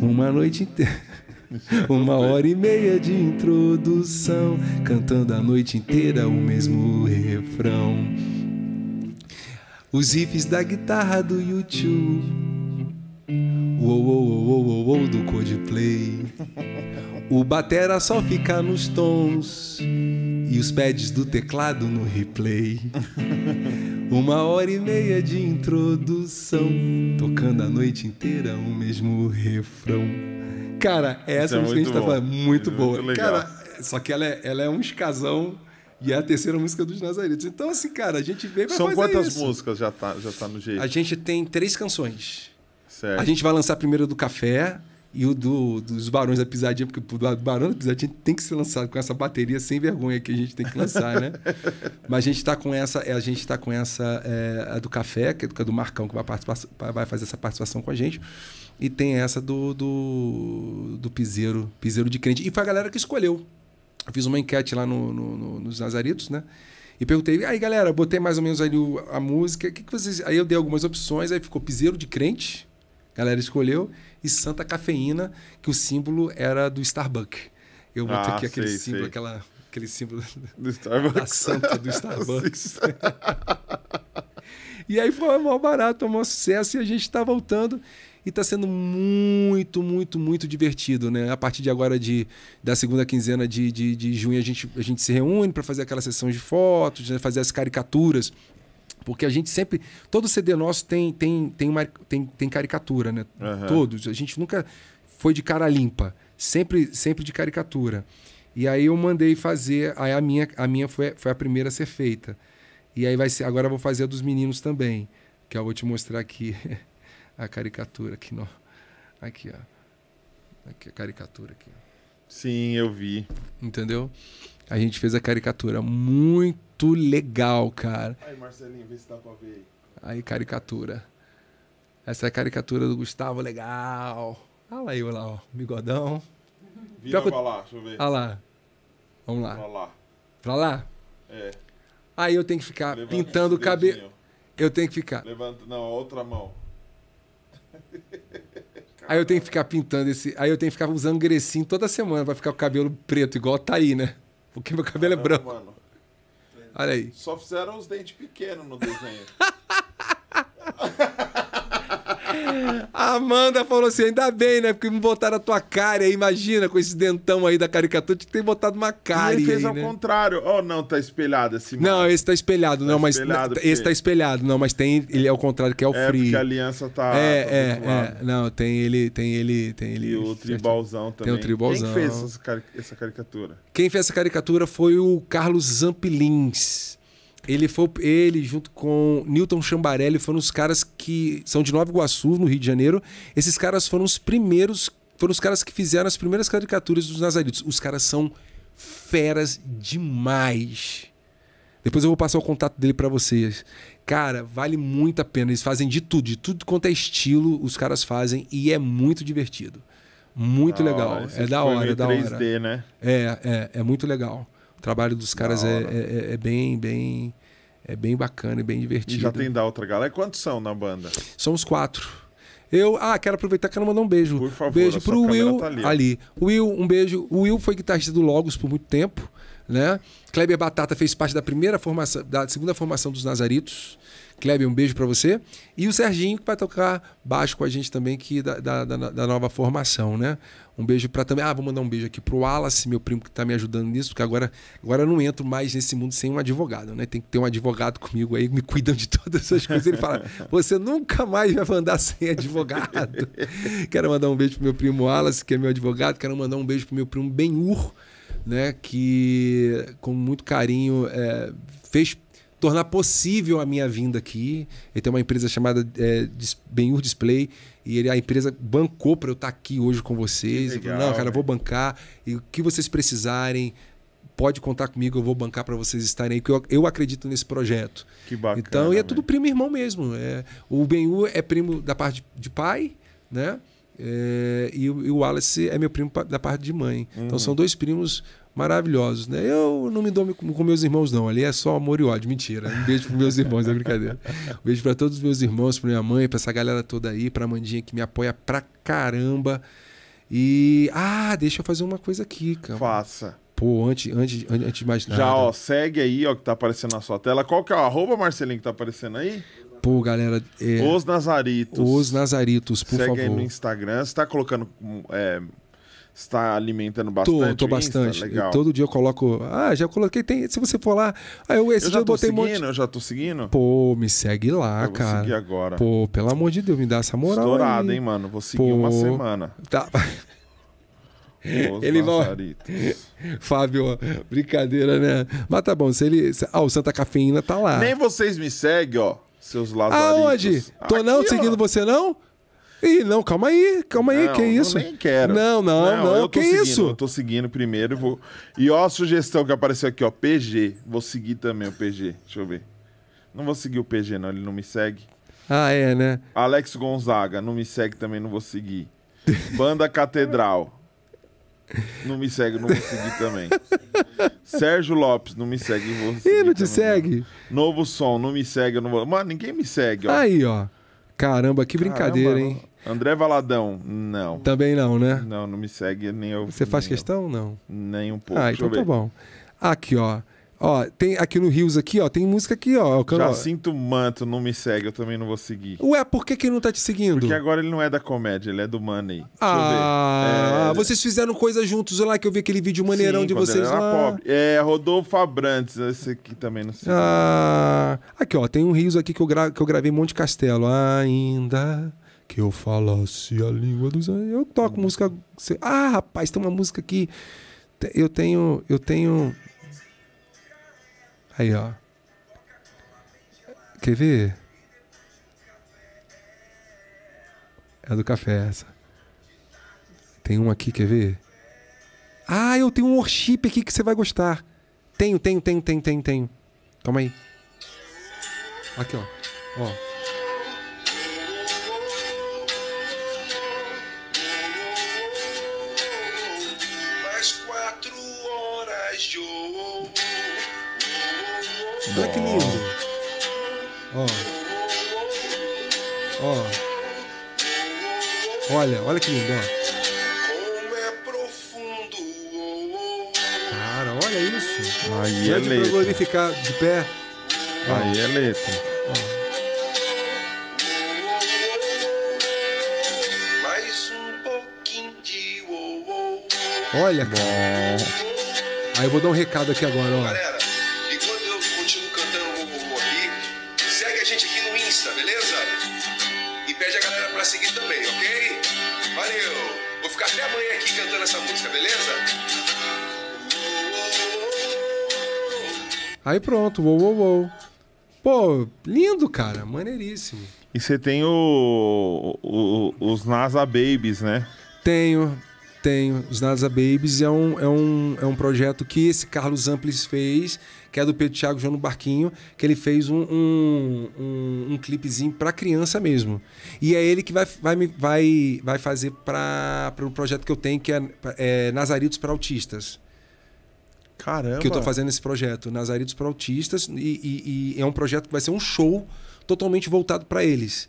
Uma noite inteira. Uma hora e meia de introdução, cantando a noite inteira o mesmo refrão. Os riffs da guitarra do YouTube. Uou, uou, uou, uou, uou, do codeplay O batera só fica nos tons e os pads do teclado no replay. Uma hora e meia de introdução, tocando a noite inteira o mesmo refrão. Cara, essa é música que a gente tá falando, é muito boa. muito cara, só que ela é, ela é um escasão e é a terceira música dos Nazarenos. Então, assim, cara, a gente veio pra São fazer quantas isso. músicas já tá, já tá no jeito? A gente tem três canções. Certo. A gente vai lançar a primeira do Café, e o do, dos Barões da Pisadinha, porque o Barão da Pisadinha tem que ser lançado com essa bateria sem vergonha que a gente tem que lançar, né? Mas a gente está com essa, é, a gente tá com essa é, a do Café, é que é do Marcão, que vai, participar, vai fazer essa participação com a gente. E tem essa do, do, do Piseiro, Piseiro de Crente. E foi a galera que escolheu. Eu fiz uma enquete lá no, no, no nos Nazaritos, né? E perguntei, aí galera, botei mais ou menos ali a música, que, que vocês. Aí eu dei algumas opções, aí ficou Piseiro de Crente, a galera escolheu e Santa Cafeína, que o símbolo era do Starbucks. Eu ah, boto aqui sei, aquele símbolo, sei. aquela, aquele símbolo do Starbucks. da Santa do Starbucks. e aí foi mal barato, um sucesso e a gente está voltando e está sendo muito, muito, muito divertido, né? A partir de agora, de, da segunda quinzena de, de, de junho, a gente, a gente se reúne para fazer aquelas sessões de fotos, né? fazer as caricaturas porque a gente sempre. Todo CD nosso tem, tem, tem, uma, tem, tem caricatura, né? Uhum. Todos. A gente nunca foi de cara limpa. Sempre, sempre de caricatura. E aí eu mandei fazer. Aí a minha, a minha foi, foi a primeira a ser feita. E aí vai ser. Agora eu vou fazer a dos meninos também. Que eu vou te mostrar aqui a caricatura aqui, no, aqui, ó. Aqui, a caricatura aqui. Sim, eu vi. Entendeu? A gente fez a caricatura muito muito legal, cara. Aí, Marcelinho, vê se dá pra ver aí. Aí, caricatura. Essa é a caricatura do Gustavo, legal. Olha aí, olha lá, ó. Bigodão. Vira Pior pra lá, deixa eu ver. Olha lá. Vamos lá. Pra lá. Pra lá? É. Aí eu tenho que ficar Levanta pintando o cabelo. Eu tenho que ficar. Levanta, não, a outra mão. Aí eu tenho que ficar pintando esse. Aí eu tenho que ficar usando grecinho toda semana pra ficar com o cabelo preto, igual tá aí, né? Porque meu cabelo é Caramba, é branco. Mano. Olha aí. Só fizeram os dentes pequenos no desenho. A Amanda falou assim: ainda bem, né? Porque me botaram a tua cara aí, imagina, com esse dentão aí da caricatura, tinha que ter botado uma cara. Ele fez aí, ao né? contrário. Oh, não, tá espelhado assim. Não, esse tá espelhado, tá não, mas. Espelhado, porque... esse tá espelhado, não, mas tem. Ele é o contrário, que é o é, que Porque a aliança tá. É, tá é, é. Não, tem ele, tem ele, tem ele. E o tribalzão também. Tem o tribalzão. Quem fez essa caricatura? Quem fez essa caricatura foi o Carlos Zampilins. Ele foi ele junto com Newton Chambarelli foram os caras que são de Nova Iguaçu, no Rio de Janeiro. Esses caras foram os primeiros, foram os caras que fizeram as primeiras caricaturas dos Nazaritos. Os caras são feras demais. Depois eu vou passar o contato dele para vocês. Cara, vale muito a pena. Eles fazem de tudo, de tudo quanto é estilo, os caras fazem e é muito divertido. Muito da legal. Hora. É da hora, é da 3D, hora. 3D, né? É, é, é muito legal. O trabalho dos caras é, é, é, é, bem, bem, é bem bacana e bem divertido. E já tem da outra galera. Quantos são na banda? Somos quatro. Eu, ah, quero aproveitar que eu não mandar um beijo. Por favor, beijo pro Will tá ali. ali. Will, um beijo. O Will foi guitarrista do Logos por muito tempo, né? Kleber Batata fez parte da primeira formação, da segunda formação dos Nazaritos. Kleber, um beijo para você. E o Serginho, que vai tocar baixo com a gente também, que da, da, da nova formação, né? Um beijo para também. Ah, vou mandar um beijo aqui pro Wallace, meu primo que está me ajudando nisso, porque agora, agora eu não entro mais nesse mundo sem um advogado, né? Tem que ter um advogado comigo aí, me cuidando de todas essas coisas. Ele fala: você nunca mais vai andar sem advogado. Quero mandar um beijo pro meu primo Wallace, que é meu advogado. Quero mandar um beijo pro meu primo Benhur, né? Que com muito carinho é, fez tornar possível a minha vinda aqui. Ele tem uma empresa chamada é, Benhur Display e ele, a empresa bancou para eu estar tá aqui hoje com vocês. Legal, falei, Não, cara, né? vou bancar e o que vocês precisarem. Pode contar comigo, eu vou bancar para vocês estarem aí, porque eu, eu, acredito nesse projeto. Que bacana. Então, e é tudo primo e irmão mesmo. É, o Benhur é primo da parte de pai, né? É, e, o, e, o Wallace é meu primo da parte de mãe. Então, uhum. Então são dois primos maravilhosos, né? Eu não me dou com meus irmãos não, ali é só amor e ódio, mentira. Um beijo para meus irmãos, é brincadeira. Um beijo para todos os meus irmãos, para minha mãe, para essa galera toda aí, para a Mandinha que me apoia pra caramba. E ah, deixa eu fazer uma coisa aqui, cara. Faça. Pô, antes, antes, antes de mais nada. Já, ó, segue aí, ó, que tá aparecendo na sua tela. Qual que é o arroba, Marcelinho, que tá aparecendo aí? Pô, galera. É... Os Nazaritos. Os Nazaritos, por Segue favor. Segue no Instagram. Você tá colocando. É... Você tá alimentando bastante? Tô, tô bastante. Insta, todo dia eu coloco. Ah, já coloquei. Tem, se você for lá. Ah, eu esse eu dia eu botei seguindo, monte. Eu já tô seguindo? Pô, me segue lá, eu cara. Vou seguir agora. Pô, pelo amor de Deus, me dá essa moral. Estourado, aí. hein, mano? Vou seguir Pô... uma semana. Tá. ele vai. Fábio, brincadeira, né? Mas tá bom, se ele. Ah, o Santa Cafeína tá lá. Nem vocês me seguem, ó. Seus lazaritos. Aonde? Tô Aqui, não ó. seguindo você, não? Ih, não, calma aí, calma aí, não, que isso? Eu nem quero. Não, não, não, não que seguindo, isso? Eu tô seguindo primeiro e vou. E ó, a sugestão que apareceu aqui, ó, PG. Vou seguir também o PG. Deixa eu ver. Não vou seguir o PG, não, ele não me segue. Ah, é, né? Alex Gonzaga, não me segue também, não vou seguir. Banda Catedral. Não me segue, não vou seguir também. Sérgio Lopes, não me segue. Vou Ih, não te segue? Novo som, não me segue. Eu não vou... Mano, ninguém me segue, ó. Aí, ó. Caramba, que Caramba, brincadeira, hein? Não. André Valadão, não. Também não, né? Não, não me segue nem eu. Você nem faz eu. questão? Não. Nem um pouco. Ah, então tá bom. Aqui, ó. Ó, tem aqui no Rios aqui, ó, tem música aqui, ó. Can... Já sinto manto, não me segue, eu também não vou seguir. Ué, por que, que ele não tá te seguindo? Porque agora ele não é da comédia, ele é do Money. Deixa ah, é... vocês fizeram coisa juntos lá, que eu vi aquele vídeo maneirão Sim, de vocês lá. Pobre. É, Rodolfo Abrantes, esse aqui também não sei. Ah, aqui, ó, tem um Rios aqui que eu, gra... que eu gravei Monte Castelo. Ainda que eu falasse a língua dos... Eu toco música... Ah, rapaz, tem uma música aqui... Eu tenho... Eu tenho... Aí, ó. Quer ver? É do café essa. Tem um aqui, quer ver? Ah, eu tenho um worship aqui que você vai gostar. Tenho, tenho, tenho, tenho, tenho, tenho. Toma aí. Aqui, ó. Ó. Olha que lindo. Ó. Ó. Olha, olha que lindo, ó. É cara, olha isso. Aí é letra. glorificar de pé. Ó. Aí é letra. Ó. Olha, cara. Aí eu vou dar um recado aqui agora, ó. Galera, Aí pronto, uou, uou, uou. Pô, lindo, cara, maneiríssimo. E você tem o, o, os NASA Babies, né? Tenho, tenho. Os NASA Babies é um, é, um, é um projeto que esse Carlos Amplis fez, que é do Pedro Thiago João Barquinho, que ele fez um, um, um, um clipezinho para criança mesmo. E é ele que vai, vai, vai, vai fazer para o um projeto que eu tenho, que é, é Nazaritos para Autistas. Caramba. que eu estou fazendo esse projeto, Nazaritos para Autistas, e, e, e, é um projeto que vai ser um show totalmente voltado para eles.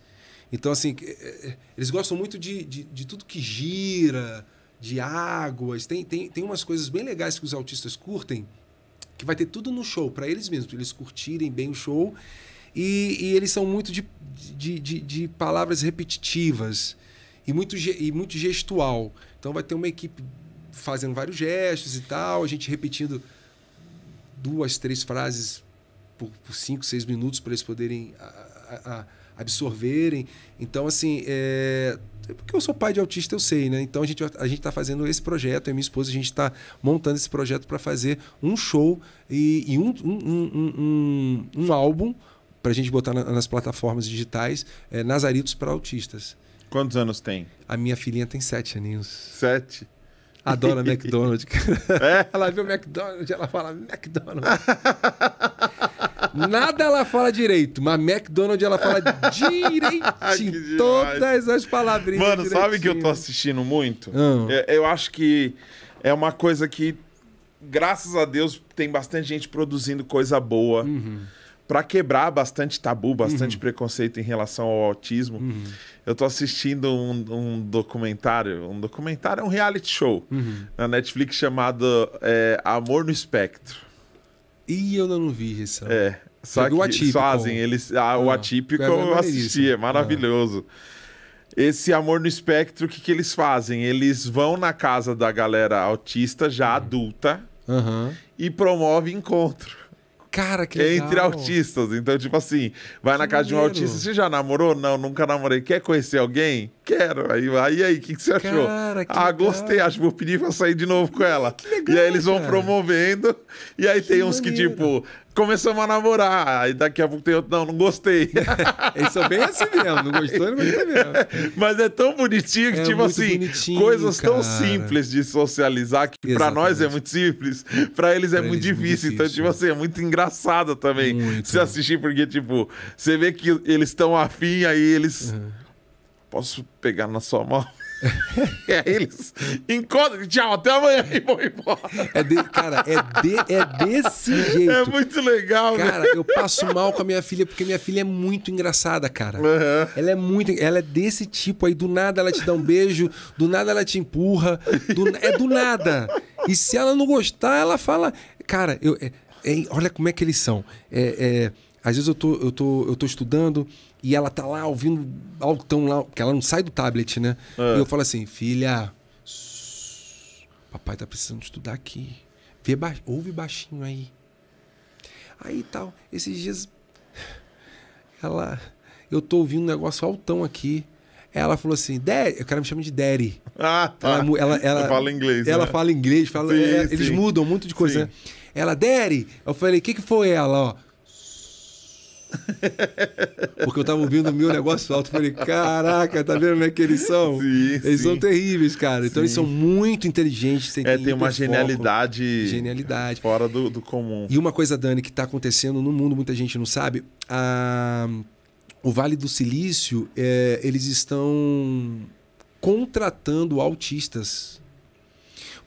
Então, assim, é, é, eles gostam muito de, de, de, tudo que gira, de águas. Tem, tem, tem umas coisas bem legais que os autistas curtem, que vai ter tudo no show, para eles mesmos, eles curtirem bem o show. E, e eles são muito de, de, de, de palavras repetitivas e muito, e muito gestual. Então vai ter uma equipe fazendo vários gestos e tal, a gente repetindo duas, três frases por, por cinco, seis minutos para eles poderem a, a, absorverem. Então, assim, é, é... porque eu sou pai de autista, eu sei, né? Então a gente a está fazendo esse projeto, eu e minha esposa, a gente está montando esse projeto para fazer um show e, e um, um, um, um, álbum para a gente botar na, nas plataformas digitais é, Nazaritos para Autistas. Quantos anos tem? A minha filhinha tem sete aninhos. Sete? Adora McDonald's, É? Ela vê o McDonald's, ela fala McDonald's. Nada ela fala direito, mas McDonald's ela fala direitinho. todas as palavrinhas. Mano, direitinho. sabe que eu tô assistindo muito? Hum. Ah. Eu, é, eu acho que é uma coisa que, graças a Deus, tem bastante gente produzindo coisa boa. Uhum para quebrar bastante tabu, bastante uhum. preconceito em relação ao autismo. Uhum. Eu tô assistindo um, um, documentário, um documentário, é um reality show uhum. na Netflix chamado é, Amor no Espectro. E eu não vi isso. É, só que, que atípico. fazem, eles, ah, ah, o atípico é eu assisti, é maravilhoso. Ah. Esse Amor no Espectro, o que, que eles fazem? Eles vão na casa da galera autista já uhum. adulta e promovem encontro. Cara, que legal. Entre autistas. Então, tipo assim, vai que na casa maneiro. de um autista. Você já namorou? Não, nunca namorei. Quer conhecer alguém? Quero. Aí, aí, aí o que, que você achou? Cara, que ah, legal. gostei. Acho que vou pedir pra sair de novo com ela. Legal, e aí eles vão cara. promovendo. E aí que tem uns maneiro. que, tipo, começamos a namorar. Aí daqui a pouco tem outro, não, não gostei. Eles são bem assim mesmo, não gostou, não gostei mesmo. Mas é tão bonitinho que, é tipo assim, coisas cara. tão simples de socializar que para nós é muito simples, para eles é pra é eles muito, difícil. muito Então, tipo assim, é muito engraçado também muito. se assistir, porque, tipo, você vê que eles estão afim, aí eles. Uhum. Posso pegar na sua mão? é, eles encontram. Tchau, até amanhã e vou embora. É de, cara, é, de, é desse é jeito. É muito legal, né? Cara, né? eu passo mal com a minha filha porque minha filha é muito engraçada, cara. Uhum. Ela é muito. Ela é desse tipo aí. Do nada ela te dá um beijo, do nada ela te empurra. Do, é do nada. E se ela não gostar, ela fala. Cara, eu, é, é, olha como é que eles são. É, é às vezes eu tô, eu, tô, eu tô estudando e ela tá lá ouvindo altão lá, que ela não sai do tablet, né? É. E eu falo assim, filha, papai tá precisando estudar aqui. Vê ba... Ouve baixinho aí. Aí tal, esses dias ela eu tô ouvindo um negócio altão aqui. Ela falou assim, Daddy, o cara me chama de Daddy. Ah, tá. Ela, ela, ela fala inglês. Ela né? fala inglês, fala, sim, é, sim. eles mudam muito de coisa. Né? Ela, Daddy. Eu falei, o que, que foi ela? Ó, Porque eu tava ouvindo meu negócio alto. Falei, caraca, tá vendo como é né, que eles são? Sim, eles sim. são terríveis, cara. Então sim. eles são muito inteligentes. Tem, é, tem uma genialidade. Genialidade. Fora do, do, comum. E uma coisa, Dani, que tá acontecendo no mundo, muita gente não sabe. A... O Vale do Silício, é, eles estão contratando autistas.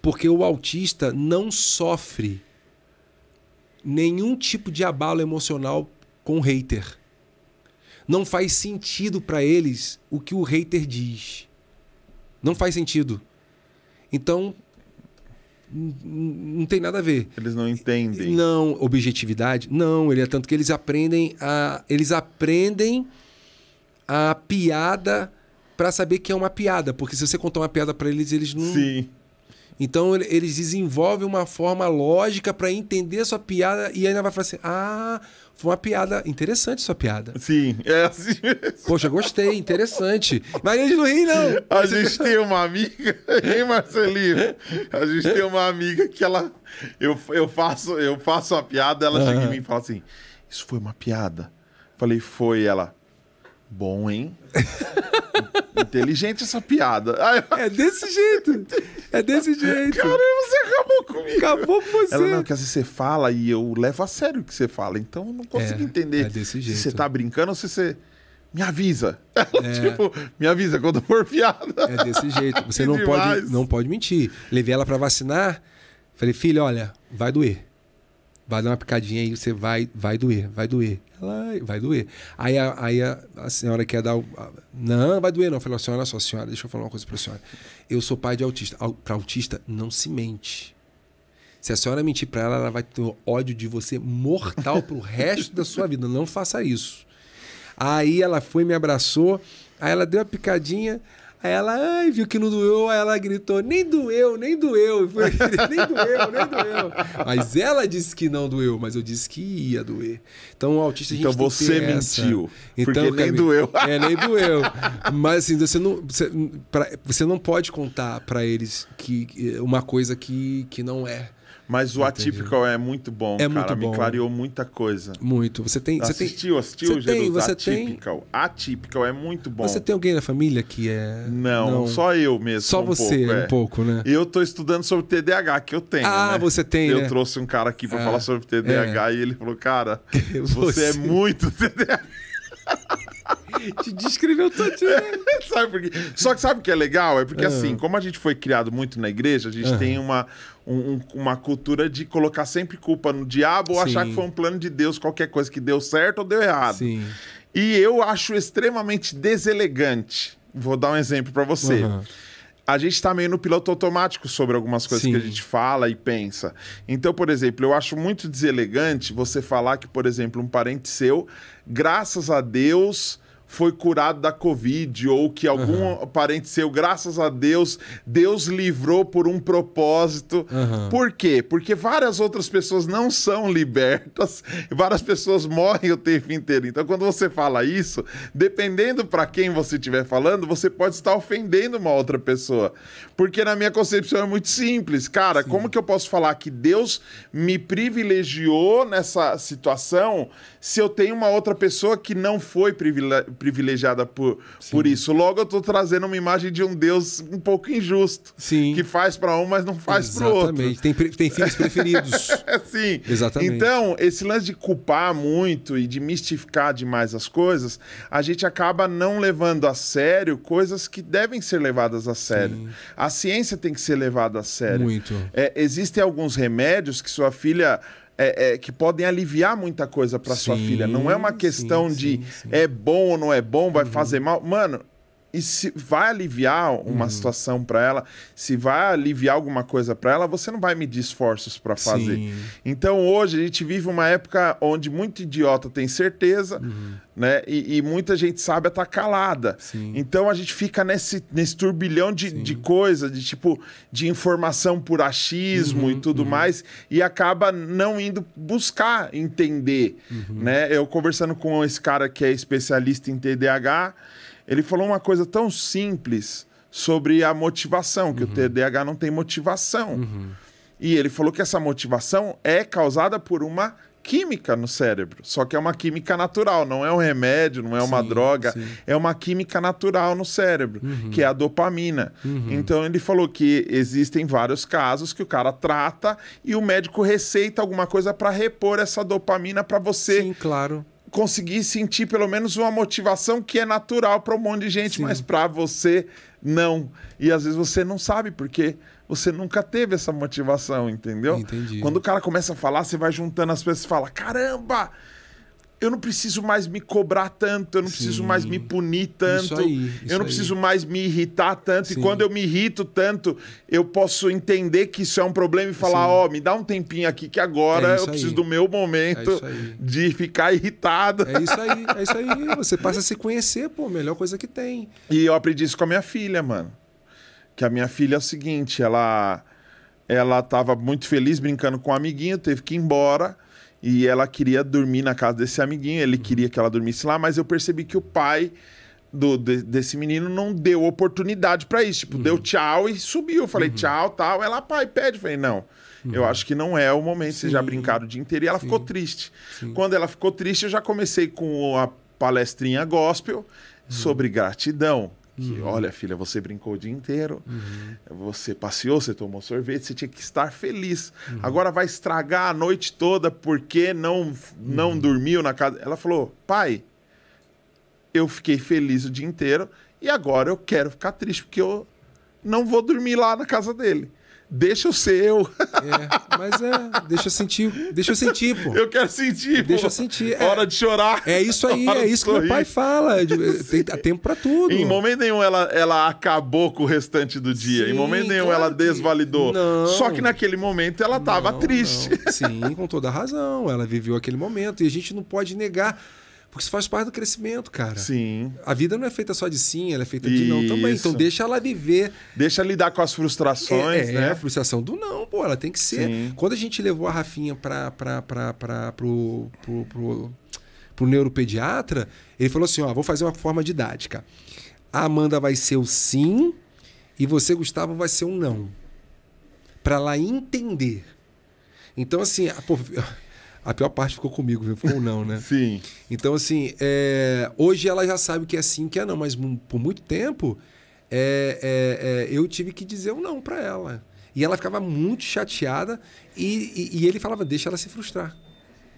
Porque o autista não sofre nenhum tipo de abalo emocional com hater. Não faz sentido para eles o que o hater diz. Não faz sentido. Então, não tem nada a ver. Eles não entendem. Não, objetividade, não. Ele é tanto que eles aprendem a, eles aprendem a piada para saber que é uma piada, porque se você contar uma piada para eles, eles não. Sim. Então eles desenvolvem uma forma lógica para entender a sua piada e ainda vai falar assim, ah, foi uma piada interessante sua piada. Sim, é assim. Poxa, gostei, interessante. Mas eles não não. A gente tem uma amiga, hein, Marcelinho A gente tem uma amiga que ela. Eu, eu, faço, eu faço uma piada, ela uhum. chega em mim e fala assim: Isso foi uma piada. Falei, foi ela. Bom, hein? Inteligente essa piada. É desse jeito. É desse jeito. Caramba, você acabou comigo. Acabou com você. Ela, não, que às vezes você fala e eu levo a sério o que você fala. Então eu não consigo é, entender é desse jeito. se você tá brincando ou se você me avisa. É. tipo, me avisa quando for piada. É desse jeito. Você não pode, não pode mentir. Levei ela para vacinar. Falei, filho, olha, vai doer vai dar uma picadinha aí, você vai, vai doer, vai doer. Ela, vai doer. Aí a, aí a, a senhora quer dar. não, vai doer, não. Eu falei, senhora, só senhora, deixa eu falar uma coisa pra senhora. Eu sou pai de autista. Pra autista, não se mente. Se a senhora mentir para ela, ela vai ter ódio de você mortal pro resto da sua vida. Não faça isso. Aí ela foi, me abraçou, aí ela deu a picadinha, Aí ela, ai, viu que não doeu, aí ela gritou, nem doeu, nem doeu. Foi, nem doeu, nem doeu. Mas ela disse que não doeu, mas eu disse que ia doer. Então o autista a então gente Então você mentiu. Então, porque nem doeu. É, nem doeu. Mas assim, você não, você, pra, você não pode contar para eles que uma coisa que, que não é. Mas o Atypical é muito bom, é cara. Muito bom. Me clareou muita coisa. Muito. Você tem. Você assistiu, assistiu, você tem, você Atypical. Tem... Atypical é muito bom. Você tem alguém na família que é. Não, Não. só eu mesmo. Só um você, pouco, é. um pouco, né? Eu tô estudando sobre TDAH, que eu tenho. Ah, né? você tem. Eu né? trouxe um cara aqui pra ah, falar sobre TDAH é. e ele falou, cara, você, é você é muito TDAH. Te descreveu todinho. Né? sabe por quê? Só que sabe o que é legal? É porque, ah. assim, como a gente foi criado muito na igreja, a gente ah. tem uma, um, uma cultura de colocar sempre culpa no diabo ou Sim. achar que foi um plano de Deus, qualquer coisa que deu certo ou deu errado. Sim. E eu acho extremamente deselegante. Vou dar um exemplo para você. Uhum. A gente está meio no piloto automático sobre algumas coisas Sim. que a gente fala e pensa. Então, por exemplo, eu acho muito deselegante você falar que, por exemplo, um parente seu, graças a Deus, foi curado da Covid ou que algum uhum. parente seu, graças a Deus, Deus livrou por um propósito. Uhum. Por quê? Porque várias outras pessoas não são libertas, várias pessoas morrem o tempo inteiro. Então, quando você fala isso, dependendo para quem você estiver falando, você pode estar ofendendo uma outra pessoa. Porque na minha concepção é muito simples. Cara, Sim. como que eu posso falar que Deus me privilegiou nessa situação se eu tenho uma outra pessoa que não foi privilegiada? privilegiada por, por isso. Logo, eu estou trazendo uma imagem de um Deus um pouco injusto. Sim. Que faz para um, mas não faz para outro. Exatamente. Tem, tem filhos preferidos. Sim. Exatamente. Então, esse lance de culpar muito e de mistificar demais as coisas, a gente acaba não levando a sério coisas que devem ser levadas a sério. Sim. A ciência tem que ser levada a sério. Muito. É, existem alguns remédios que sua filha é, é, que podem aliviar muita coisa para sua filha. Não é uma questão sim, de sim, sim. é bom ou não é bom, vai uhum. fazer mal. Mano, e se vai aliviar uma uhum. situação para ela, se vai aliviar alguma coisa para ela, você não vai medir esforços para fazer. Sim. Então hoje a gente vive uma época onde muito idiota tem certeza, uhum. né? E, e, muita gente sabe estar tá calada. Sim. Então a gente fica nesse, nesse turbilhão de, de coisa, de tipo de informação por achismo uhum, e tudo uhum. mais, e acaba não indo buscar entender, uhum. né? Eu conversando com esse cara que é especialista em TDAH ele falou uma coisa tão simples sobre a motivação, que uhum. o TDAH não tem motivação. Uhum. E ele falou que essa motivação é causada por uma química no cérebro, só que é uma química natural, não é um remédio, não é uma sim, droga, sim. é uma química natural no cérebro, uhum. que é a dopamina. Uhum. Então ele falou que existem vários casos que o cara trata e o médico receita alguma coisa para repor essa dopamina para você. Sim, claro conseguir sentir pelo menos uma motivação que é natural para um monte de gente, Sim. mas para você não. E às vezes você não sabe porque você nunca teve essa motivação, entendeu? Entendi. Quando o cara começa a falar, você vai juntando as pessoas e fala: "Caramba, eu não preciso mais me cobrar tanto, eu não Sim. preciso mais me punir tanto, isso aí, isso eu não aí. preciso mais me irritar tanto. Sim. E quando eu me irrito tanto, eu posso entender que isso é um problema e falar: ó, oh, me dá um tempinho aqui que agora é eu preciso aí. do meu momento é de ficar irritado. É isso aí, é isso aí. Você passa a se conhecer, pô, melhor coisa que tem. E eu aprendi isso com a minha filha, mano. Que a minha filha é o seguinte, ela ela estava muito feliz brincando com um amiguinho, teve que ir embora e ela queria dormir na casa desse amiguinho, ele uhum. queria que ela dormisse lá, mas eu percebi que o pai do, de, desse menino não deu oportunidade para isso. Tipo, uhum. deu tchau e subiu. Eu falei, uhum. tchau, tal. Ela, ah, pai, pede. Eu falei, não. Uhum. Eu acho que não é o momento, vocês já brincaram o dia inteiro. E ela Sim. ficou triste. Sim. Quando ela ficou triste, eu já comecei com a palestrinha gospel uhum. sobre gratidão. Que, uhum. olha, filha, você brincou o dia inteiro, uhum. você passeou, você tomou sorvete, você tinha que estar feliz. Uhum. Agora vai estragar a noite toda porque não, não uhum. dormiu na casa. Ela falou: pai, eu fiquei feliz o dia inteiro e agora eu quero ficar triste porque eu não vou dormir lá na casa dele deixa eu ser eu. É, mas é, deixa eu sentir, deixa eu sentir, pô. Eu quero sentir, Deixa eu sentir. É, Hora de chorar. É isso aí, é isso que meu pai fala. É, tem tempo pra tudo. Em momento nenhum ela, ela acabou com o restante do dia. Sim, em momento nenhum claro ela desvalidou. Que... Não. Só que naquele momento ela tava não, triste. Não. Sim, com toda razão. Ela viveu aquele momento e a gente não pode negar porque isso faz parte do crescimento, cara. Sim. A vida não é feita só de sim, ela é feita de não também. Então deixa ela viver. Deixa lidar com as frustrações, é, é né? É, a frustração do não, pô, ela tem que ser. Sim. Quando a gente levou a Rafinha pra, pra, pra, pra, pro, pro, pro, pro neuropediatra, ele falou assim: ó, vou fazer uma forma didática. A Amanda vai ser o sim e você, Gustavo, vai ser um não. Pra ela entender. Então, assim, pô, a pior parte ficou comigo, viu? Ficou não, né? Sim. Então, assim, é... hoje ela já sabe que é sim, que é não, mas por muito tempo é, é, é, eu tive que dizer um não para ela. E ela ficava muito chateada e, e, e ele falava: deixa ela se frustrar.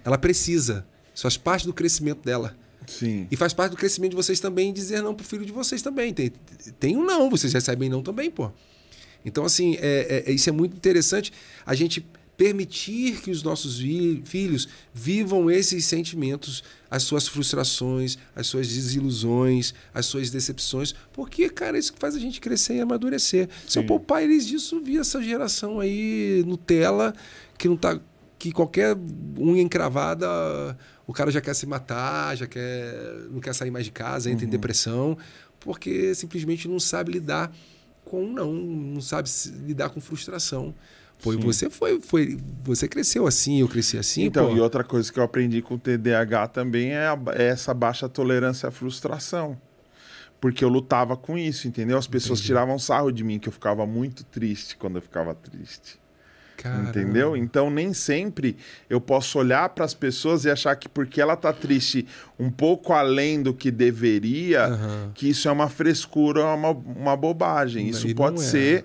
Ela precisa. Isso faz parte do crescimento dela. Sim. E faz parte do crescimento de vocês também dizer não pro filho de vocês também. Tem, tem um não, vocês recebem não também, pô. Então, assim, é, é, isso é muito interessante. A gente permitir que os nossos filhos vivam esses sentimentos, as suas frustrações, as suas desilusões, as suas decepções, porque, cara, é isso que faz a gente crescer e amadurecer. Sim. Se eu poupar eles disso, vi essa geração aí Nutella, que não tá. que qualquer unha encravada. O cara já quer se matar, já quer. não quer sair mais de casa, entra uhum. em depressão, porque simplesmente não sabe lidar com não, não sabe lidar com frustração. Foi, você foi, foi, você cresceu assim, eu cresci assim. Então, pô. e outra coisa que eu aprendi com o TDAH também é, a, é essa baixa tolerância à frustração. Porque eu lutava com isso, entendeu? As pessoas Entendi. tiravam sarro de mim, que eu ficava muito triste quando eu ficava triste. Caramba. Entendeu? Então nem sempre eu posso olhar para as pessoas e achar que porque ela tá triste um pouco além do que deveria, uhum. que isso é uma frescura, é uma, uma bobagem. isso pode é. ser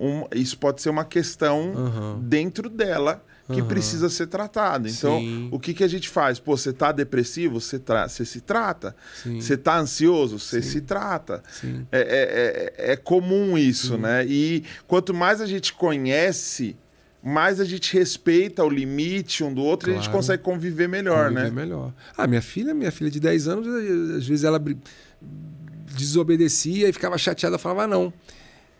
um, isso pode ser uma questão uhum. dentro dela que uhum. precisa ser tratada Então, Sim. o que, que a gente faz? Pô, você tá depressivo, você, tra se trata. Você tá ansioso, você se trata. É é, é, é, é, comum isso, né? E quanto mais a gente conhece, mais a gente respeita o limite um do outro claro. e a gente consegue conviver melhor, né? conviver né? melhor. Ah, minha filha, minha filha de 10 anos, às vezes ela desobedecia e ficava chateada, falava ah, não.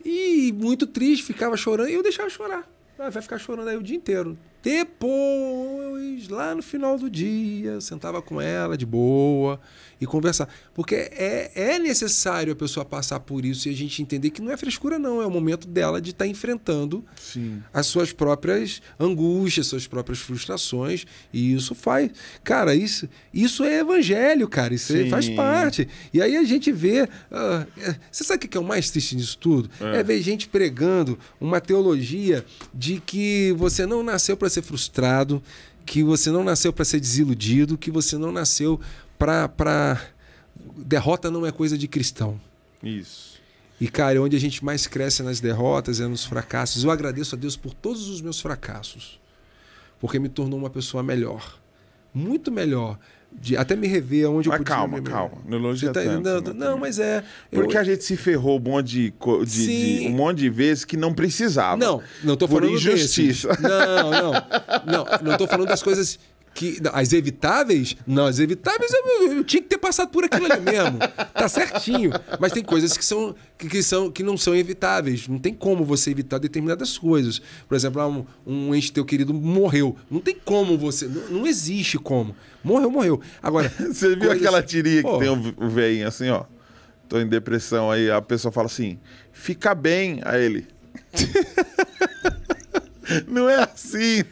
E muito triste, ficava chorando e eu deixava chorar. Ah, vai ficar chorando aí o dia inteiro. Depois, lá no final do dia, eu sentava com ela de boa, e conversar. Porque é, é necessário a pessoa passar por isso e a gente entender que não é frescura, não. É o momento dela de estar tá enfrentando Sim. as suas próprias angústias, suas próprias frustrações. E isso faz. Cara, isso, isso é evangelho, cara. Isso Sim. faz parte. E aí a gente vê. Uh, você sabe o que é o mais triste nisso tudo? É. é ver gente pregando uma teologia de que você não nasceu para ser frustrado que você não nasceu para ser desiludido, que você não nasceu pra derrota não é coisa de cristão. Isso. E, cara, é onde a gente mais cresce nas derrotas é nos fracassos. Eu agradeço a Deus por todos os meus fracassos, porque me tornou uma pessoa melhor. Muito melhor. De, até me rever onde mas eu podia. Calma, me... calma. Não elogia tá, tanto, né, não, não, não, mas é. Porque eu... a gente se ferrou um monte de, de, de, um monte de vezes que não precisava. Não, não estou falando. injustiça. Desse. Não, não. Não, não falando das coisas que, não, as evitáveis? Não, as evitáveis eu, eu, tinha que ter passado por aquilo ali mesmo. Tá certinho. Mas tem coisas que são que, que são que não são evitáveis. Não tem como você evitar determinadas coisas. Por exemplo, ah, um, um ente teu querido morreu. Não tem como você. Não, não existe como. Morreu, morreu. Agora. você viu coisas... aquela tirinha que tem o um veinho assim, ó? Tô em depressão. Aí a pessoa fala assim: fica bem. a ele. Não é assim.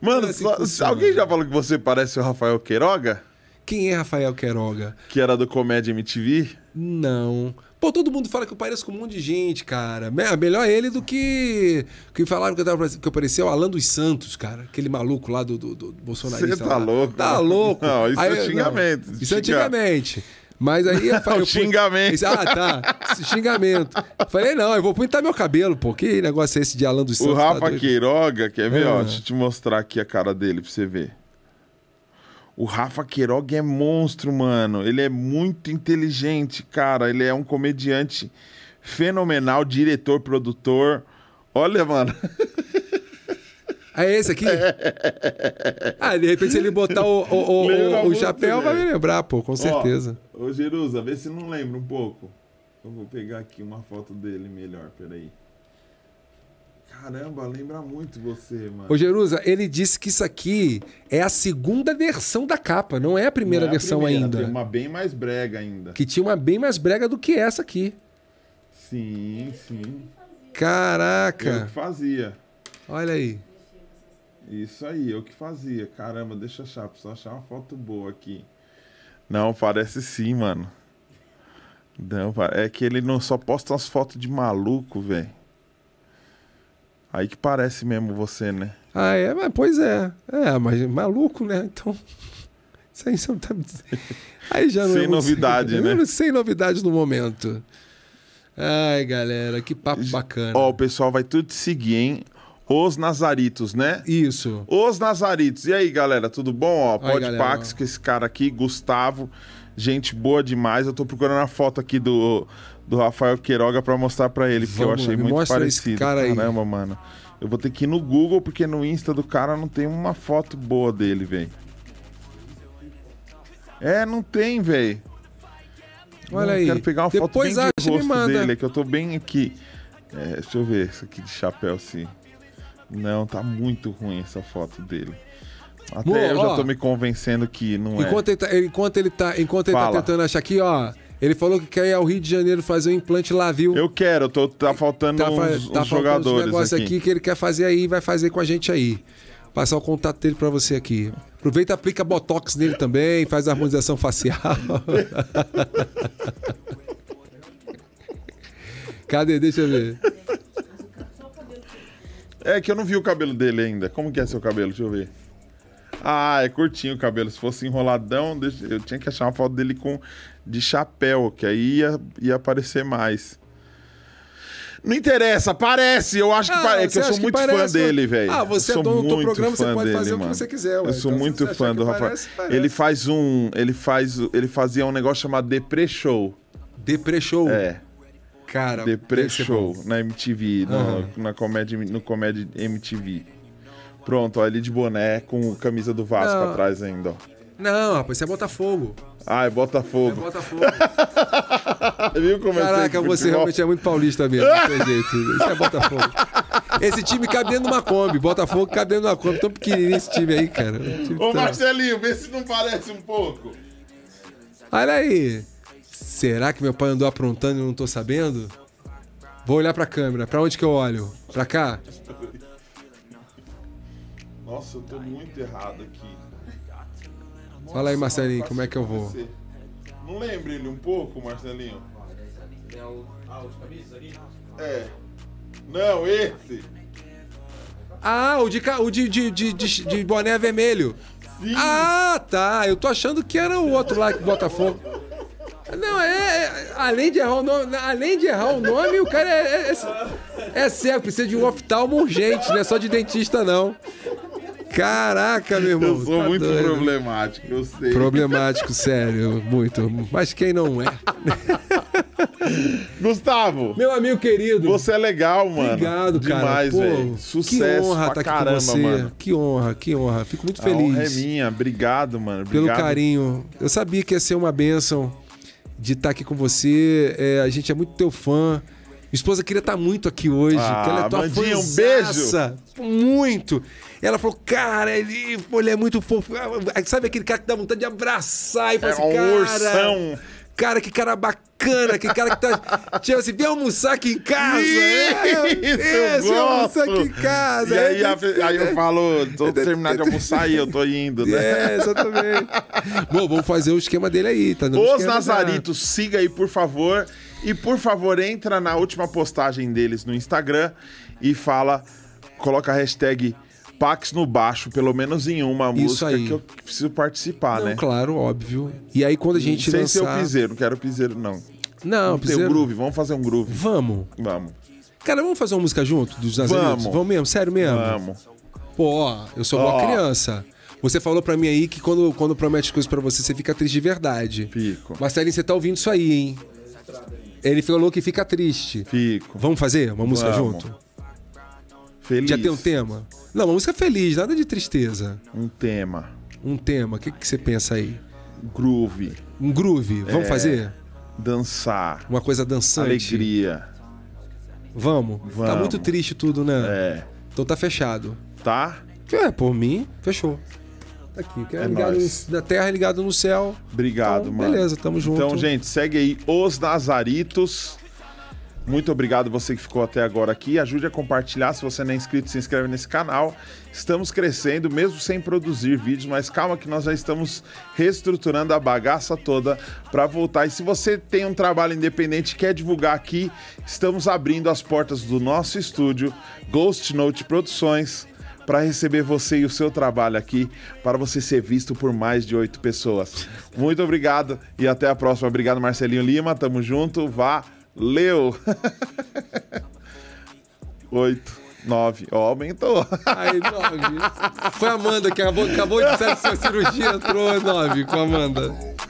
Mano, é assim só, alguém já né? falou que você parece o Rafael Queiroga? Quem é Rafael Queiroga? Que era do Comédia MTV? Não. Pô, todo mundo fala que eu pareço com um monte de gente, cara. Melhor ele do que. Que falaram que eu, tava, que eu parecia o Alan dos Santos, cara. Aquele maluco lá do, do, do bolsonarista. Você tá lá. louco? Tá louco. Não, isso aí, é antigamente. Não, isso é antigamente. Mas aí eu falei. o eu xingamento. Fui... Ah, tá. Esse xingamento. falei, não, eu vou pintar meu cabelo, pô. Que negócio é esse de Alan dos Santos? O tá Rafa tá Queiroga, quer ver? É. Ó, deixa eu te mostrar aqui a cara dele pra você ver. O Rafa Queiroga é monstro, mano. Ele é muito inteligente, cara. Ele é um comediante fenomenal, diretor, produtor. Olha, mano. É esse aqui? ah, de repente, se ele botar o, o, o, o chapéu, muito, vai me lembrar, pô, com certeza. Ó, ô, Jerusa, vê se não lembra um pouco. Eu vou pegar aqui uma foto dele melhor, peraí. Caramba, lembra muito você, mano. Ô, Jerusa, ele disse que isso aqui é a segunda versão da capa, não é a primeira é a versão primeira, ainda. Tem uma bem mais brega ainda. Que tinha uma bem mais brega do que essa aqui. Sim, sim. Caraca. Eu que fazia. Olha aí. Isso aí, eu que fazia. Caramba, deixa eu achar, preciso achar uma foto boa aqui. Não, parece sim, mano. Não, é que ele não só posta umas fotos de maluco, velho. Aí que parece mesmo você, né? Ah, é, mas pois é. É, mas maluco, né? Então. Isso aí você não tá me dizendo. Aí já não é Sem é novidade, né? Sem novidade no momento. Ai, galera, que papo bacana. Ó, o pessoal vai tudo seguir, hein? Os Nazaritos, né? Isso. Os Nazaritos. E aí, galera, tudo bom? Ó, pode Pax com esse cara aqui, Gustavo. Gente boa demais. Eu tô procurando a foto aqui do, do Rafael Queiroga para mostrar para ele, porque Vamos, eu achei muito parecido. cara aí. Caramba, mano. Eu vou ter que ir no Google, porque no Insta do cara não tem uma foto boa dele, velho. É, não tem, velho. Olha aí. quero pegar uma Depois foto bem acha, de rosto dele, que eu tô bem aqui. É, deixa eu ver isso aqui de chapéu, sim. Não, tá muito ruim essa foto dele. Até Boa, eu já ó, tô me convencendo que não é. enquanto é. Ele tá, enquanto ele tá, enquanto ele tá tentando achar aqui, ó. Ele falou que quer ir ao Rio de Janeiro fazer um implante lá, viu? Eu quero, tô, tá, tá faltando tá, uns, tá uns jogadores. negócio aqui. aqui que ele quer fazer aí, vai fazer com a gente aí. Passar o contato dele para você aqui. Aproveita, aplica botox nele também, faz harmonização facial. Cadê? Deixa eu ver. É que eu não vi o cabelo dele ainda. Como que é seu cabelo? Deixa eu ver. Ah, é curtinho o cabelo. Se fosse enroladão, eu tinha que achar uma foto dele com de chapéu, que aí ia, ia aparecer mais. Não interessa, parece. Eu acho que ah, parece. É que eu sou muito fã dele, velho. Ah, você é dono do programa, você pode dele, fazer mano. o que você quiser. Eu sou então, muito fã do Rafael. Parece, parece. Ele faz um, ele faz, ele fazia um negócio chamado Depre Show. Depre Show. É. Cara, na MTV, no, na comédia, no comédia MTV. Pronto, ó, ele de boné com camisa do Vasco Não. atrás ainda, ó. Não, rapaz, isso é Botafogo. Ah, é Botafogo. É Botafogo. Viu é Caraca, é você realmente é muito paulista mesmo, não tem jeito. Isso é Botafogo. Esse time cabe dentro de uma Kombi. Botafogo cabe dentro de uma Kombi. Tão pequenininho esse time aí, cara. Time Ô, tá... Marcelinho, vê se não parece um pouco. Olha aí. Será que meu pai andou aprontando e eu não tô sabendo? Vou olhar pra câmera. Pra onde que eu olho? Pra cá? Nossa, eu tô muito errado aqui. Nossa, Fala aí, Marcelinho, como é que eu vou? Não lembra ele um pouco, Marcelinho? É Ah, ali? É. Não, esse! Ah, o de, o de, de, de, de, de boné vermelho. Sim. Ah, tá. Eu tô achando que era o outro lá que Botafogo. Não, é, é, além de errar o nome, além de errar o nome, o cara é, é, é cego, precisa de um oftalmo urgente, não é só de dentista, não. Caraca, meu irmão. Eu sou tá muito doido. problemático, eu sei. Problemático, sério, muito. Mas quem não é? Gustavo. Meu amigo querido. Você é legal, mano. Obrigado, Demais, cara. Demais, velho. Sucesso que honra pra tá caramba, aqui com você. mano. Que honra, que honra. Fico muito A feliz. A honra é minha. Obrigado, mano. Obrigado. Pelo carinho. Eu sabia que ia ser uma bênção de estar tá aqui com você. É, a gente é muito teu fã. Minha esposa queria estar tá muito aqui hoje, ah, ela é tua Mandinha, um beijo! Muito! Ela falou, cara, ele, ele é muito fofo. Ah, sabe aquele cara que dá vontade de abraçar e falar é assim, um cara... Ursão. Cara, que cara bacana, que cara que tá. tipo assim, vem almoçar aqui em casa. Isso, é, isso, almoçar aqui em casa. E é aí, aí eu falo, tô é terminando de almoçar aí, eu tô indo, né? É, exatamente. Bom, vamos fazer o esquema dele aí, tá? Os Nazaritos, siga aí, por favor. E por favor, entra na última postagem deles no Instagram e fala, coloca a hashtag Pax no baixo, pelo menos em uma Isso música aí. que eu preciso participar, não, né? Claro, óbvio. E aí quando a gente não é lançar... ser o piseiro, não quero piseiro não. Não, não piseiro... Tem o groove, vamos fazer um groove. Vamos. Vamos. Cara, vamos fazer uma música junto dos Nazarenos? Vamos. vamos mesmo, sério mesmo? Vamos. Pô, eu sou uma criança. Você falou para mim aí que quando, quando promete coisas para você, você fica triste de verdade. Fico. Marcelinho, você tá ouvindo isso aí, hein? Ele falou que fica triste. Fico. Vamos fazer uma música Vamos. junto? Feliz. Já tem um tema? Não, uma música feliz, nada de tristeza. Um tema. Um tema. O que, que você pensa aí? Groove. Um groove. Vamos é, fazer? Dançar. Uma coisa dançante. Alegria. Vamos. Vamos. Tá muito triste tudo, né? É. Então tá fechado. Tá? É, por mim, fechou. Tá aqui. Que é, é ligado da terra ligado no céu. Obrigado, então, mano. Beleza, tamo então, junto. Então, gente, segue aí Os Nazaritos. Muito obrigado você que ficou até agora aqui. Ajude a compartilhar. Se você não é inscrito, se inscreve nesse canal. Estamos crescendo, mesmo sem produzir vídeos, mas calma que nós já estamos reestruturando a bagaça toda para voltar. E se você tem um trabalho independente quer divulgar aqui, estamos abrindo as portas do nosso estúdio, Ghost Note Produções para receber você e o seu trabalho aqui, para você ser visto por mais de oito pessoas. Muito obrigado e até a próxima. Obrigado, Marcelinho Lima. Tamo junto. Vá. Leu. Oito. 9. Ó, aumentou. Aí, 9. Foi a Amanda que acabou, acabou de fazer a sua cirurgia, entrou 9 com a Amanda.